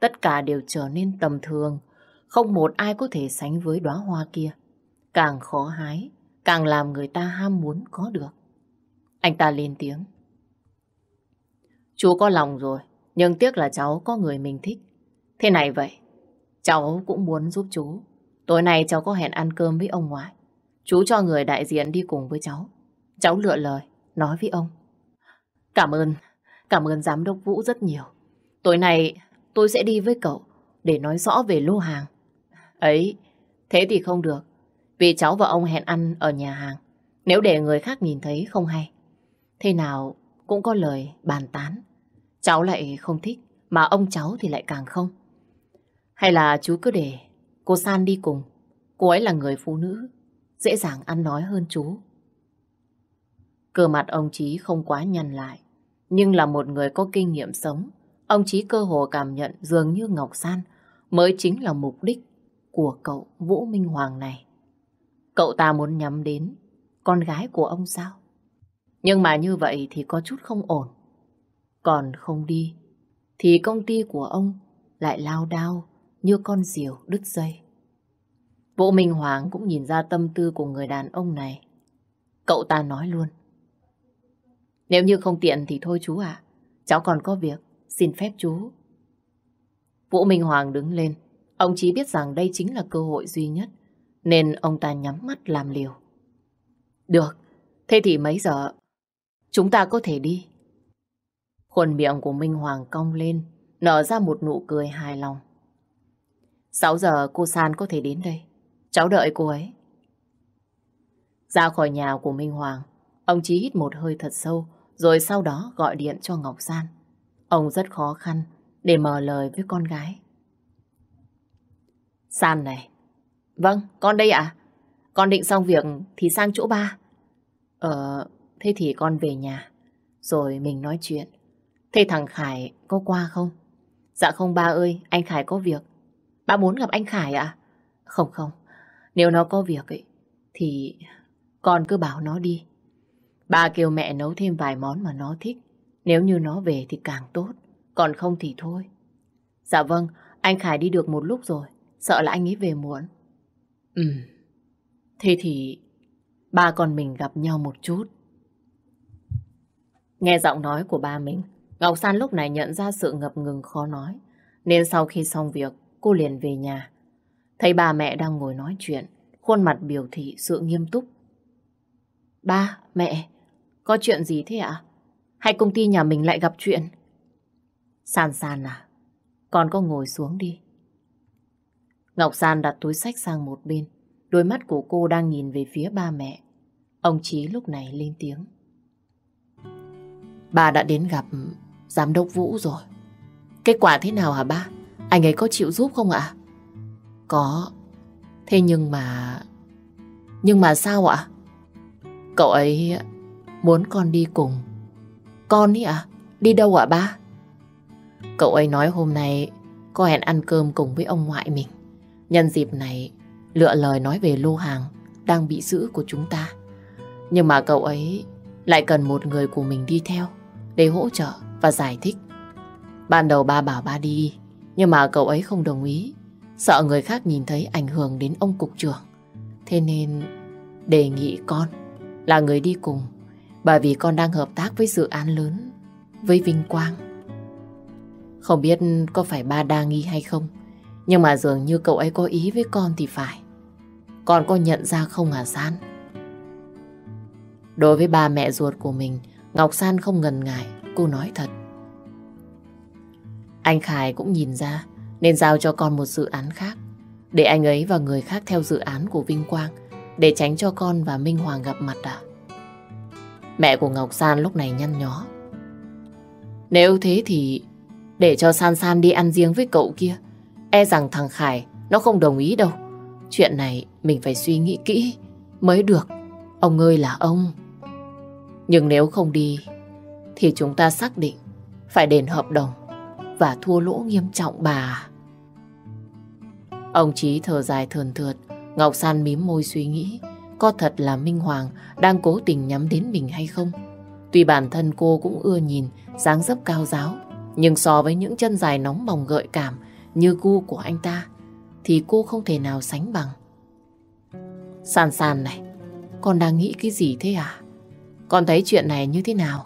tất cả đều trở nên tầm thường, không một ai có thể sánh với đóa hoa kia. Càng khó hái, càng làm người ta ham muốn có được. Anh ta lên tiếng. Chú có lòng rồi, nhưng tiếc là cháu có người mình thích. Thế này vậy, cháu cũng muốn giúp chú. Tối nay cháu có hẹn ăn cơm với ông ngoại. Chú cho người đại diện đi cùng với cháu. Cháu lựa lời, nói với ông. Cảm ơn, cảm ơn giám đốc Vũ rất nhiều. Tối nay tôi sẽ đi với cậu để nói rõ về lô hàng. Ấy, thế thì không được, vì cháu và ông hẹn ăn ở nhà hàng. Nếu để người khác nhìn thấy không hay. Thế nào cũng có lời bàn tán. Cháu lại không thích, mà ông cháu thì lại càng không. Hay là chú cứ để cô San đi cùng. Cô ấy là người phụ nữ, dễ dàng ăn nói hơn chú. cờ mặt ông Chí không quá nhằn lại. Nhưng là một người có kinh nghiệm sống, ông Chí cơ hồ cảm nhận dường như Ngọc San mới chính là mục đích của cậu Vũ Minh Hoàng này. Cậu ta muốn nhắm đến con gái của ông sao? Nhưng mà như vậy thì có chút không ổn. Còn không đi, thì công ty của ông lại lao đao như con diều đứt dây. Vũ Minh Hoàng cũng nhìn ra tâm tư của người đàn ông này. Cậu ta nói luôn. Nếu như không tiện thì thôi chú ạ. Cháu còn có việc, xin phép chú. Vũ Minh Hoàng đứng lên. Ông Chí biết rằng đây chính là cơ hội duy nhất. Nên ông ta nhắm mắt làm liều. Được, thế thì mấy giờ? Chúng ta có thể đi. Khuôn miệng của Minh Hoàng cong lên, nở ra một nụ cười hài lòng. Sáu giờ cô San có thể đến đây. Cháu đợi cô ấy. Ra khỏi nhà của Minh Hoàng, ông Chí hít một hơi thật sâu rồi sau đó gọi điện cho Ngọc San. Ông rất khó khăn để mở lời với con gái. San này. Vâng, con đây ạ. À? Con định xong việc thì sang chỗ ba. Ờ, thế thì con về nhà. Rồi mình nói chuyện. Thế thằng Khải có qua không? Dạ không ba ơi, anh Khải có việc. Ba muốn gặp anh Khải ạ? À? Không không, nếu nó có việc ấy, thì con cứ bảo nó đi. Ba kêu mẹ nấu thêm vài món mà nó thích. Nếu như nó về thì càng tốt, còn không thì thôi. Dạ vâng, anh Khải đi được một lúc rồi, sợ là anh ấy về muộn. Ừ, thế thì ba con mình gặp nhau một chút. Nghe giọng nói của ba mình, Ngọc San lúc này nhận ra sự ngập ngừng khó nói. Nên sau khi xong việc, cô liền về nhà. Thấy bà mẹ đang ngồi nói chuyện, khuôn mặt biểu thị sự nghiêm túc. Ba, mẹ, có chuyện gì thế ạ? À? Hay công ty nhà mình lại gặp chuyện? San San à, con có ngồi xuống đi. Ngọc San đặt túi sách sang một bên. Đôi mắt của cô đang nhìn về phía ba mẹ. Ông Chí lúc này lên tiếng. Bà đã đến gặp giám đốc Vũ rồi. Kết quả thế nào hả ba? Anh ấy có chịu giúp không ạ? Có. Thế nhưng mà... Nhưng mà sao ạ? Cậu ấy muốn con đi cùng. Con ấy à? Đi đâu ạ ba? Cậu ấy nói hôm nay có hẹn ăn cơm cùng với ông ngoại mình. Nhân dịp này lựa lời nói về lô hàng đang bị giữ của chúng ta. Nhưng mà cậu ấy lại cần một người của mình đi theo để hỗ trợ và giải thích. Ban đầu ba bảo ba đi, nhưng mà cậu ấy không đồng ý. Sợ người khác nhìn thấy ảnh hưởng đến ông cục trưởng. Thế nên đề nghị con là người đi cùng bởi vì con đang hợp tác với dự án lớn, với Vinh Quang. Không biết có phải ba đa nghi hay không, nhưng mà dường như cậu ấy có ý với con thì phải. Con có nhận ra không hả San? Đối với ba mẹ ruột của mình, Ngọc San không ngần ngại, cô nói thật. Anh Khải cũng nhìn ra, nên giao cho con một dự án khác, để anh ấy và người khác theo dự án của Vinh Quang, để tránh cho con và Minh Hoàng gặp mặt à? Mẹ của Ngọc San lúc này nhăn nhó. Nếu thế thì để cho San San đi ăn riêng với cậu kia. E rằng thằng Khải nó không đồng ý đâu. Chuyện này mình phải suy nghĩ kỹ mới được. Ông ơi là ông. Nhưng nếu không đi thì chúng ta xác định phải đền hợp đồng và thua lỗ nghiêm trọng bà. Ông Chí thở dài thườn thượt, Ngọc San mím môi suy nghĩ có thật là Minh Hoàng đang cố tình nhắm đến mình hay không. Tuy bản thân cô cũng ưa nhìn, dáng dấp cao giáo, nhưng so với những chân dài nóng bỏng gợi cảm như gu của anh ta, thì cô không thể nào sánh bằng. Sàn sàn này, con đang nghĩ cái gì thế à? Con thấy chuyện này như thế nào?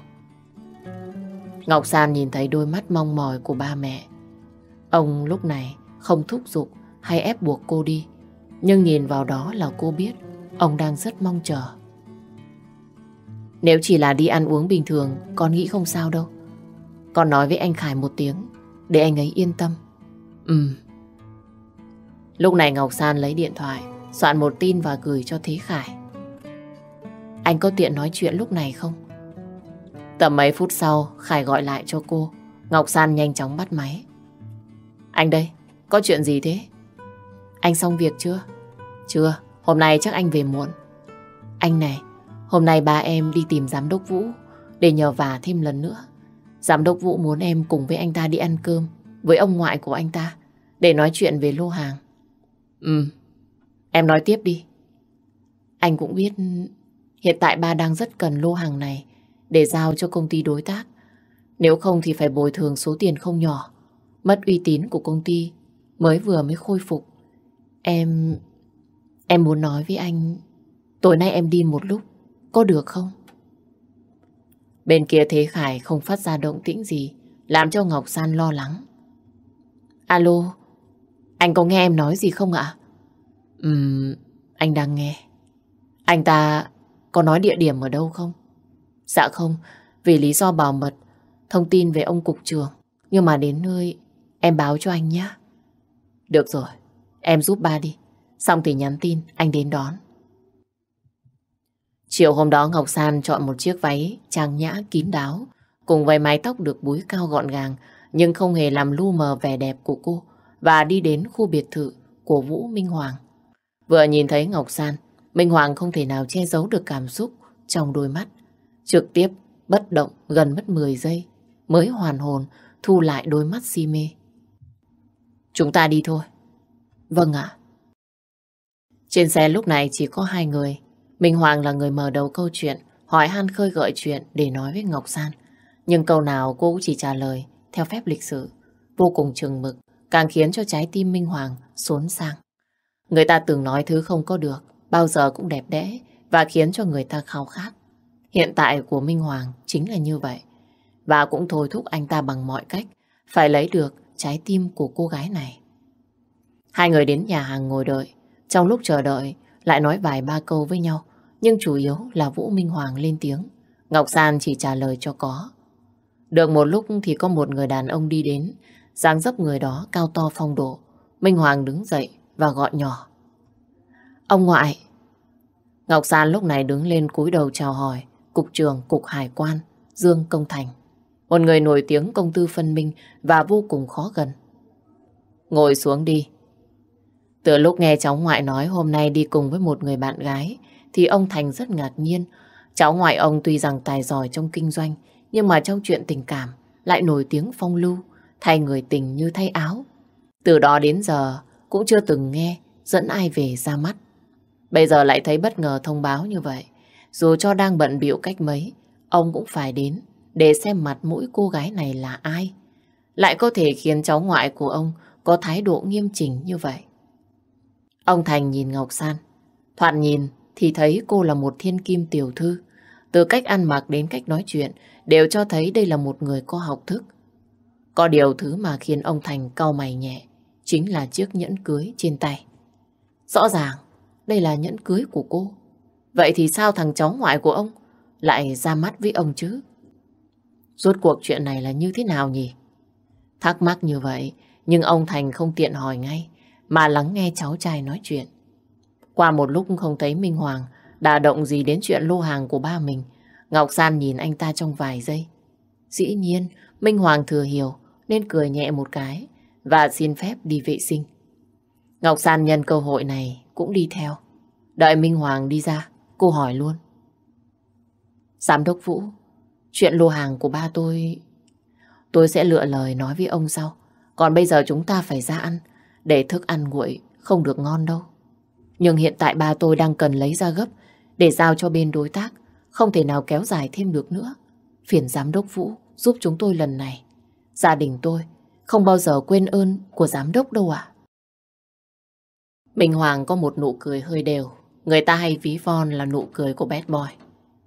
Ngọc San nhìn thấy đôi mắt mong mỏi của ba mẹ. Ông lúc này không thúc giục hay ép buộc cô đi. Nhưng nhìn vào đó là cô biết Ông đang rất mong chờ. Nếu chỉ là đi ăn uống bình thường, con nghĩ không sao đâu. Con nói với anh Khải một tiếng, để anh ấy yên tâm. Ừ. Lúc này Ngọc San lấy điện thoại, soạn một tin và gửi cho Thế Khải. Anh có tiện nói chuyện lúc này không? Tầm mấy phút sau, Khải gọi lại cho cô. Ngọc San nhanh chóng bắt máy. Anh đây, có chuyện gì thế? Anh xong việc chưa? Chưa, Hôm nay chắc anh về muộn. Anh này, hôm nay ba em đi tìm giám đốc Vũ để nhờ vả thêm lần nữa. Giám đốc Vũ muốn em cùng với anh ta đi ăn cơm với ông ngoại của anh ta để nói chuyện về lô hàng. Ừ, em nói tiếp đi. Anh cũng biết hiện tại ba đang rất cần lô hàng này để giao cho công ty đối tác. Nếu không thì phải bồi thường số tiền không nhỏ, mất uy tín của công ty mới vừa mới khôi phục. Em Em muốn nói với anh, tối nay em đi một lúc, có được không? Bên kia Thế Khải không phát ra động tĩnh gì, làm cho Ngọc San lo lắng. Alo, anh có nghe em nói gì không ạ? Ừm, anh đang nghe. Anh ta có nói địa điểm ở đâu không? Dạ không, vì lý do bảo mật, thông tin về ông cục trường. Nhưng mà đến nơi, em báo cho anh nhé. Được rồi, em giúp ba đi. Xong thì nhắn tin, anh đến đón. Chiều hôm đó Ngọc San chọn một chiếc váy trang nhã kín đáo, cùng với mái tóc được búi cao gọn gàng, nhưng không hề làm lu mờ vẻ đẹp của cô, và đi đến khu biệt thự của Vũ Minh Hoàng. Vừa nhìn thấy Ngọc San, Minh Hoàng không thể nào che giấu được cảm xúc trong đôi mắt. Trực tiếp, bất động gần mất 10 giây, mới hoàn hồn, thu lại đôi mắt si mê. Chúng ta đi thôi. Vâng ạ. Trên xe lúc này chỉ có hai người. Minh Hoàng là người mở đầu câu chuyện, hỏi han khơi gợi chuyện để nói với Ngọc San. Nhưng câu nào cô cũng chỉ trả lời theo phép lịch sử, vô cùng chừng mực, càng khiến cho trái tim Minh Hoàng xốn sang. Người ta từng nói thứ không có được, bao giờ cũng đẹp đẽ và khiến cho người ta khao khát. Hiện tại của Minh Hoàng chính là như vậy. Và cũng thôi thúc anh ta bằng mọi cách phải lấy được trái tim của cô gái này. Hai người đến nhà hàng ngồi đợi. Trong lúc chờ đợi, lại nói vài ba câu với nhau, nhưng chủ yếu là Vũ Minh Hoàng lên tiếng. Ngọc San chỉ trả lời cho có. Được một lúc thì có một người đàn ông đi đến, dáng dấp người đó cao to phong độ. Minh Hoàng đứng dậy và gọi nhỏ. Ông ngoại. Ngọc San lúc này đứng lên cúi đầu chào hỏi Cục trường Cục Hải quan Dương Công Thành. Một người nổi tiếng công tư phân minh và vô cùng khó gần. Ngồi xuống đi, từ lúc nghe cháu ngoại nói hôm nay đi cùng với một người bạn gái, thì ông Thành rất ngạc nhiên. Cháu ngoại ông tuy rằng tài giỏi trong kinh doanh, nhưng mà trong chuyện tình cảm lại nổi tiếng phong lưu, thay người tình như thay áo. Từ đó đến giờ cũng chưa từng nghe dẫn ai về ra mắt. Bây giờ lại thấy bất ngờ thông báo như vậy. Dù cho đang bận biểu cách mấy, ông cũng phải đến để xem mặt mũi cô gái này là ai. Lại có thể khiến cháu ngoại của ông có thái độ nghiêm chỉnh như vậy. Ông Thành nhìn Ngọc San. Thoạn nhìn thì thấy cô là một thiên kim tiểu thư. Từ cách ăn mặc đến cách nói chuyện đều cho thấy đây là một người có học thức. Có điều thứ mà khiến ông Thành cau mày nhẹ chính là chiếc nhẫn cưới trên tay. Rõ ràng đây là nhẫn cưới của cô. Vậy thì sao thằng cháu ngoại của ông lại ra mắt với ông chứ? Rốt cuộc chuyện này là như thế nào nhỉ? Thắc mắc như vậy, nhưng ông Thành không tiện hỏi ngay, mà lắng nghe cháu trai nói chuyện. Qua một lúc không thấy Minh Hoàng đã động gì đến chuyện lô hàng của ba mình, Ngọc San nhìn anh ta trong vài giây. Dĩ nhiên, Minh Hoàng thừa hiểu nên cười nhẹ một cái và xin phép đi vệ sinh. Ngọc San nhân cơ hội này cũng đi theo. Đợi Minh Hoàng đi ra, cô hỏi luôn. Giám đốc Vũ, chuyện lô hàng của ba tôi... Tôi sẽ lựa lời nói với ông sau. Còn bây giờ chúng ta phải ra ăn để thức ăn nguội không được ngon đâu. Nhưng hiện tại ba tôi đang cần lấy ra gấp để giao cho bên đối tác, không thể nào kéo dài thêm được nữa. Phiền giám đốc Vũ giúp chúng tôi lần này. Gia đình tôi không bao giờ quên ơn của giám đốc đâu ạ. À? Minh Hoàng có một nụ cười hơi đều. Người ta hay ví von là nụ cười của bad boy.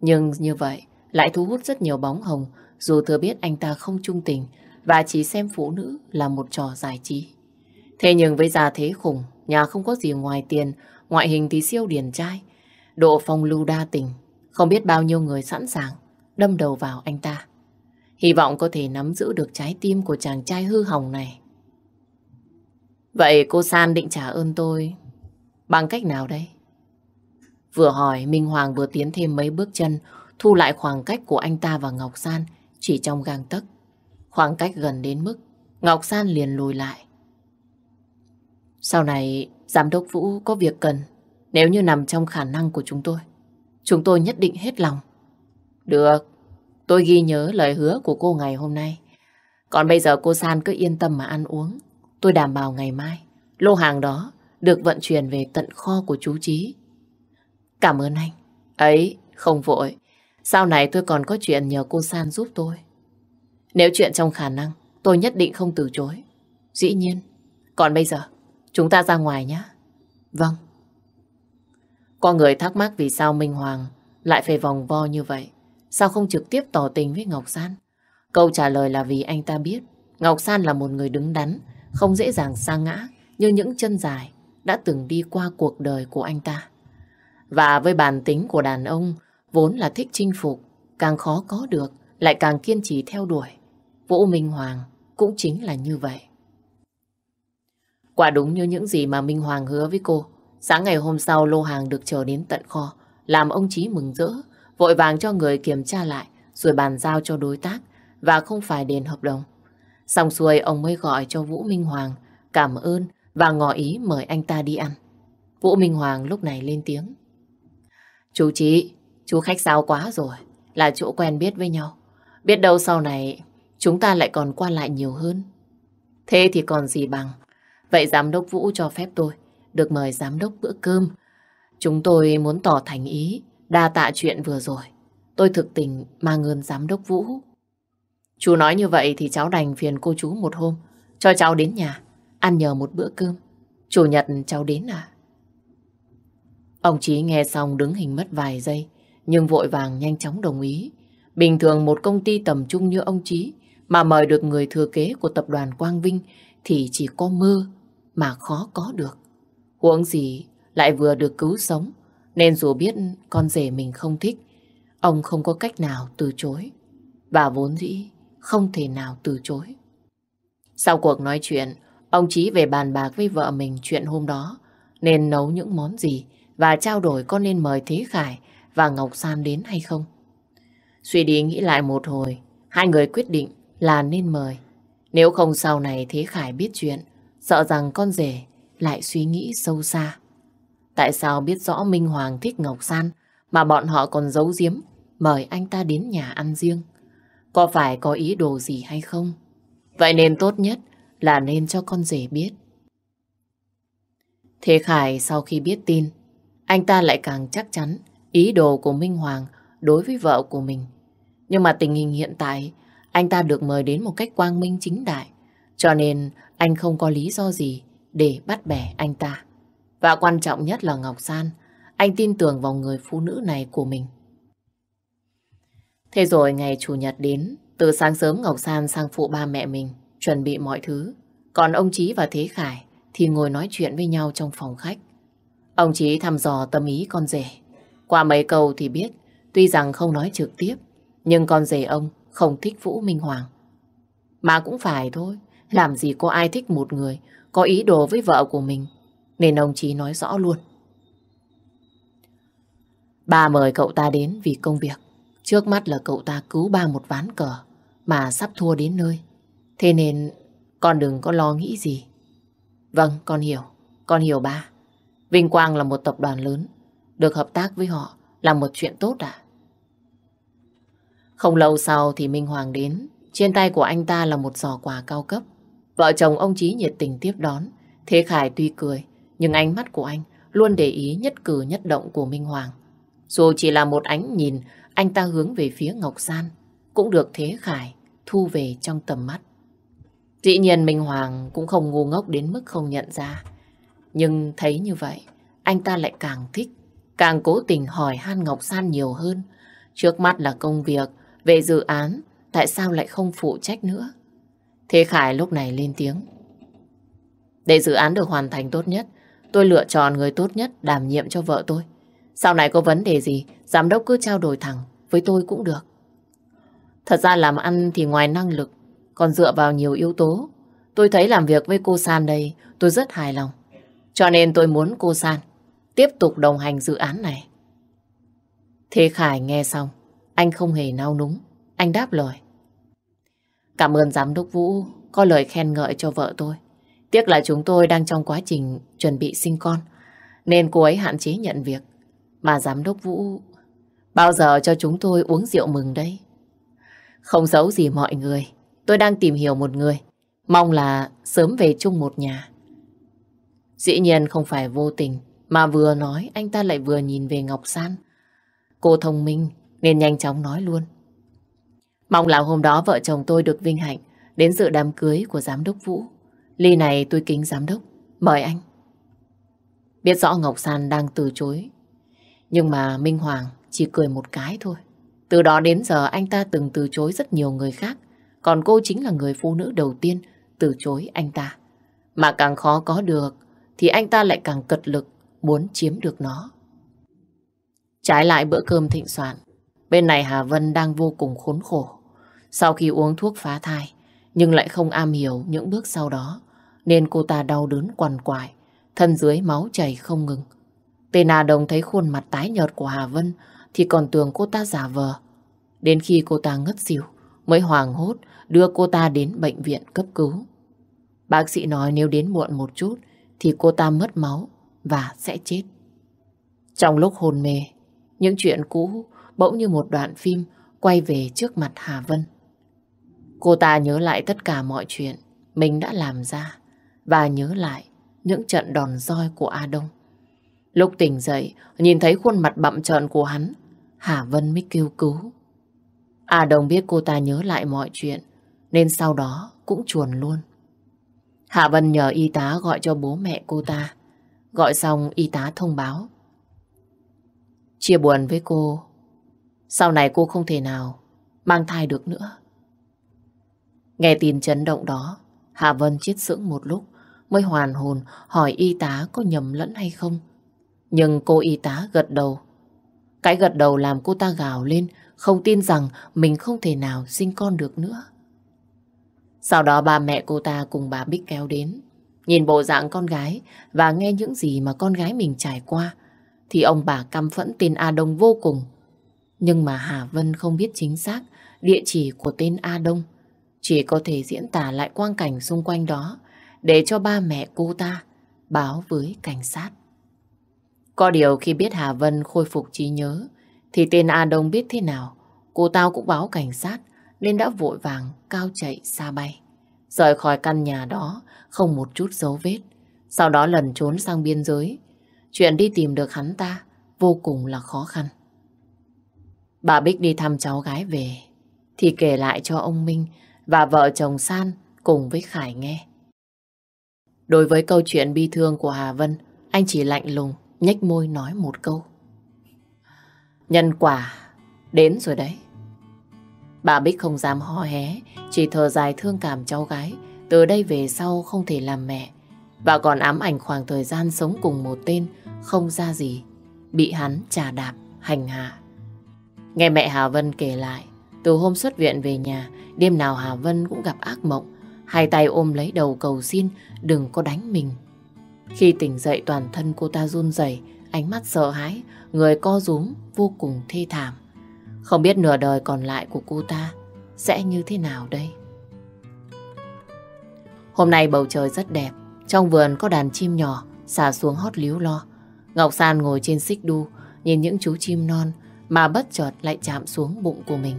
Nhưng như vậy lại thu hút rất nhiều bóng hồng dù thừa biết anh ta không trung tình và chỉ xem phụ nữ là một trò giải trí. Thế nhưng với già thế khủng, nhà không có gì ngoài tiền, ngoại hình thì siêu điển trai. Độ phong lưu đa tình, không biết bao nhiêu người sẵn sàng đâm đầu vào anh ta. Hy vọng có thể nắm giữ được trái tim của chàng trai hư hỏng này. Vậy cô San định trả ơn tôi bằng cách nào đây? Vừa hỏi, Minh Hoàng vừa tiến thêm mấy bước chân, thu lại khoảng cách của anh ta và Ngọc San chỉ trong gang tấc. Khoảng cách gần đến mức Ngọc San liền lùi lại. Sau này giám đốc Vũ có việc cần, nếu như nằm trong khả năng của chúng tôi, chúng tôi nhất định hết lòng. Được, tôi ghi nhớ lời hứa của cô ngày hôm nay. Còn bây giờ cô San cứ yên tâm mà ăn uống. Tôi đảm bảo ngày mai, lô hàng đó được vận chuyển về tận kho của chú Trí. Cảm ơn anh. Ấy, không vội. Sau này tôi còn có chuyện nhờ cô San giúp tôi. Nếu chuyện trong khả năng, tôi nhất định không từ chối. Dĩ nhiên. Còn bây giờ, Chúng ta ra ngoài nhé. Vâng. Có người thắc mắc vì sao Minh Hoàng lại phải vòng vo như vậy. Sao không trực tiếp tỏ tình với Ngọc San? Câu trả lời là vì anh ta biết Ngọc San là một người đứng đắn, không dễ dàng sa ngã như những chân dài đã từng đi qua cuộc đời của anh ta. Và với bản tính của đàn ông vốn là thích chinh phục, càng khó có được lại càng kiên trì theo đuổi. Vũ Minh Hoàng cũng chính là như vậy. Quả đúng như những gì mà Minh Hoàng hứa với cô. Sáng ngày hôm sau lô hàng được chờ đến tận kho, làm ông Chí mừng rỡ, vội vàng cho người kiểm tra lại rồi bàn giao cho đối tác và không phải đền hợp đồng. Xong xuôi ông mới gọi cho Vũ Minh Hoàng cảm ơn và ngỏ ý mời anh ta đi ăn. Vũ Minh Hoàng lúc này lên tiếng. Chú Chí, chú khách sáo quá rồi, là chỗ quen biết với nhau. Biết đâu sau này chúng ta lại còn qua lại nhiều hơn. Thế thì còn gì bằng Vậy giám đốc Vũ cho phép tôi được mời giám đốc bữa cơm. Chúng tôi muốn tỏ thành ý, đa tạ chuyện vừa rồi. Tôi thực tình mang ơn giám đốc Vũ. Chú nói như vậy thì cháu đành phiền cô chú một hôm, cho cháu đến nhà, ăn nhờ một bữa cơm. Chủ nhật cháu đến à? Ông Chí nghe xong đứng hình mất vài giây, nhưng vội vàng nhanh chóng đồng ý. Bình thường một công ty tầm trung như ông Chí mà mời được người thừa kế của tập đoàn Quang Vinh thì chỉ có mơ mà khó có được. Huống gì lại vừa được cứu sống, nên dù biết con rể mình không thích, ông không có cách nào từ chối. Bà vốn dĩ không thể nào từ chối. Sau cuộc nói chuyện, ông Chí về bàn bạc với vợ mình chuyện hôm đó, nên nấu những món gì và trao đổi có nên mời Thế Khải và Ngọc San đến hay không. Suy đi nghĩ lại một hồi, hai người quyết định là nên mời. Nếu không sau này Thế Khải biết chuyện, Sợ rằng con rể lại suy nghĩ sâu xa. Tại sao biết rõ Minh Hoàng thích Ngọc San mà bọn họ còn giấu giếm mời anh ta đến nhà ăn riêng? Có phải có ý đồ gì hay không? Vậy nên tốt nhất là nên cho con rể biết. Thế Khải sau khi biết tin, anh ta lại càng chắc chắn ý đồ của Minh Hoàng đối với vợ của mình. Nhưng mà tình hình hiện tại, anh ta được mời đến một cách quang minh chính đại, cho nên anh không có lý do gì để bắt bẻ anh ta. Và quan trọng nhất là Ngọc San, anh tin tưởng vào người phụ nữ này của mình. Thế rồi ngày Chủ nhật đến, từ sáng sớm Ngọc San sang phụ ba mẹ mình, chuẩn bị mọi thứ. Còn ông Chí và Thế Khải thì ngồi nói chuyện với nhau trong phòng khách. Ông Chí thăm dò tâm ý con rể. Qua mấy câu thì biết, tuy rằng không nói trực tiếp, nhưng con rể ông không thích Vũ Minh Hoàng. Mà cũng phải thôi, làm gì có ai thích một người có ý đồ với vợ của mình. Nên ông Chí nói rõ luôn. Ba mời cậu ta đến vì công việc. Trước mắt là cậu ta cứu ba một ván cờ mà sắp thua đến nơi. Thế nên con đừng có lo nghĩ gì. Vâng, con hiểu. Con hiểu ba. Vinh Quang là một tập đoàn lớn. Được hợp tác với họ là một chuyện tốt à? Không lâu sau thì Minh Hoàng đến. Trên tay của anh ta là một giỏ quà cao cấp. Vợ chồng ông Chí nhiệt tình tiếp đón. Thế Khải tuy cười, nhưng ánh mắt của anh luôn để ý nhất cử nhất động của Minh Hoàng. Dù chỉ là một ánh nhìn, anh ta hướng về phía Ngọc San, cũng được Thế Khải thu về trong tầm mắt. Dĩ nhiên Minh Hoàng cũng không ngu ngốc đến mức không nhận ra. Nhưng thấy như vậy, anh ta lại càng thích, càng cố tình hỏi Han Ngọc San nhiều hơn. Trước mắt là công việc, về dự án, tại sao lại không phụ trách nữa? Thế Khải lúc này lên tiếng. Để dự án được hoàn thành tốt nhất, tôi lựa chọn người tốt nhất đảm nhiệm cho vợ tôi. Sau này có vấn đề gì, giám đốc cứ trao đổi thẳng với tôi cũng được. Thật ra làm ăn thì ngoài năng lực, còn dựa vào nhiều yếu tố. Tôi thấy làm việc với cô San đây, tôi rất hài lòng. Cho nên tôi muốn cô San tiếp tục đồng hành dự án này. Thế Khải nghe xong, anh không hề nao núng, anh đáp lời. Cảm ơn giám đốc Vũ có lời khen ngợi cho vợ tôi. Tiếc là chúng tôi đang trong quá trình chuẩn bị sinh con, nên cô ấy hạn chế nhận việc. Mà giám đốc Vũ bao giờ cho chúng tôi uống rượu mừng đây? Không giấu gì mọi người, tôi đang tìm hiểu một người, mong là sớm về chung một nhà. Dĩ nhiên không phải vô tình, mà vừa nói anh ta lại vừa nhìn về Ngọc San. Cô thông minh nên nhanh chóng nói luôn. Mong là hôm đó vợ chồng tôi được vinh hạnh đến dự đám cưới của giám đốc Vũ. Ly này tôi kính giám đốc. Mời anh. Biết rõ Ngọc San đang từ chối. Nhưng mà Minh Hoàng chỉ cười một cái thôi. Từ đó đến giờ anh ta từng từ chối rất nhiều người khác. Còn cô chính là người phụ nữ đầu tiên từ chối anh ta. Mà càng khó có được thì anh ta lại càng cật lực muốn chiếm được nó. Trái lại bữa cơm thịnh soạn, bên này Hà Vân đang vô cùng khốn khổ. Sau khi uống thuốc phá thai, nhưng lại không am hiểu những bước sau đó, nên cô ta đau đớn quằn quại, thân dưới máu chảy không ngừng. Tên A Đồng thấy khuôn mặt tái nhợt của Hà Vân thì còn tưởng cô ta giả vờ. Đến khi cô ta ngất xỉu, mới hoàng hốt đưa cô ta đến bệnh viện cấp cứu. Bác sĩ nói nếu đến muộn một chút thì cô ta mất máu và sẽ chết. Trong lúc hồn mê, những chuyện cũ bỗng như một đoạn phim quay về trước mặt Hà Vân. Cô ta nhớ lại tất cả mọi chuyện mình đã làm ra và nhớ lại những trận đòn roi của A Đông. Lúc tỉnh dậy, nhìn thấy khuôn mặt bậm trợn của hắn, Hà Vân mới kêu cứu. A Đông biết cô ta nhớ lại mọi chuyện, nên sau đó cũng chuồn luôn. Hạ Vân nhờ y tá gọi cho bố mẹ cô ta. Gọi xong y tá thông báo. Chia buồn với cô, sau này cô không thể nào mang thai được nữa. Nghe tin chấn động đó, Hạ Vân chết sững một lúc, mới hoàn hồn hỏi y tá có nhầm lẫn hay không. Nhưng cô y tá gật đầu. Cái gật đầu làm cô ta gào lên, không tin rằng mình không thể nào sinh con được nữa. Sau đó ba mẹ cô ta cùng bà Bích kéo đến. Nhìn bộ dạng con gái và nghe những gì mà con gái mình trải qua, thì ông bà căm phẫn tên A Đông vô cùng. Nhưng mà Hà Vân không biết chính xác địa chỉ của tên A Đông. Chỉ có thể diễn tả lại quang cảnh xung quanh đó để cho ba mẹ cô ta báo với cảnh sát. Có điều khi biết Hà Vân khôi phục trí nhớ thì tên A Đông biết thế nào cô tao cũng báo cảnh sát nên đã vội vàng cao chạy xa bay. Rời khỏi căn nhà đó không một chút dấu vết. Sau đó lần trốn sang biên giới. Chuyện đi tìm được hắn ta vô cùng là khó khăn. Bà Bích đi thăm cháu gái về thì kể lại cho ông Minh và vợ chồng San cùng với Khải nghe. Đối với câu chuyện bi thương của Hà Vân, anh chỉ lạnh lùng, nhếch môi nói một câu. Nhân quả, đến rồi đấy. Bà Bích không dám ho hé, chỉ thở dài thương cảm cháu gái, từ đây về sau không thể làm mẹ. Và còn ám ảnh khoảng thời gian sống cùng một tên không ra gì, bị hắn trà đạp, hành hạ. Nghe mẹ Hà Vân kể lại, từ hôm xuất viện về nhà, đêm nào Hà Vân cũng gặp ác mộng. Hai tay ôm lấy đầu cầu xin đừng có đánh mình. Khi tỉnh dậy toàn thân cô ta run rẩy, ánh mắt sợ hãi, người co rúm vô cùng thê thảm. Không biết nửa đời còn lại của cô ta sẽ như thế nào đây? Hôm nay bầu trời rất đẹp, trong vườn có đàn chim nhỏ xả xuống hót líu lo. Ngọc San ngồi trên xích đu, nhìn những chú chim non mà bất chợt lại chạm xuống bụng của mình.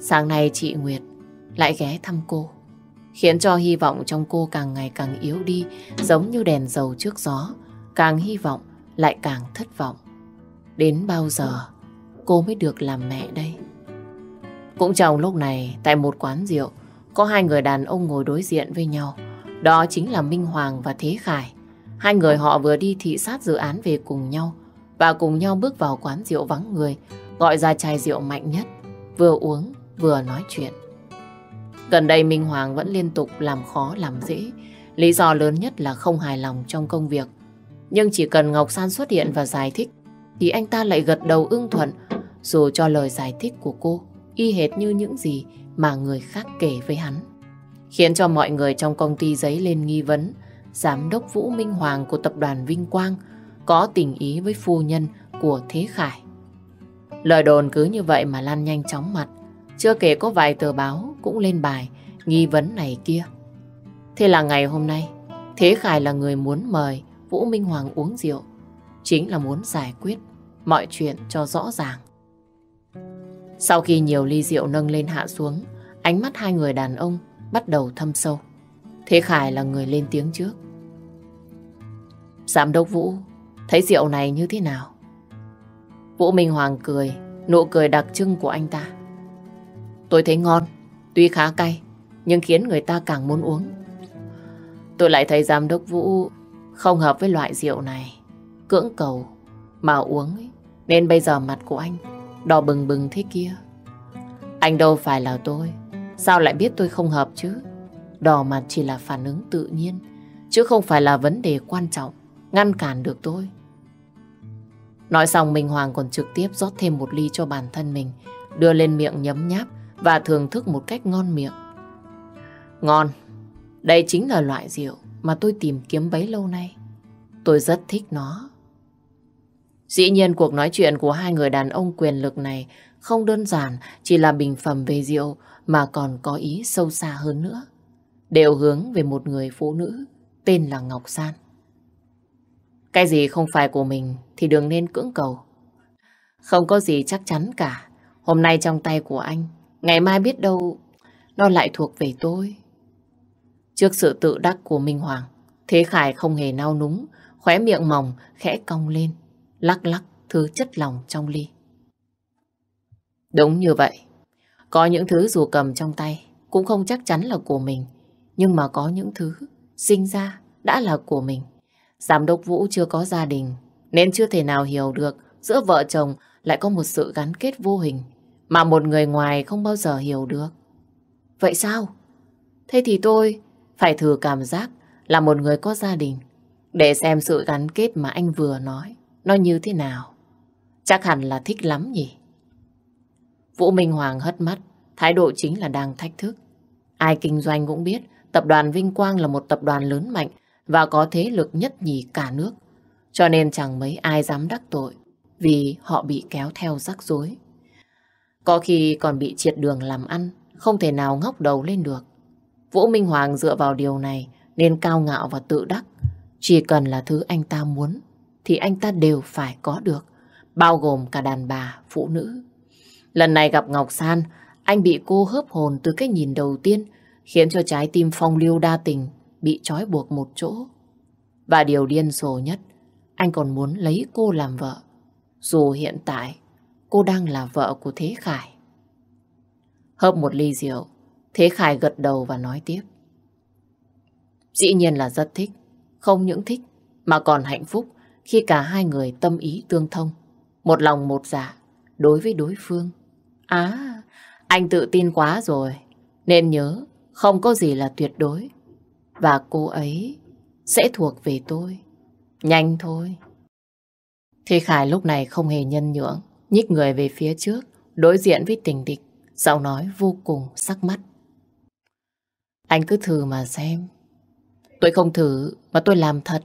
Sáng nay chị Nguyệt lại ghé thăm cô, khiến cho hy vọng trong cô càng ngày càng yếu đi, giống như đèn dầu trước gió, càng hy vọng lại càng thất vọng. Đến bao giờ cô mới được làm mẹ đây? Cũng trong lúc này, tại một quán rượu, có hai người đàn ông ngồi đối diện với nhau. Đó chính là Minh Hoàng và Thế Khải. Hai người họ vừa đi thị sát dự án về cùng nhau và cùng nhau bước vào quán rượu vắng người, gọi ra chai rượu mạnh nhất. Vừa uống, vừa nói chuyện. Gần đây Minh Hoàng vẫn liên tục làm khó làm dễ. Lý do lớn nhất là không hài lòng trong công việc. Nhưng chỉ cần Ngọc San xuất hiện và giải thích thì anh ta lại gật đầu ưng thuận dù cho lời giải thích của cô y hệt như những gì mà người khác kể với hắn. Khiến cho mọi người trong công ty giấy lên nghi vấn giám đốc Vũ Minh Hoàng của tập đoàn Vinh Quang có tình ý với phu nhân của Thế Khải. Lời đồn cứ như vậy mà lan nhanh chóng mặt chưa kể có vài tờ báo cũng lên bài nghi vấn này kia. Thế là ngày hôm nay, Thế Khải là người muốn mời Vũ Minh Hoàng uống rượu. Chính là muốn giải quyết mọi chuyện cho rõ ràng. Sau khi nhiều ly rượu nâng lên hạ xuống, ánh mắt hai người đàn ông bắt đầu thâm sâu. Thế Khải là người lên tiếng trước. Giám đốc Vũ, thấy rượu này như thế nào? Vũ Minh Hoàng cười, nụ cười đặc trưng của anh ta. Tôi thấy ngon, tuy khá cay, nhưng khiến người ta càng muốn uống. Tôi lại thấy giám đốc Vũ không hợp với loại rượu này. Cưỡng cầu mà uống ấy, nên bây giờ mặt của anh đỏ bừng bừng thế kia. Anh đâu phải là tôi, sao lại biết tôi không hợp chứ? Đỏ mặt chỉ là phản ứng tự nhiên, chứ không phải là vấn đề quan trọng, ngăn cản được tôi. Nói xong Minh Hoàng còn trực tiếp rót thêm một ly cho bản thân mình, đưa lên miệng nhấm nháp và thưởng thức một cách ngon miệng. Ngon, đây chính là loại rượu mà tôi tìm kiếm bấy lâu nay. Tôi rất thích nó. Dĩ nhiên cuộc nói chuyện của hai người đàn ông quyền lực này không đơn giản chỉ là bình phẩm về rượu mà còn có ý sâu xa hơn nữa. Đều hướng về một người phụ nữ tên là Ngọc San. Cái gì không phải của mình thì đừng nên cưỡng cầu. Không có gì chắc chắn cả. Hôm nay trong tay của anh Ngày mai biết đâu nó lại thuộc về tôi. Trước sự tự đắc của Minh Hoàng, Thế Khải không hề nao núng, khóe miệng mỏng, khẽ cong lên, lắc lắc thứ chất lòng trong ly. Đúng như vậy, có những thứ dù cầm trong tay cũng không chắc chắn là của mình, nhưng mà có những thứ sinh ra đã là của mình. Giám đốc Vũ chưa có gia đình nên chưa thể nào hiểu được giữa vợ chồng lại có một sự gắn kết vô hình mà một người ngoài không bao giờ hiểu được. Vậy sao? Thế thì tôi phải thử cảm giác là một người có gia đình để xem sự gắn kết mà anh vừa nói nó như thế nào. Chắc hẳn là thích lắm nhỉ? Vũ Minh Hoàng hất mắt, thái độ chính là đang thách thức. Ai kinh doanh cũng biết tập đoàn Vinh Quang là một tập đoàn lớn mạnh và có thế lực nhất nhì cả nước. Cho nên chẳng mấy ai dám đắc tội vì họ bị kéo theo rắc rối. Có khi còn bị triệt đường làm ăn, không thể nào ngóc đầu lên được. Vũ Minh Hoàng dựa vào điều này nên cao ngạo và tự đắc. Chỉ cần là thứ anh ta muốn thì anh ta đều phải có được, bao gồm cả đàn bà, phụ nữ. Lần này gặp Ngọc San, anh bị cô hớp hồn từ cái nhìn đầu tiên, khiến cho trái tim phong lưu đa tình bị trói buộc một chỗ. Và điều điên rồ nhất, anh còn muốn lấy cô làm vợ. Dù hiện tại cô đang là vợ của Thế Khải. Hớp một ly rượu, Thế Khải gật đầu và nói tiếp. Dĩ nhiên là rất thích, không những thích mà còn hạnh phúc khi cả hai người tâm ý tương thông, một lòng một dạ đối với đối phương. á, à, anh tự tin quá rồi, nên nhớ không có gì là tuyệt đối. Và cô ấy sẽ thuộc về tôi. Nhanh thôi. Thế Khải lúc này không hề nhân nhượng nhích người về phía trước, đối diện với tình địch, giọng nói vô cùng sắc mắt. Anh cứ thử mà xem. Tôi không thử mà tôi làm thật.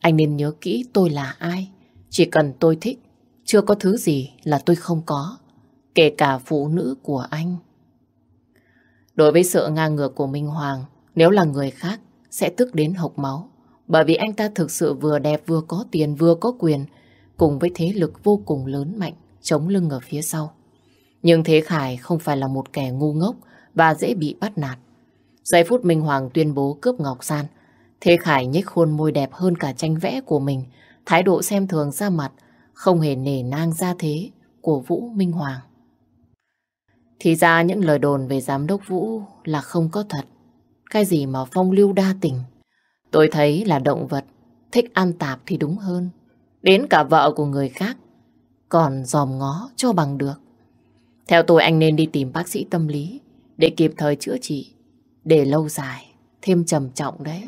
Anh nên nhớ kỹ tôi là ai. Chỉ cần tôi thích, chưa có thứ gì là tôi không có. Kể cả phụ nữ của anh. Đối với sự ngang ngược của Minh Hoàng, nếu là người khác, sẽ tức đến hộc máu. Bởi vì anh ta thực sự vừa đẹp vừa có tiền vừa có quyền, cùng với thế lực vô cùng lớn mạnh chống lưng ở phía sau. Nhưng Thế Khải không phải là một kẻ ngu ngốc và dễ bị bắt nạt. Giây phút Minh Hoàng tuyên bố cướp Ngọc San, Thế Khải nhếch khuôn môi đẹp hơn cả tranh vẽ của mình, thái độ xem thường ra mặt, không hề nể nang ra thế của Vũ Minh Hoàng. Thì ra những lời đồn về giám đốc Vũ là không có thật. Cái gì mà phong lưu đa tình. Tôi thấy là động vật, thích ăn tạp thì đúng hơn. Đến cả vợ của người khác còn dòm ngó cho bằng được. Theo tôi anh nên đi tìm bác sĩ tâm lý để kịp thời chữa trị, để lâu dài, thêm trầm trọng đấy.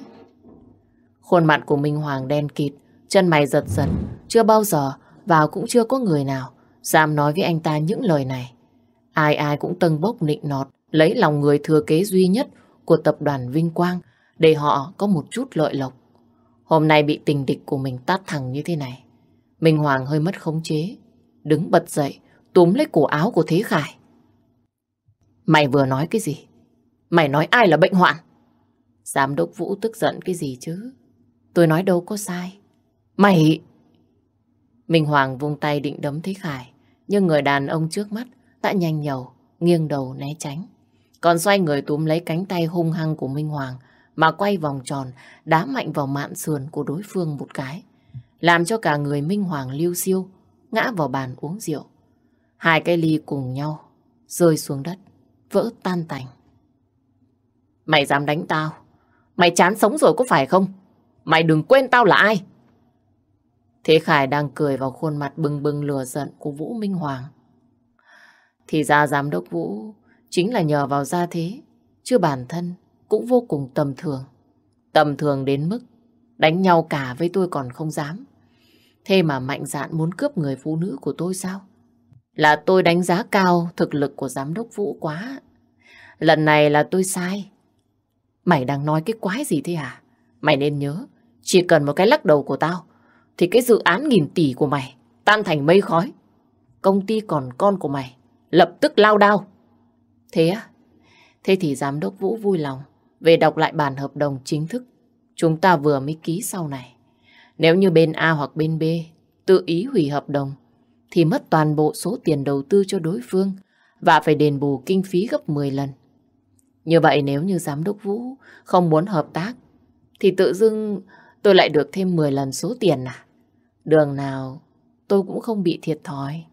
Khuôn mặt của Minh Hoàng đen kịt, chân mày giật giật, chưa bao giờ vào cũng chưa có người nào dám nói với anh ta những lời này. Ai ai cũng tân bốc nịnh nọt, lấy lòng người thừa kế duy nhất của tập đoàn Vinh Quang để họ có một chút lợi lộc. Hôm nay bị tình địch của mình tát thẳng như thế này. Minh Hoàng hơi mất khống chế, đứng bật dậy, túm lấy cổ áo của Thế Khải. Mày vừa nói cái gì? Mày nói ai là bệnh hoạn? Giám đốc Vũ tức giận cái gì chứ? Tôi nói đâu có sai. Mày... Minh Hoàng vung tay định đấm Thế Khải, nhưng người đàn ông trước mắt đã nhanh nhầu, nghiêng đầu né tránh. Còn xoay người túm lấy cánh tay hung hăng của Minh Hoàng mà quay vòng tròn, đá mạnh vào mạn sườn của đối phương một cái. Làm cho cả người Minh Hoàng lưu siêu, ngã vào bàn uống rượu. Hai cái ly cùng nhau, rơi xuống đất, vỡ tan tành. Mày dám đánh tao? Mày chán sống rồi có phải không? Mày đừng quên tao là ai? Thế Khải đang cười vào khuôn mặt bừng bừng lừa giận của Vũ Minh Hoàng. Thì ra giám đốc Vũ chính là nhờ vào gia thế, chứ bản thân cũng vô cùng tầm thường. Tầm thường đến mức đánh nhau cả với tôi còn không dám. Thế mà mạnh dạn muốn cướp người phụ nữ của tôi sao? Là tôi đánh giá cao thực lực của giám đốc Vũ quá. Lần này là tôi sai. Mày đang nói cái quái gì thế à? Mày nên nhớ, chỉ cần một cái lắc đầu của tao, thì cái dự án nghìn tỷ của mày tan thành mây khói. Công ty còn con của mày, lập tức lao đao. Thế á? Thế thì giám đốc Vũ vui lòng về đọc lại bản hợp đồng chính thức chúng ta vừa mới ký sau này. Nếu như bên A hoặc bên B tự ý hủy hợp đồng thì mất toàn bộ số tiền đầu tư cho đối phương và phải đền bù kinh phí gấp 10 lần. Như vậy nếu như giám đốc Vũ không muốn hợp tác thì tự dưng tôi lại được thêm 10 lần số tiền à? Đường nào tôi cũng không bị thiệt thòi.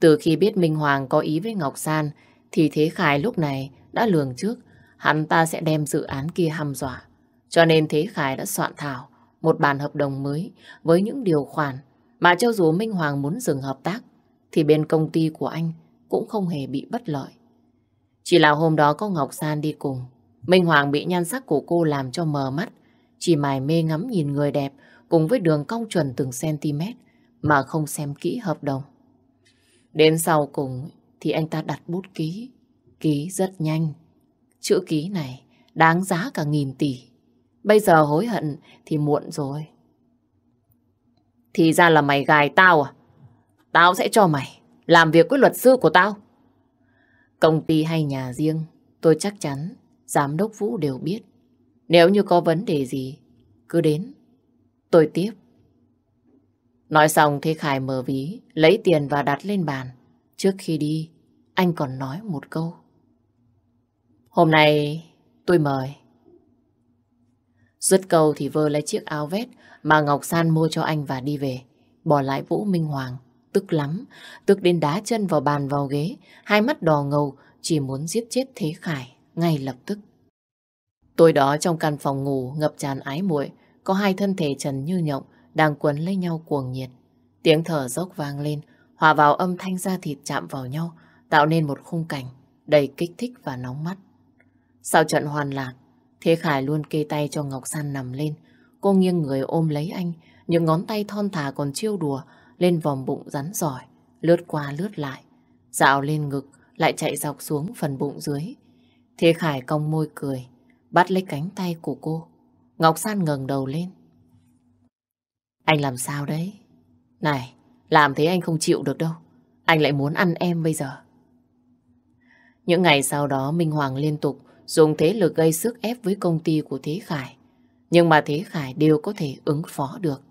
Từ khi biết Minh Hoàng có ý với Ngọc San thì Thế Khải lúc này đã lường trước hắn ta sẽ đem dự án kia hăm dọa. Cho nên Thế Khải đã soạn thảo một bản hợp đồng mới với những điều khoản mà cho dù Minh Hoàng muốn dừng hợp tác thì bên công ty của anh cũng không hề bị bất lợi. Chỉ là hôm đó có Ngọc San đi cùng, Minh Hoàng bị nhan sắc của cô làm cho mờ mắt, chỉ mải mê ngắm nhìn người đẹp cùng với đường cong chuẩn từng centimet mà không xem kỹ hợp đồng. Đến sau cùng thì anh ta đặt bút ký, ký rất nhanh. Chữ ký này đáng giá cả nghìn tỷ. Bây giờ hối hận thì muộn rồi. Thì ra là mày gài tao à? Tao sẽ cho mày làm việc với luật sư của tao. Công ty hay nhà riêng, tôi chắc chắn giám đốc Vũ đều biết. Nếu như có vấn đề gì, cứ đến. Tôi tiếp. Nói xong thì Khải mở ví, lấy tiền và đặt lên bàn. Trước khi đi, anh còn nói một câu. Hôm nay tôi mời Dứt câu thì vơ lấy chiếc áo vét mà Ngọc San mua cho anh và đi về. Bỏ lại Vũ Minh Hoàng, tức lắm, tức đến đá chân vào bàn vào ghế, hai mắt đỏ ngầu, chỉ muốn giết chết Thế Khải ngay lập tức. Tối đó trong căn phòng ngủ ngập tràn ái muội, có hai thân thể trần như nhộng đang quấn lấy nhau cuồng nhiệt. Tiếng thở dốc vang lên, hòa vào âm thanh da thịt chạm vào nhau, tạo nên một khung cảnh đầy kích thích và nóng mắt. Sau trận hoàn lạc, Thế Khải luôn kê tay cho Ngọc San nằm lên. Cô nghiêng người ôm lấy anh, những ngón tay thon thả còn chiêu đùa lên vòng bụng rắn giỏi, lướt qua lướt lại, dạo lên ngực, lại chạy dọc xuống phần bụng dưới. Thế Khải cong môi cười, bắt lấy cánh tay của cô. Ngọc San ngẩng đầu lên. Anh làm sao đấy? Này, làm thế anh không chịu được đâu. Anh lại muốn ăn em bây giờ. Những ngày sau đó Minh Hoàng liên tục dùng thế lực gây sức ép với công ty của Thế Khải. Nhưng mà Thế Khải đều có thể ứng phó được.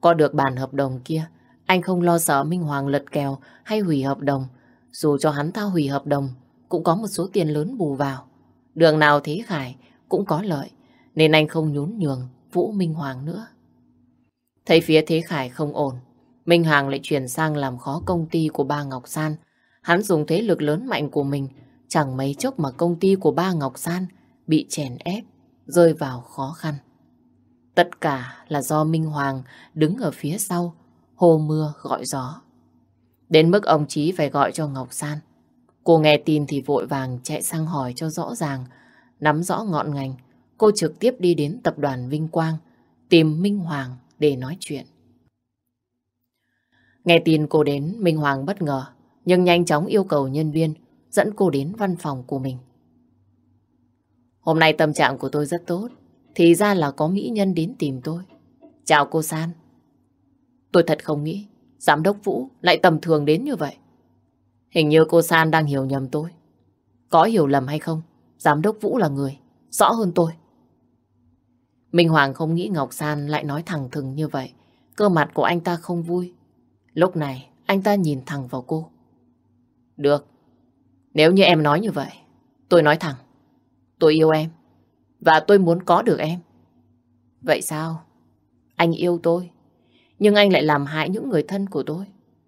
Có được bản hợp đồng kia, anh không lo sợ Minh Hoàng lật kèo hay hủy hợp đồng. Dù cho hắn ta hủy hợp đồng, cũng có một số tiền lớn bù vào. Đường nào Thế Khải cũng có lợi, nên anh không nhún nhường Vũ Minh Hoàng nữa. Thấy phía Thế Khải không ổn, Minh Hoàng lại chuyển sang làm khó công ty của ba Ngọc San. Hắn dùng thế lực lớn mạnh của mình Chẳng mấy chốc mà công ty của ba Ngọc San bị chèn ép, rơi vào khó khăn. Tất cả là do Minh Hoàng đứng ở phía sau, hô mưa gọi gió. Đến mức ông Chí phải gọi cho Ngọc San. Cô nghe tin thì vội vàng chạy sang hỏi cho rõ ràng, nắm rõ ngọn ngành. Cô trực tiếp đi đến tập đoàn Vinh Quang, tìm Minh Hoàng để nói chuyện. Nghe tin cô đến, Minh Hoàng bất ngờ, nhưng nhanh chóng yêu cầu nhân viên dẫn cô đến văn phòng của mình. Hôm nay tâm trạng của tôi rất tốt, thì ra là có mỹ nhân đến tìm tôi. Chào cô San. Tôi thật không nghĩ, giám đốc Vũ lại tầm thường đến như vậy. Hình như cô San đang hiểu nhầm tôi. Có hiểu lầm hay không, giám đốc Vũ là người, rõ hơn tôi. Minh Hoàng không nghĩ Ngọc San lại nói thẳng thừng như vậy. Cơ mặt của anh ta không vui. Lúc này, anh ta nhìn thẳng vào cô. Được, nếu như em nói như vậy, tôi nói thẳng. Tôi yêu em. Và tôi muốn có được em. Vậy sao? Anh yêu tôi. Nhưng anh lại làm hại những người thân của tôi.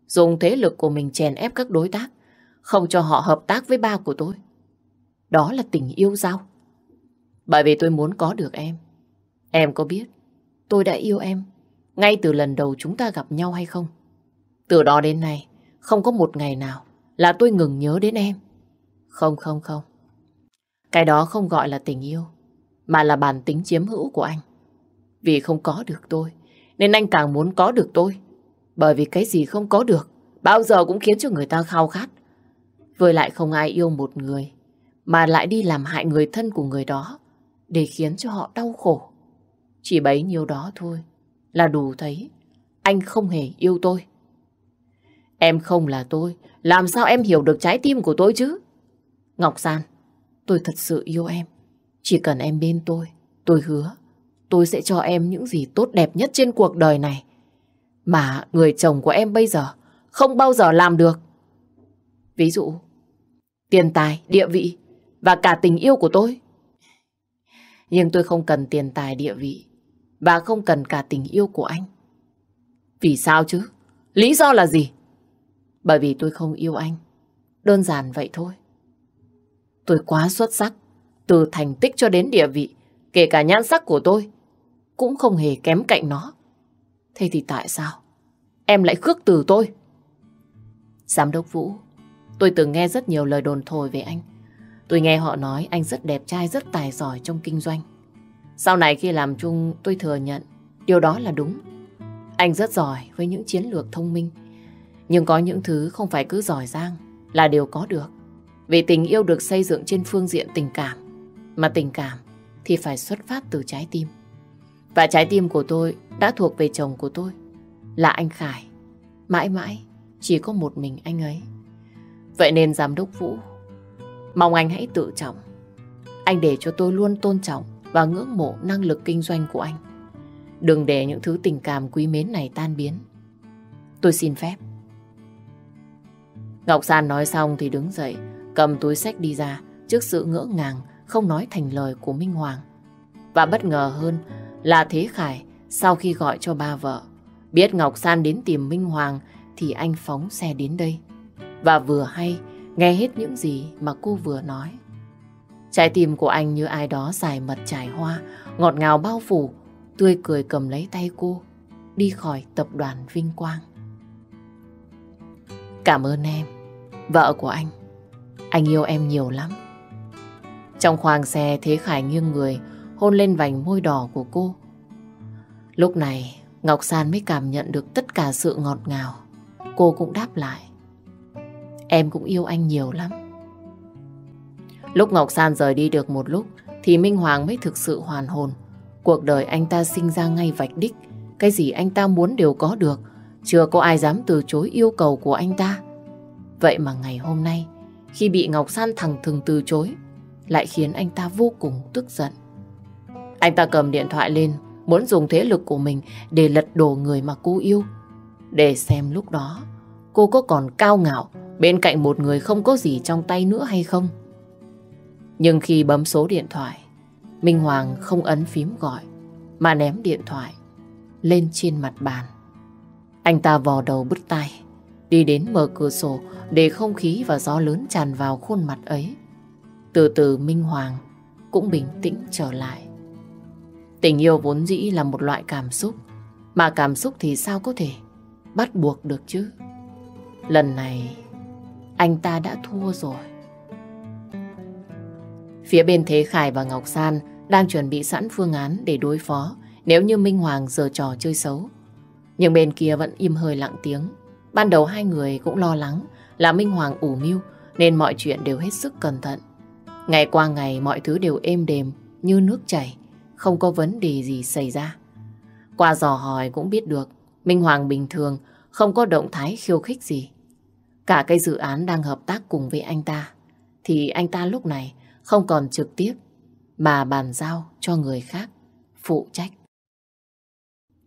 Dùng thế lực của mình chèn ép các đối tác. Không cho họ hợp tác với ba của tôi. Đó là tình yêu sao? Bởi vì tôi muốn có được em. Em có biết tôi đã yêu em ngay từ lần đầu chúng ta gặp nhau hay không? Từ đó đến nay, không có một ngày nào là tôi ngừng nhớ đến em. Không không không. Cái đó không gọi là tình yêu, mà là bản tính chiếm hữu của anh. Vì không có được tôi, nên anh càng muốn có được tôi. Bởi vì cái gì không có được, bao giờ cũng khiến cho người ta khao khát. Với lại không ai yêu một người, mà lại đi làm hại người thân của người đó, để khiến cho họ đau khổ. Chỉ bấy nhiêu đó thôi, là đủ thấy anh không hề yêu tôi. Em không là tôi, làm sao em hiểu được trái tim của tôi chứ? Ngọc Gian, tôi thật sự yêu em. Chỉ cần em bên tôi, tôi hứa, tôi sẽ cho em những gì tốt đẹp nhất trên cuộc đời này. Mà người chồng của em bây giờ không bao giờ làm được. Ví dụ, tiền tài, địa vị và cả tình yêu của tôi. Nhưng tôi không cần tiền tài, địa vị và không cần cả tình yêu của anh. Vì sao chứ? Lý do là gì? Bởi vì tôi không yêu anh. Đơn giản vậy thôi. Tôi quá xuất sắc, từ thành tích cho đến địa vị, kể cả nhan sắc của tôi, cũng không hề kém cạnh nó. Thế thì tại sao em lại khước từ tôi? Giám đốc Vũ, tôi từng nghe rất nhiều lời đồn thổi về anh. Tôi nghe họ nói anh rất đẹp trai, rất tài giỏi trong kinh doanh. Sau này khi làm chung tôi thừa nhận điều đó là đúng. Anh rất giỏi với những chiến lược thông minh. Nhưng có những thứ không phải cứ giỏi giang là điều có được. Vì tình yêu được xây dựng trên phương diện tình cảm, mà tình cảm thì phải xuất phát từ trái tim. Và trái tim của tôi đã thuộc về chồng của tôi, là anh Khải. Mãi mãi chỉ có một mình anh ấy. Vậy nên giám đốc Vũ, mong anh hãy tự trọng. Anh để cho tôi luôn tôn trọng và ngưỡng mộ năng lực kinh doanh của anh. Đừng để những thứ tình cảm quý mến này tan biến. Tôi xin phép. Ngọc San nói xong thì đứng dậy, cầm túi sách đi ra trước sự ngỡ ngàng không nói thành lời của Minh Hoàng. Và bất ngờ hơn là Thế Khải sau khi gọi cho ba vợ, biết Ngọc San đến tìm Minh Hoàng thì anh phóng xe đến đây. Và vừa hay nghe hết những gì mà cô vừa nói. Trái tim của anh như ai đó dài mật trải hoa, ngọt ngào bao phủ, tươi cười cầm lấy tay cô, đi khỏi tập đoàn Vinh Quang. Cảm ơn em, vợ của anh. Anh yêu em nhiều lắm. Trong khoang xe Thế Khải nghiêng người hôn lên vành môi đỏ của cô. Lúc này Ngọc San mới cảm nhận được tất cả sự ngọt ngào. Cô cũng đáp lại. Em cũng yêu anh nhiều lắm. Lúc Ngọc San rời đi được một lúc thì Minh Hoàng mới thực sự hoàn hồn. Cuộc đời anh ta sinh ra ngay vạch đích. Cái gì anh ta muốn đều có được. Chưa có ai dám từ chối yêu cầu của anh ta. Vậy mà ngày hôm nay khi bị Ngọc San thẳng thừng từ chối, lại khiến anh ta vô cùng tức giận. Anh ta cầm điện thoại lên, muốn dùng thế lực của mình để lật đổ người mà cô yêu. Để xem lúc đó, cô có còn cao ngạo bên cạnh một người không có gì trong tay nữa hay không. Nhưng khi bấm số điện thoại, Minh Hoàng không ấn phím gọi, mà ném điện thoại lên trên mặt bàn. Anh ta vò đầu bứt tay, đi đến mở cửa sổ để không khí và gió lớn tràn vào khuôn mặt ấy. Từ từ Minh Hoàng cũng bình tĩnh trở lại. Tình yêu vốn dĩ là một loại cảm xúc, mà cảm xúc thì sao có thể bắt buộc được chứ? Lần này, anh ta đã thua rồi. Phía bên Thế Khải và Ngọc San đang chuẩn bị sẵn phương án để đối phó nếu như Minh Hoàng giờ trò chơi xấu. Nhưng bên kia vẫn im hơi lặng tiếng. Ban đầu hai người cũng lo lắng là Minh Hoàng ủ mưu nên mọi chuyện đều hết sức cẩn thận. Ngày qua ngày mọi thứ đều êm đềm như nước chảy, không có vấn đề gì xảy ra. Qua dò hỏi cũng biết được Minh Hoàng bình thường không có động thái khiêu khích gì. Cả cái dự án đang hợp tác cùng với anh ta thì anh ta lúc này không còn trực tiếp mà bàn giao cho người khác phụ trách.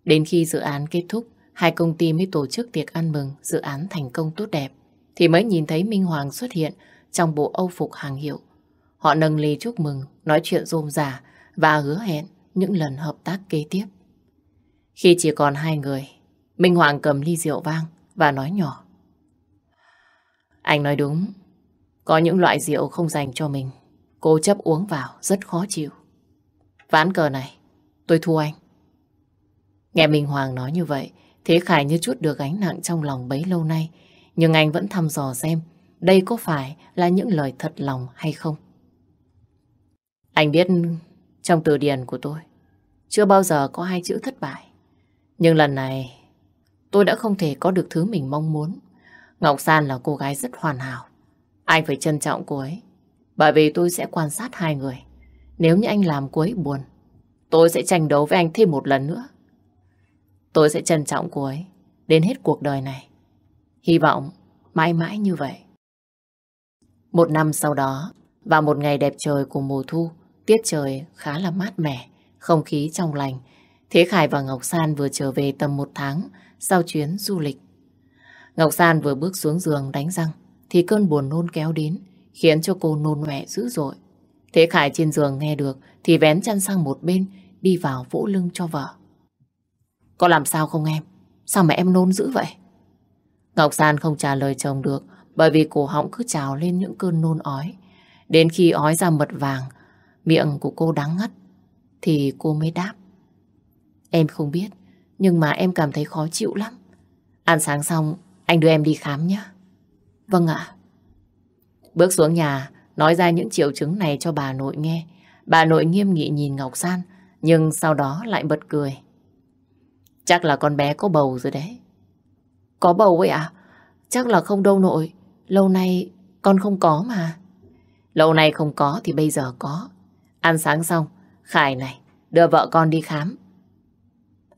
Đến khi dự án kết thúc, hai công ty mới tổ chức tiệc ăn mừng dự án thành công tốt đẹp thì mới nhìn thấy Minh Hoàng xuất hiện trong bộ âu phục hàng hiệu. Họ nâng ly chúc mừng, nói chuyện rôm rả và hứa hẹn những lần hợp tác kế tiếp. Khi chỉ còn hai người, Minh Hoàng cầm ly rượu vang và nói nhỏ. Anh nói đúng, có những loại rượu không dành cho mình, cô chấp uống vào rất khó chịu. Ván cờ này, tôi thua anh. Nghe Minh Hoàng nói như vậy, Thế Khải như chút được gánh nặng trong lòng bấy lâu nay, nhưng anh vẫn thăm dò xem đây có phải là những lời thật lòng hay không. Anh biết trong từ điển của tôi chưa bao giờ có hai chữ thất bại. Nhưng lần này tôi đã không thể có được thứ mình mong muốn. Ngọc San là cô gái rất hoàn hảo. Anh phải trân trọng cô ấy. Bởi vì tôi sẽ quan sát hai người. Nếu như anh làm cô ấy buồn, tôi sẽ tranh đấu với anh thêm một lần nữa. Tôi sẽ trân trọng cô ấy đến hết cuộc đời này. Hy vọng mãi mãi như vậy. Một năm sau đó, vào một ngày đẹp trời của mùa thu, tiết trời khá là mát mẻ, không khí trong lành. Thế Khải và Ngọc San vừa trở về tầm một tháng sau chuyến du lịch. Ngọc San vừa bước xuống giường đánh răng, thì cơn buồn nôn kéo đến, khiến cho cô nôn mẹ dữ dội. Thế Khải trên giường nghe được thì vén chăn sang một bên, đi vào vỗ lưng cho vợ. Có làm sao không em? Sao mà em nôn dữ vậy? Ngọc San không trả lời chồng được bởi vì cổ họng cứ trào lên những cơn nôn ói. Đến khi ói ra mật vàng, miệng của cô đắng ngắt, thì cô mới đáp. Em không biết, nhưng mà em cảm thấy khó chịu lắm. Ăn sáng xong, anh đưa em đi khám nhé. Vâng ạ. Bước xuống nhà, nói ra những triệu chứng này cho bà nội nghe. Bà nội nghiêm nghị nhìn Ngọc San, nhưng sau đó lại bật cười. Chắc là con bé có bầu rồi đấy. Có bầu ấy ạ? À? Chắc là không đâu nội. Lâu nay con không có mà. Lâu nay không có thì bây giờ có. Ăn sáng xong, Khải này, đưa vợ con đi khám.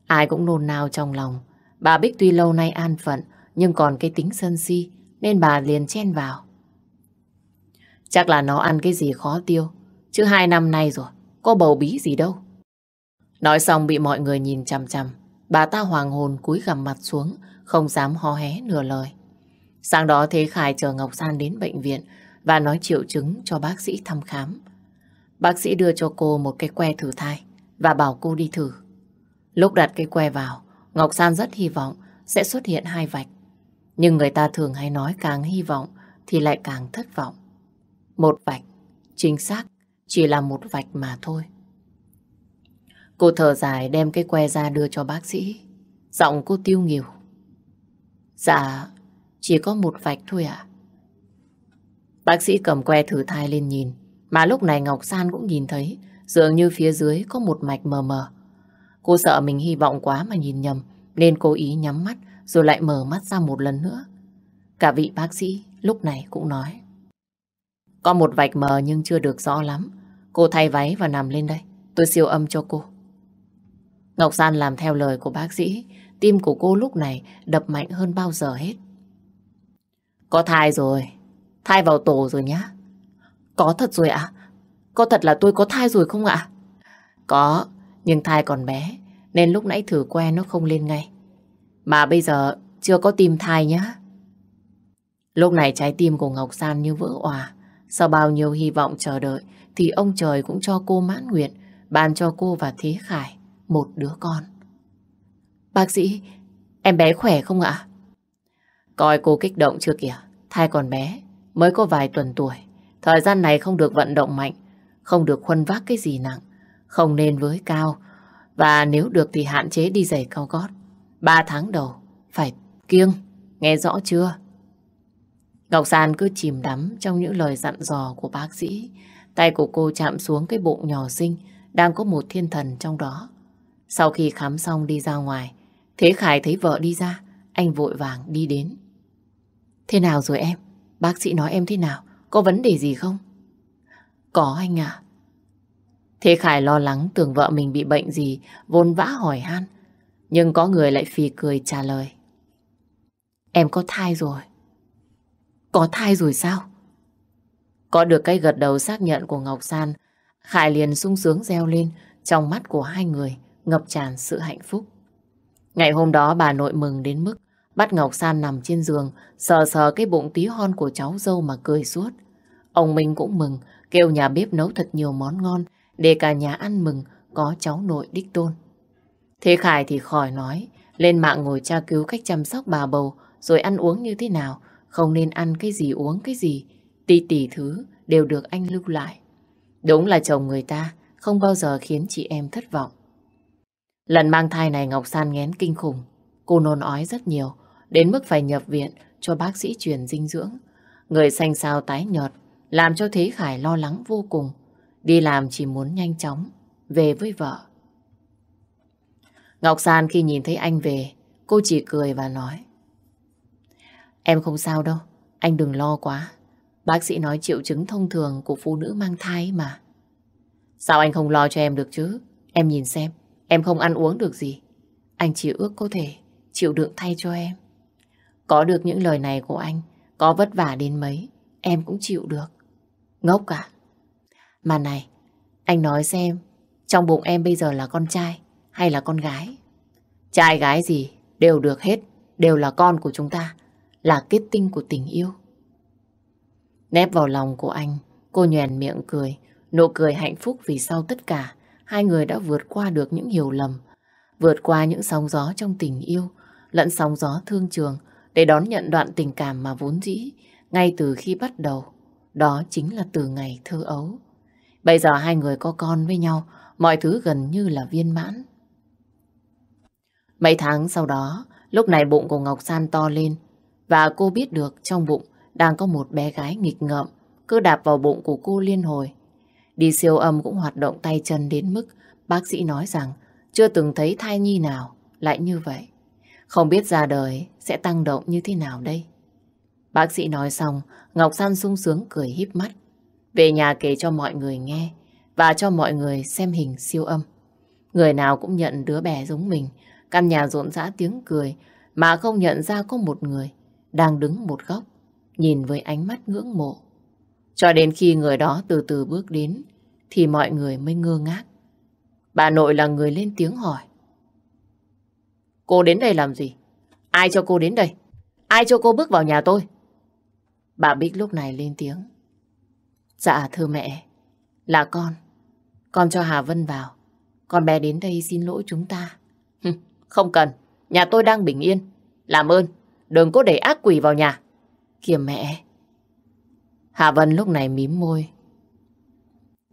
Ai cũng nôn nao trong lòng. Bà Bích tuy lâu nay an phận, nhưng còn cái tính sân si, nên bà liền chen vào. Chắc là nó ăn cái gì khó tiêu, chứ hai năm nay rồi, có bầu bí gì đâu. Nói xong bị mọi người nhìn chằm chằm, bà ta hoàng hồn cúi gằm mặt xuống, không dám ho hé nửa lời. Sáng đó Thế Khải chờ Ngọc San đến bệnh viện và nói triệu chứng cho bác sĩ thăm khám. Bác sĩ đưa cho cô một cái que thử thai và bảo cô đi thử. Lúc đặt cái que vào, Ngọc San rất hy vọng sẽ xuất hiện hai vạch. Nhưng người ta thường hay nói càng hy vọng thì lại càng thất vọng. Một vạch, chính xác, chỉ là một vạch mà thôi. Cô thở dài đem cái que ra đưa cho bác sĩ. Giọng cô tiêu nghỉu. Dạ, chỉ có một vạch thôi ạ. À? Bác sĩ cầm que thử thai lên nhìn, mà lúc này Ngọc San cũng nhìn thấy, dường như phía dưới có một mạch mờ mờ. Cô sợ mình hy vọng quá mà nhìn nhầm, nên cố ý nhắm mắt rồi lại mở mắt ra một lần nữa. Cả vị bác sĩ lúc này cũng nói. Có một vạch mờ nhưng chưa được rõ lắm. Cô thay váy và nằm lên đây. Tôi siêu âm cho cô. Ngọc San làm theo lời của bác sĩ Tim của cô lúc này đập mạnh hơn bao giờ hết. Có thai rồi. Thai vào tổ rồi nhá. Có thật rồi ạ? À? Có thật là tôi có thai rồi không ạ? Có, nhưng thai còn bé. Nên lúc nãy thử que nó không lên ngay. Mà bây giờ chưa có tim thai nhá. Lúc này trái tim của Ngọc San như vỡ òa. Sau bao nhiêu hy vọng chờ đợi thì ông trời cũng cho cô mãn nguyện, ban cho cô và Thế Khải một đứa con. Bác sĩ, em bé khỏe không ạ? Coi cô kích động chưa kìa, thai còn bé, mới có vài tuần tuổi. Thời gian này không được vận động mạnh, không được khuân vác cái gì nặng, không nên với cao. Và nếu được thì hạn chế đi giày cao gót. Ba tháng đầu, phải kiêng, nghe rõ chưa? Ngọc San cứ chìm đắm trong những lời dặn dò của bác sĩ. Tay của cô chạm xuống cái bụng nhỏ xinh, đang có một thiên thần trong đó. Sau khi khám xong đi ra ngoài, Thế Khải thấy vợ đi ra, anh vội vàng đi đến. Thế nào rồi em? Bác sĩ nói em thế nào? Có vấn đề gì không? Có anh ạ. Thế Khải lo lắng tưởng vợ mình bị bệnh gì, vốn vã hỏi han. Nhưng có người lại phì cười trả lời. Em có thai rồi. Có thai rồi sao? Có được cái gật đầu xác nhận của Ngọc San, Khải liền sung sướng reo lên, trong mắt của hai người ngập tràn sự hạnh phúc. Ngày hôm đó bà nội mừng đến mức bắt Ngọc San nằm trên giường, sờ sờ cái bụng tí hon của cháu dâu mà cười suốt. Ông Minh cũng mừng, kêu nhà bếp nấu thật nhiều món ngon để cả nhà ăn mừng có cháu nội đích tôn. Thế Khải thì khỏi nói, lên mạng ngồi tra cứu cách chăm sóc bà bầu rồi ăn uống như thế nào, không nên ăn cái gì uống cái gì, tỷ tỷ thứ đều được anh lưu lại. Đúng là chồng người ta không bao giờ khiến chị em thất vọng. Lần mang thai này Ngọc San nghén kinh khủng. Cô nôn ói rất nhiều, đến mức phải nhập viện cho bác sĩ truyền dinh dưỡng. Người xanh xao tái nhợt, làm cho Thế Khải lo lắng vô cùng. Đi làm chỉ muốn nhanh chóng, về với vợ. Ngọc San khi nhìn thấy anh về, cô chỉ cười và nói. Em không sao đâu, anh đừng lo quá. Bác sĩ nói triệu chứng thông thường của phụ nữ mang thai mà. Sao anh không lo cho em được chứ? Em nhìn xem, Em không ăn uống được gì. Anh chỉ ước có thể chịu đựng thay cho em. Có được những lời này của anh, có vất vả đến mấy, em cũng chịu được. Ngốc cả. À? Mà này, anh nói xem, trong bụng em bây giờ là con trai hay là con gái? Trai gái gì đều được hết, đều là con của chúng ta, là kết tinh của tình yêu. Nép vào lòng của anh, cô nhoèn miệng cười, nụ cười hạnh phúc vì sau tất cả hai người đã vượt qua được những hiểu lầm, vượt qua những sóng gió trong tình yêu, lẫn sóng gió thương trường để đón nhận đoạn tình cảm mà vốn dĩ ngay từ khi bắt đầu. Đó chính là từ ngày thơ ấu. Bây giờ hai người có con với nhau, mọi thứ gần như là viên mãn. Mấy tháng sau đó, lúc này bụng của Ngọc San to lên và cô biết được trong bụng đang có một bé gái nghịch ngợm cứ đạp vào bụng của cô liên hồi. Đi siêu âm cũng hoạt động tay chân đến mức bác sĩ nói rằng chưa từng thấy thai nhi nào lại như vậy. Không biết ra đời sẽ tăng động như thế nào đây. Bác sĩ nói xong, Ngọc San sung sướng cười híp mắt. Về nhà kể cho mọi người nghe và cho mọi người xem hình siêu âm. Người nào cũng nhận đứa bé giống mình, căn nhà rộn rã tiếng cười mà không nhận ra có một người đang đứng một góc, nhìn với ánh mắt ngưỡng mộ cho đến khi người đó từ từ bước đến thì mọi người mới ngơ ngác. Bà nội là người lên tiếng hỏi. Cô đến đây làm gì? Ai cho cô đến đây? Ai cho cô bước vào nhà tôi? Bà Bích lúc này lên tiếng. Dạ thưa mẹ, là con. Con cho Hà Vân vào. Con bé đến đây xin lỗi chúng ta. Không cần, nhà tôi đang bình yên. Làm ơn, đừng có để ác quỷ vào nhà. Kìa mẹ, Hạ Vân lúc này mím môi.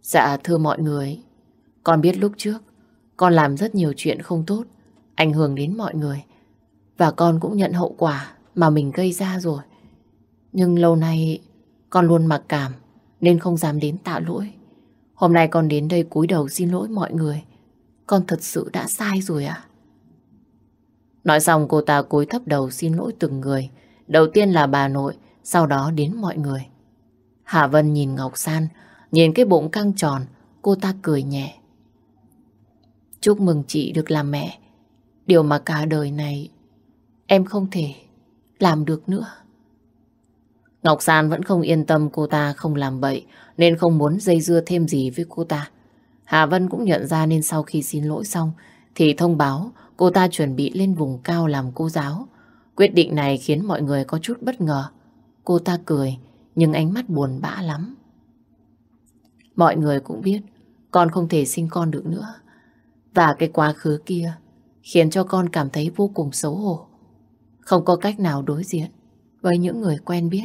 Dạ thưa mọi người, con biết lúc trước con làm rất nhiều chuyện không tốt, ảnh hưởng đến mọi người. Và con cũng nhận hậu quả mà mình gây ra rồi. Nhưng lâu nay con luôn mặc cảm nên không dám đến tạ lỗi. Hôm nay con đến đây cúi đầu xin lỗi mọi người. Con thật sự đã sai rồi ạ. À? Nói xong cô ta cúi thấp đầu xin lỗi từng người. Đầu tiên là bà nội, sau đó đến mọi người. Hạ Vân nhìn Ngọc San, nhìn cái bụng căng tròn, cô ta cười nhẹ. Chúc mừng chị được làm mẹ. Điều mà cả đời này em không thể làm được nữa. Ngọc San vẫn không yên tâm cô ta không làm bậy nên không muốn dây dưa thêm gì với cô ta. Hà Vân cũng nhận ra nên sau khi xin lỗi xong thì thông báo cô ta chuẩn bị lên vùng cao làm cô giáo. Quyết định này khiến mọi người có chút bất ngờ. Cô ta cười nhưng ánh mắt buồn bã lắm. Mọi người cũng biết con không thể sinh con được nữa. Và cái quá khứ kia khiến cho con cảm thấy vô cùng xấu hổ. Không có cách nào đối diện với những người quen biết.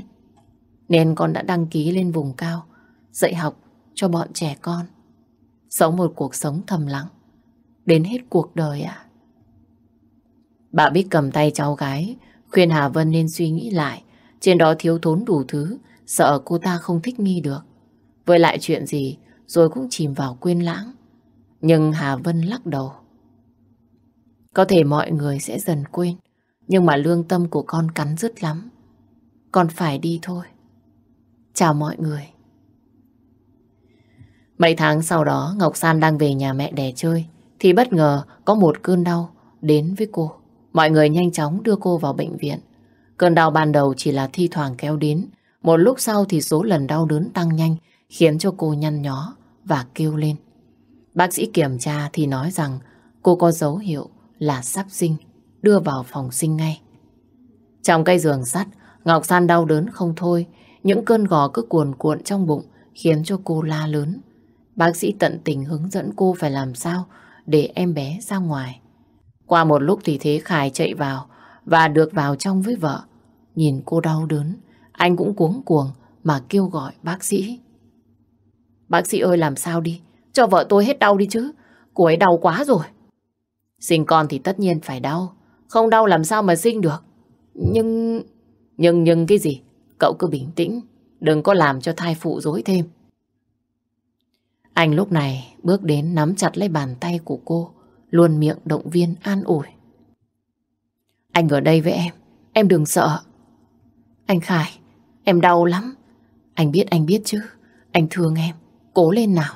Nên con đã đăng ký lên vùng cao, dạy học cho bọn trẻ con. Sống một cuộc sống thầm lặng, đến hết cuộc đời ạ. Bà Bích cầm tay cháu gái, khuyên Hà Vân nên suy nghĩ lại, trên đó thiếu thốn đủ thứ, Sợ cô ta không thích nghi được Với lại chuyện gì Rồi cũng chìm vào quên lãng Nhưng Hà Vân lắc đầu Có thể mọi người sẽ dần quên Nhưng mà lương tâm của con cắn rứt lắm Con phải đi thôi Chào mọi người Mấy tháng sau đó Ngọc San đang về nhà mẹ đẻ chơi Thì bất ngờ có một cơn đau Đến với cô Mọi người nhanh chóng đưa cô vào bệnh viện Cơn đau ban đầu chỉ là thi thoảng kéo đến một lúc sau thì số lần đau đớn tăng nhanh khiến cho cô nhăn nhó và kêu lên. Bác sĩ kiểm tra thì nói rằng cô có dấu hiệu là sắp sinh, đưa vào phòng sinh ngay. Trong cây giường sắt, Ngọc San đau đớn không thôi, những cơn gò cứ cuồn cuộn trong bụng khiến cho cô la lớn. Bác sĩ tận tình hướng dẫn cô phải làm sao để em bé ra ngoài. Qua một lúc thì Thế Khải chạy vào và được vào trong với vợ. Nhìn cô đau đớn, anh cũng cuống cuồng mà kêu gọi bác sĩ. Bác sĩ ơi làm sao đi, cho vợ tôi hết đau đi chứ, cô ấy đau quá rồi. Sinh con thì tất nhiên phải đau, không đau làm sao mà sinh được. Nhưng... Nhưng nhưng cái gì? Cậu cứ bình tĩnh, đừng có làm cho thai phụ dối thêm. Anh lúc này bước đến nắm chặt lấy bàn tay của cô, luôn miệng động viên an ủi. Anh ở đây với em, em đừng sợ. Anh Khải, Em đau lắm. Anh biết anh biết chứ. Anh thương em. Cố lên nào.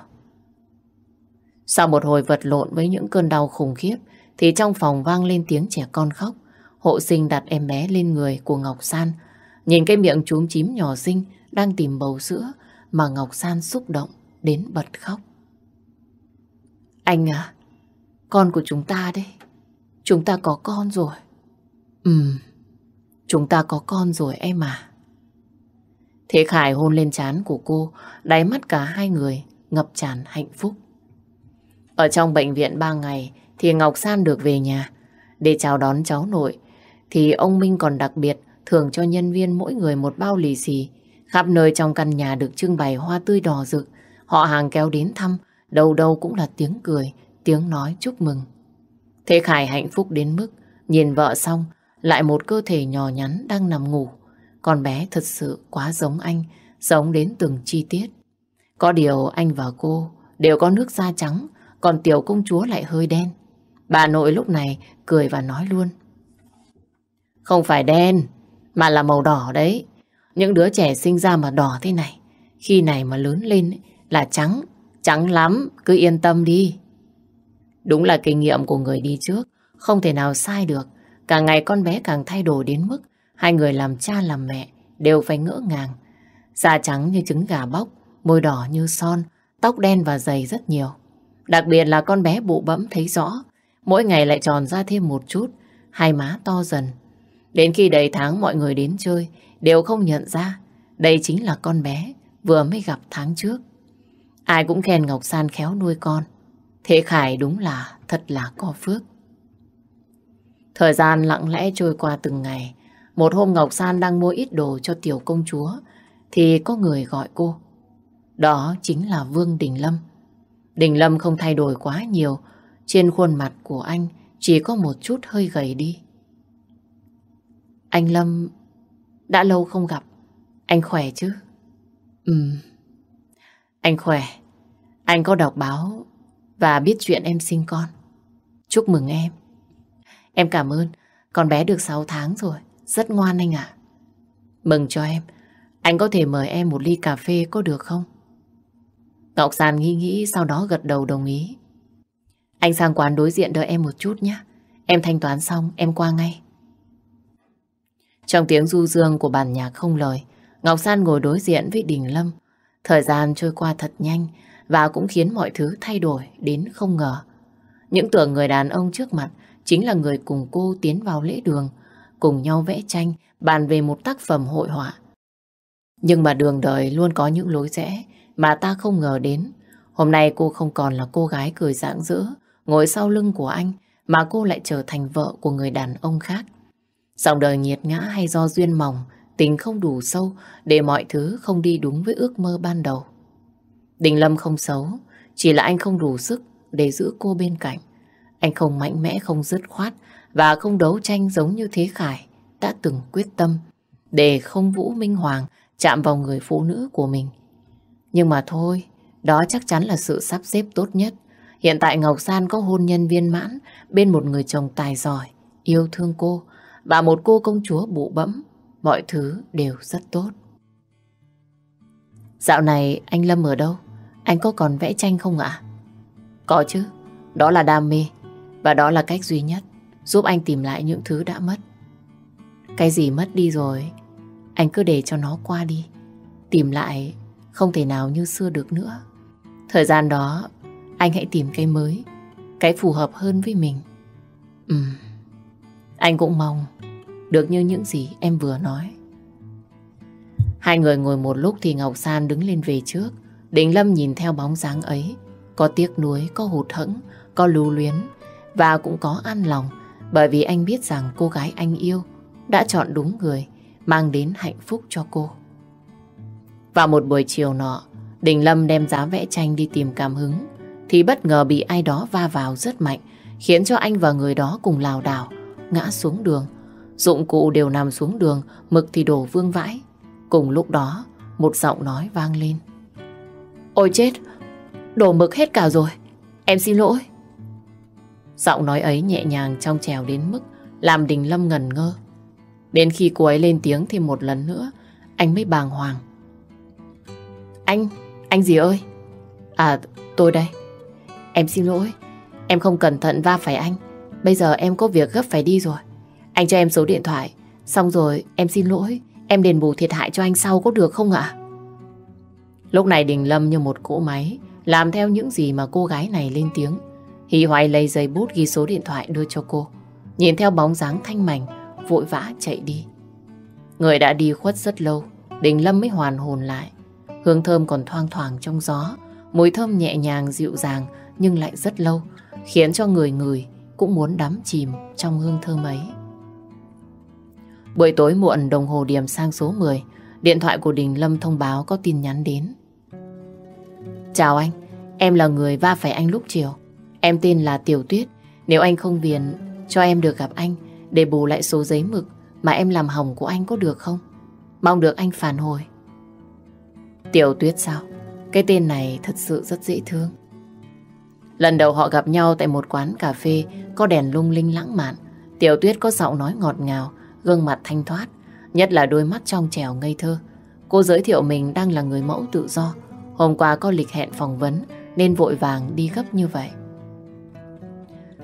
Sau một hồi vật lộn với những cơn đau khủng khiếp thì trong phòng vang lên tiếng trẻ con khóc. Hộ sinh đặt em bé lên người của Ngọc San. Nhìn cái miệng trúng chím nhỏ xinh đang tìm bầu sữa mà Ngọc San xúc động đến bật khóc. Anh à, con của chúng ta đấy. Chúng ta có con rồi. Ừm, chúng ta có con rồi em à. Thế Khải hôn lên trán của cô, đáy mắt cả hai người ngập tràn hạnh phúc. Ở trong bệnh viện ba ngày thì Ngọc San được về nhà để chào đón cháu nội. Thì ông Minh còn đặc biệt thưởng cho nhân viên mỗi người một bao lì xì. Khắp nơi trong căn nhà được trưng bày hoa tươi đỏ rực. Họ hàng kéo đến thăm, đâu đâu cũng là tiếng cười, tiếng nói chúc mừng. Thế Khải hạnh phúc đến mức nhìn vợ xong lại một cơ thể nhỏ nhắn đang nằm ngủ. Con bé thật sự quá giống anh, giống đến từng chi tiết. Có điều anh và cô đều có nước da trắng, còn tiểu công chúa lại hơi đen. Bà nội lúc này cười và nói luôn. Không phải đen, mà là màu đỏ đấy. Những đứa trẻ sinh ra mà đỏ thế này, khi này mà lớn lên là trắng, trắng lắm, cứ yên tâm đi. Đúng là kinh nghiệm của người đi trước, không thể nào sai được. Càng ngày con bé càng thay đổi đến mức Hai người làm cha làm mẹ đều phải ngỡ ngàng. Da trắng như trứng gà bóc, môi đỏ như son, tóc đen và dày rất nhiều. Đặc biệt là con bé bụ bẫm thấy rõ, mỗi ngày lại tròn ra thêm một chút, hai má to dần. Đến khi đầy tháng mọi người đến chơi, đều không nhận ra đây chính là con bé vừa mới gặp tháng trước. Ai cũng khen Ngọc San khéo nuôi con. Thế Khải đúng là thật là có phước. Thời gian lặng lẽ trôi qua từng ngày, một hôm Ngọc San đang mua ít đồ cho tiểu công chúa thì có người gọi cô. Đó chính là Vương Đình Lâm. Đình Lâm không thay đổi quá nhiều, trên khuôn mặt của anh chỉ có một chút hơi gầy đi. Anh Lâm, đã lâu không gặp, anh khỏe chứ? Ừ, anh khỏe. Anh có đọc báo và biết chuyện em sinh con. Chúc mừng em. Em cảm ơn, con bé được 6 tháng rồi. Rất ngoan anh ạ. Mừng cho em. Anh có thể mời em một ly cà phê có được không? Ngọc Sàn nghĩ nghĩ sau đó gật đầu đồng ý. Anh sang quán đối diện đợi em một chút nhé. Em thanh toán xong em qua ngay. Trong tiếng du dương của bản nhạc không lời, Ngọc San ngồi đối diện với Đình Lâm. Thời gian trôi qua thật nhanh và cũng khiến mọi thứ thay đổi đến không ngờ. Những tưởng người đàn ông trước mặt chính là người cùng cô tiến vào lễ đường cùng nhau vẽ tranh, bàn về một tác phẩm hội họa. Nhưng mà đường đời luôn có những lối rẽ mà ta không ngờ đến. Hôm nay cô không còn là cô gái cười giãn dỡ, ngồi sau lưng của anh, mà cô lại trở thành vợ của người đàn ông khác. Dòng đời nghiệt ngã hay do duyên mỏng, tình không đủ sâu để mọi thứ không đi đúng với ước mơ ban đầu. Đình Lâm không xấu, chỉ là anh không đủ sức để giữ cô bên cạnh. Anh không mạnh mẽ, không dứt khoát, và không đấu tranh giống như Thế Khải đã từng quyết tâm để không Vũ Minh Hoàng chạm vào người phụ nữ của mình. Nhưng mà thôi, đó chắc chắn là sự sắp xếp tốt nhất. Hiện tại Ngọc San có hôn nhân viên mãn bên một người chồng tài giỏi, yêu thương cô và một cô công chúa bụ bẫm. Mọi thứ đều rất tốt. Dạo này anh Lâm ở đâu? Anh có còn vẽ tranh không ạ? Có chứ, đó là đam mê và đó là cách duy nhất giúp anh tìm lại những thứ đã mất. Cái gì mất đi rồi, anh cứ để cho nó qua đi. Tìm lại không thể nào như xưa được nữa. Thời gian đó, anh hãy tìm cái mới, cái phù hợp hơn với mình. Ừ, anh cũng mong được như những gì em vừa nói. Hai người ngồi một lúc thì Ngọc San đứng lên về trước. Đình Lâm nhìn theo bóng dáng ấy, có tiếc nuối, có hụt hẫng, có lưu luyến và cũng có an lòng bởi vì anh biết rằng cô gái anh yêu đã chọn đúng người, mang đến hạnh phúc cho cô. Vào một buổi chiều nọ, Đình Lâm đem giá vẽ tranh đi tìm cảm hứng, thì bất ngờ bị ai đó va vào rất mạnh, khiến cho anh và người đó cùng lào đảo, ngã xuống đường. Dụng cụ đều nằm xuống đường, mực thì đổ vương vãi. Cùng lúc đó, một giọng nói vang lên. Ôi chết, đổ mực hết cả rồi, em xin lỗi. Giọng nói ấy nhẹ nhàng trong trèo đến mức làm Đình Lâm ngần ngơ. Đến khi cô ấy lên tiếng thêm một lần nữa, anh mới bàng hoàng. Anh, anh gì ơi? À, tôi đây. Em xin lỗi, em không cẩn thận va phải anh. Bây giờ em có việc gấp phải đi rồi. Anh cho em số điện thoại, xong rồi em xin lỗi, em đền bù thiệt hại cho anh sau có được không ạ? Lúc này Đình Lâm như một cỗ máy, làm theo những gì mà cô gái này lên tiếng. Hì hoài lấy giấy bút ghi số điện thoại đưa cho cô. Nhìn theo bóng dáng thanh mảnh, vội vã chạy đi. Người đã đi khuất rất lâu, Đình Lâm mới hoàn hồn lại. Hương thơm còn thoang thoảng trong gió, mùi thơm nhẹ nhàng dịu dàng nhưng lại rất lâu, khiến cho người người cũng muốn đắm chìm trong hương thơm ấy. Buổi tối muộn đồng hồ điểm sang số 10, điện thoại của Đình Lâm thông báo có tin nhắn đến. Chào anh, em là người va phải anh lúc chiều. Em tên là Tiểu Tuyết, nếu anh không viền cho em được gặp anh để bù lại số giấy mực mà em làm hỏng của anh có được không? Mong được anh phản hồi. Tiểu Tuyết sao? Cái tên này thật sự rất dễ thương. Lần đầu họ gặp nhau tại một quán cà phê có đèn lung linh lãng mạn. Tiểu Tuyết có giọng nói ngọt ngào, gương mặt thanh thoát, nhất là đôi mắt trong trẻo ngây thơ. Cô giới thiệu mình đang là người mẫu tự do. Hôm qua có lịch hẹn phỏng vấn nên vội vàng đi gấp như vậy.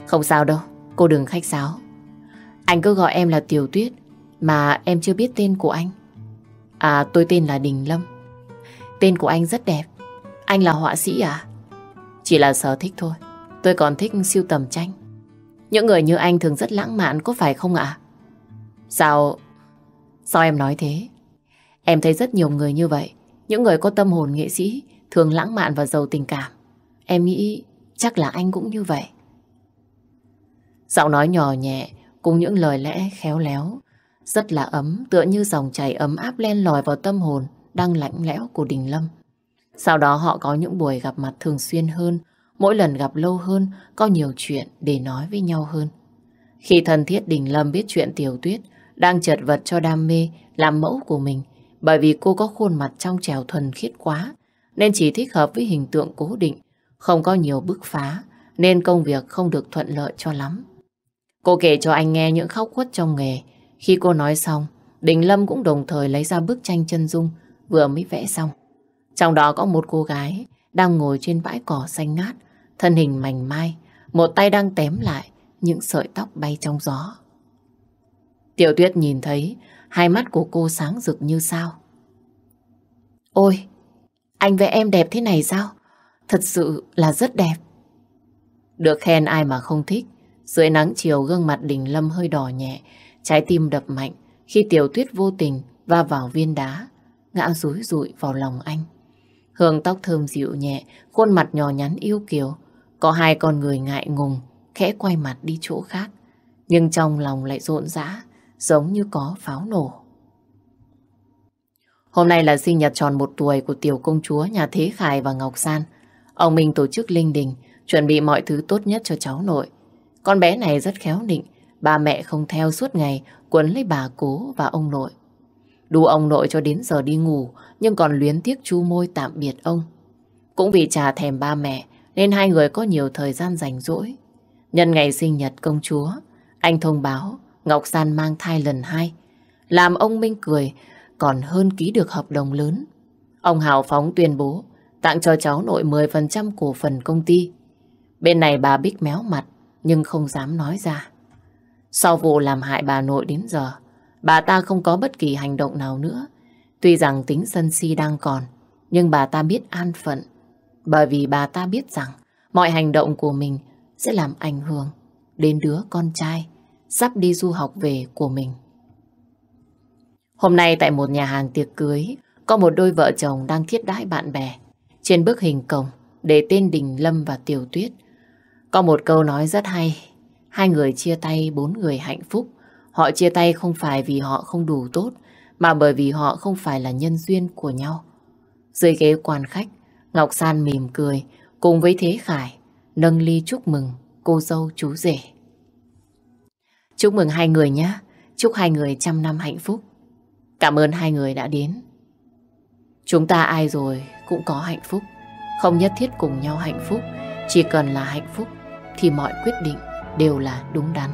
Không sao đâu, cô đừng khách sáo. Anh cứ gọi em là Tiểu Tuyết, mà em chưa biết tên của anh. À, tôi tên là Đình Lâm. Tên của anh rất đẹp. Anh là họa sĩ à? Chỉ là sở thích thôi. Tôi còn thích siêu tầm tranh. Những người như anh thường rất lãng mạn, có phải không ạ? Sao... Sao em nói thế? Em thấy rất nhiều người như vậy. Những người có tâm hồn nghệ sĩ thường lãng mạn và giàu tình cảm. Em nghĩ chắc là anh cũng như vậy. Giọng nói nhỏ nhẹ, cùng những lời lẽ khéo léo, rất là ấm, tựa như dòng chảy ấm áp len lòi vào tâm hồn đang lạnh lẽo của Đình Lâm. Sau đó họ có những buổi gặp mặt thường xuyên hơn, mỗi lần gặp lâu hơn, có nhiều chuyện để nói với nhau hơn. Khi thân thiết Đình Lâm biết chuyện Tiểu Tuyết đang chật vật cho đam mê làm mẫu của mình, bởi vì cô có khuôn mặt trong trèo thuần khiết quá, nên chỉ thích hợp với hình tượng cố định, không có nhiều bước phá, nên công việc không được thuận lợi cho lắm. Cô kể cho anh nghe những khóc khuất trong nghề. Khi cô nói xong, Đình Lâm cũng đồng thời lấy ra bức tranh chân dung vừa mới vẽ xong. Trong đó có một cô gái đang ngồi trên bãi cỏ xanh ngát, thân hình mảnh mai, một tay đang tém lại những sợi tóc bay trong gió. Tiểu Tuyết nhìn thấy hai mắt của cô sáng rực như sao. Ôi, anh vẽ em đẹp thế này sao? Thật sự là rất đẹp. Được khen ai mà không thích, dưới nắng chiều gương mặt Đình Lâm hơi đỏ nhẹ, trái tim đập mạnh khi Tiểu Tuyết vô tình va vào viên đá, ngã rúi rụi vào lòng anh. Hương tóc thơm dịu nhẹ, khuôn mặt nhỏ nhắn yêu kiều, có hai con người ngại ngùng, khẽ quay mặt đi chỗ khác, nhưng trong lòng lại rộn rã, giống như có pháo nổ. Hôm nay là sinh nhật tròn một tuổi của tiểu công chúa nhà Thế Khải và Ngọc San. Ông minh tổ chức linh đình, chuẩn bị mọi thứ tốt nhất cho cháu nội. Con bé này rất khéo nịnh ba mẹ không theo suốt ngày quấn lấy bà cố và ông nội. Đu ông nội cho đến giờ đi ngủ, nhưng còn luyến tiếc chu môi tạm biệt ông. Cũng vì trà thèm ba mẹ, nên hai người có nhiều thời gian rảnh rỗi. Nhân ngày sinh nhật công chúa, anh thông báo Ngọc San mang thai lần hai. Làm ông Minh cười, còn hơn ký được hợp đồng lớn. Ông Hào Phóng tuyên bố tặng cho cháu nội 10% cổ phần công ty. Bên này bà Bích méo mặt, nhưng không dám nói ra. Sau vụ làm hại bà nội đến giờ, bà ta không có bất kỳ hành động nào nữa. Tuy rằng tính sân si đang còn, nhưng bà ta biết an phận. Bởi vì bà ta biết rằng mọi hành động của mình sẽ làm ảnh hưởng đến đứa con trai sắp đi du học về của mình. Hôm nay tại một nhà hàng tiệc cưới, có một đôi vợ chồng đang thiết đãi bạn bè. Trên bức hình cổng để tên Đình Lâm và Tiểu Tuyết – có một câu nói rất hay. Hai người chia tay bốn người hạnh phúc. Họ chia tay không phải vì họ không đủ tốt, mà bởi vì họ không phải là nhân duyên của nhau. Dưới ghế quan khách, Ngọc San mỉm cười cùng với Thế Khải nâng ly chúc mừng cô dâu chú rể. Chúc mừng hai người nhé. Chúc hai người trăm năm hạnh phúc. Cảm ơn hai người đã đến. Chúng ta ai rồi cũng có hạnh phúc. Không nhất thiết cùng nhau hạnh phúc. Chỉ cần là hạnh phúc thì mọi quyết định đều là đúng đắn.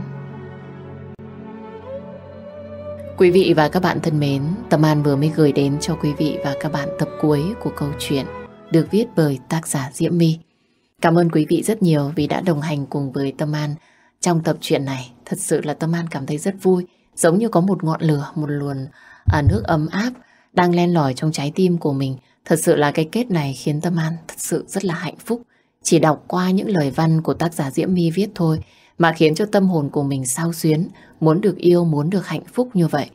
Quý vị và các bạn thân mến, Tâm An vừa mới gửi đến cho quý vị và các bạn tập cuối của câu chuyện được viết bởi tác giả Diễm My. Cảm ơn quý vị rất nhiều vì đã đồng hành cùng với Tâm An trong tập truyện này. Thật sự là Tâm An cảm thấy rất vui, giống như có một ngọn lửa, một luồn à, nước ấm áp đang len lỏi trong trái tim của mình. Thật sự là cái kết này khiến Tâm An thật sự rất là hạnh phúc. Chỉ đọc qua những lời văn của tác giả Diễm My viết thôi mà khiến cho tâm hồn của mình sao xuyến, muốn được yêu, muốn được hạnh phúc như vậy.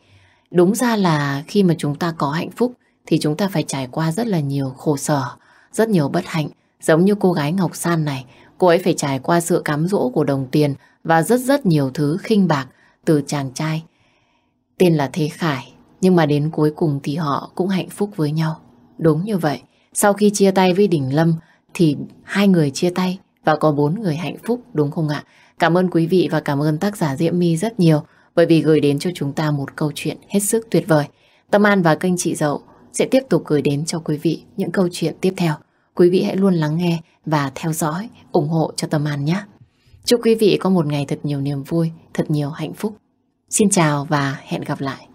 Đúng ra là khi mà chúng ta có hạnh phúc thì chúng ta phải trải qua rất là nhiều khổ sở, rất nhiều bất hạnh, giống như cô gái Ngọc San này, cô ấy phải trải qua sự cám dỗ của đồng tiền và rất rất nhiều thứ khinh bạc từ chàng trai. Tên là Thế Khải, nhưng mà đến cuối cùng thì họ cũng hạnh phúc với nhau. Đúng như vậy, sau khi chia tay với Đình Lâm, thì hai người chia tay và có bốn người hạnh phúc đúng không ạ? Cảm ơn quý vị và cảm ơn tác giả Diễm My rất nhiều bởi vì gửi đến cho chúng ta một câu chuyện hết sức tuyệt vời. Tâm An và kênh chị Dậu sẽ tiếp tục gửi đến cho quý vị những câu chuyện tiếp theo. Quý vị hãy luôn lắng nghe và theo dõi, ủng hộ cho Tâm An nhé. Chúc quý vị có một ngày thật nhiều niềm vui, thật nhiều hạnh phúc. Xin chào và hẹn gặp lại.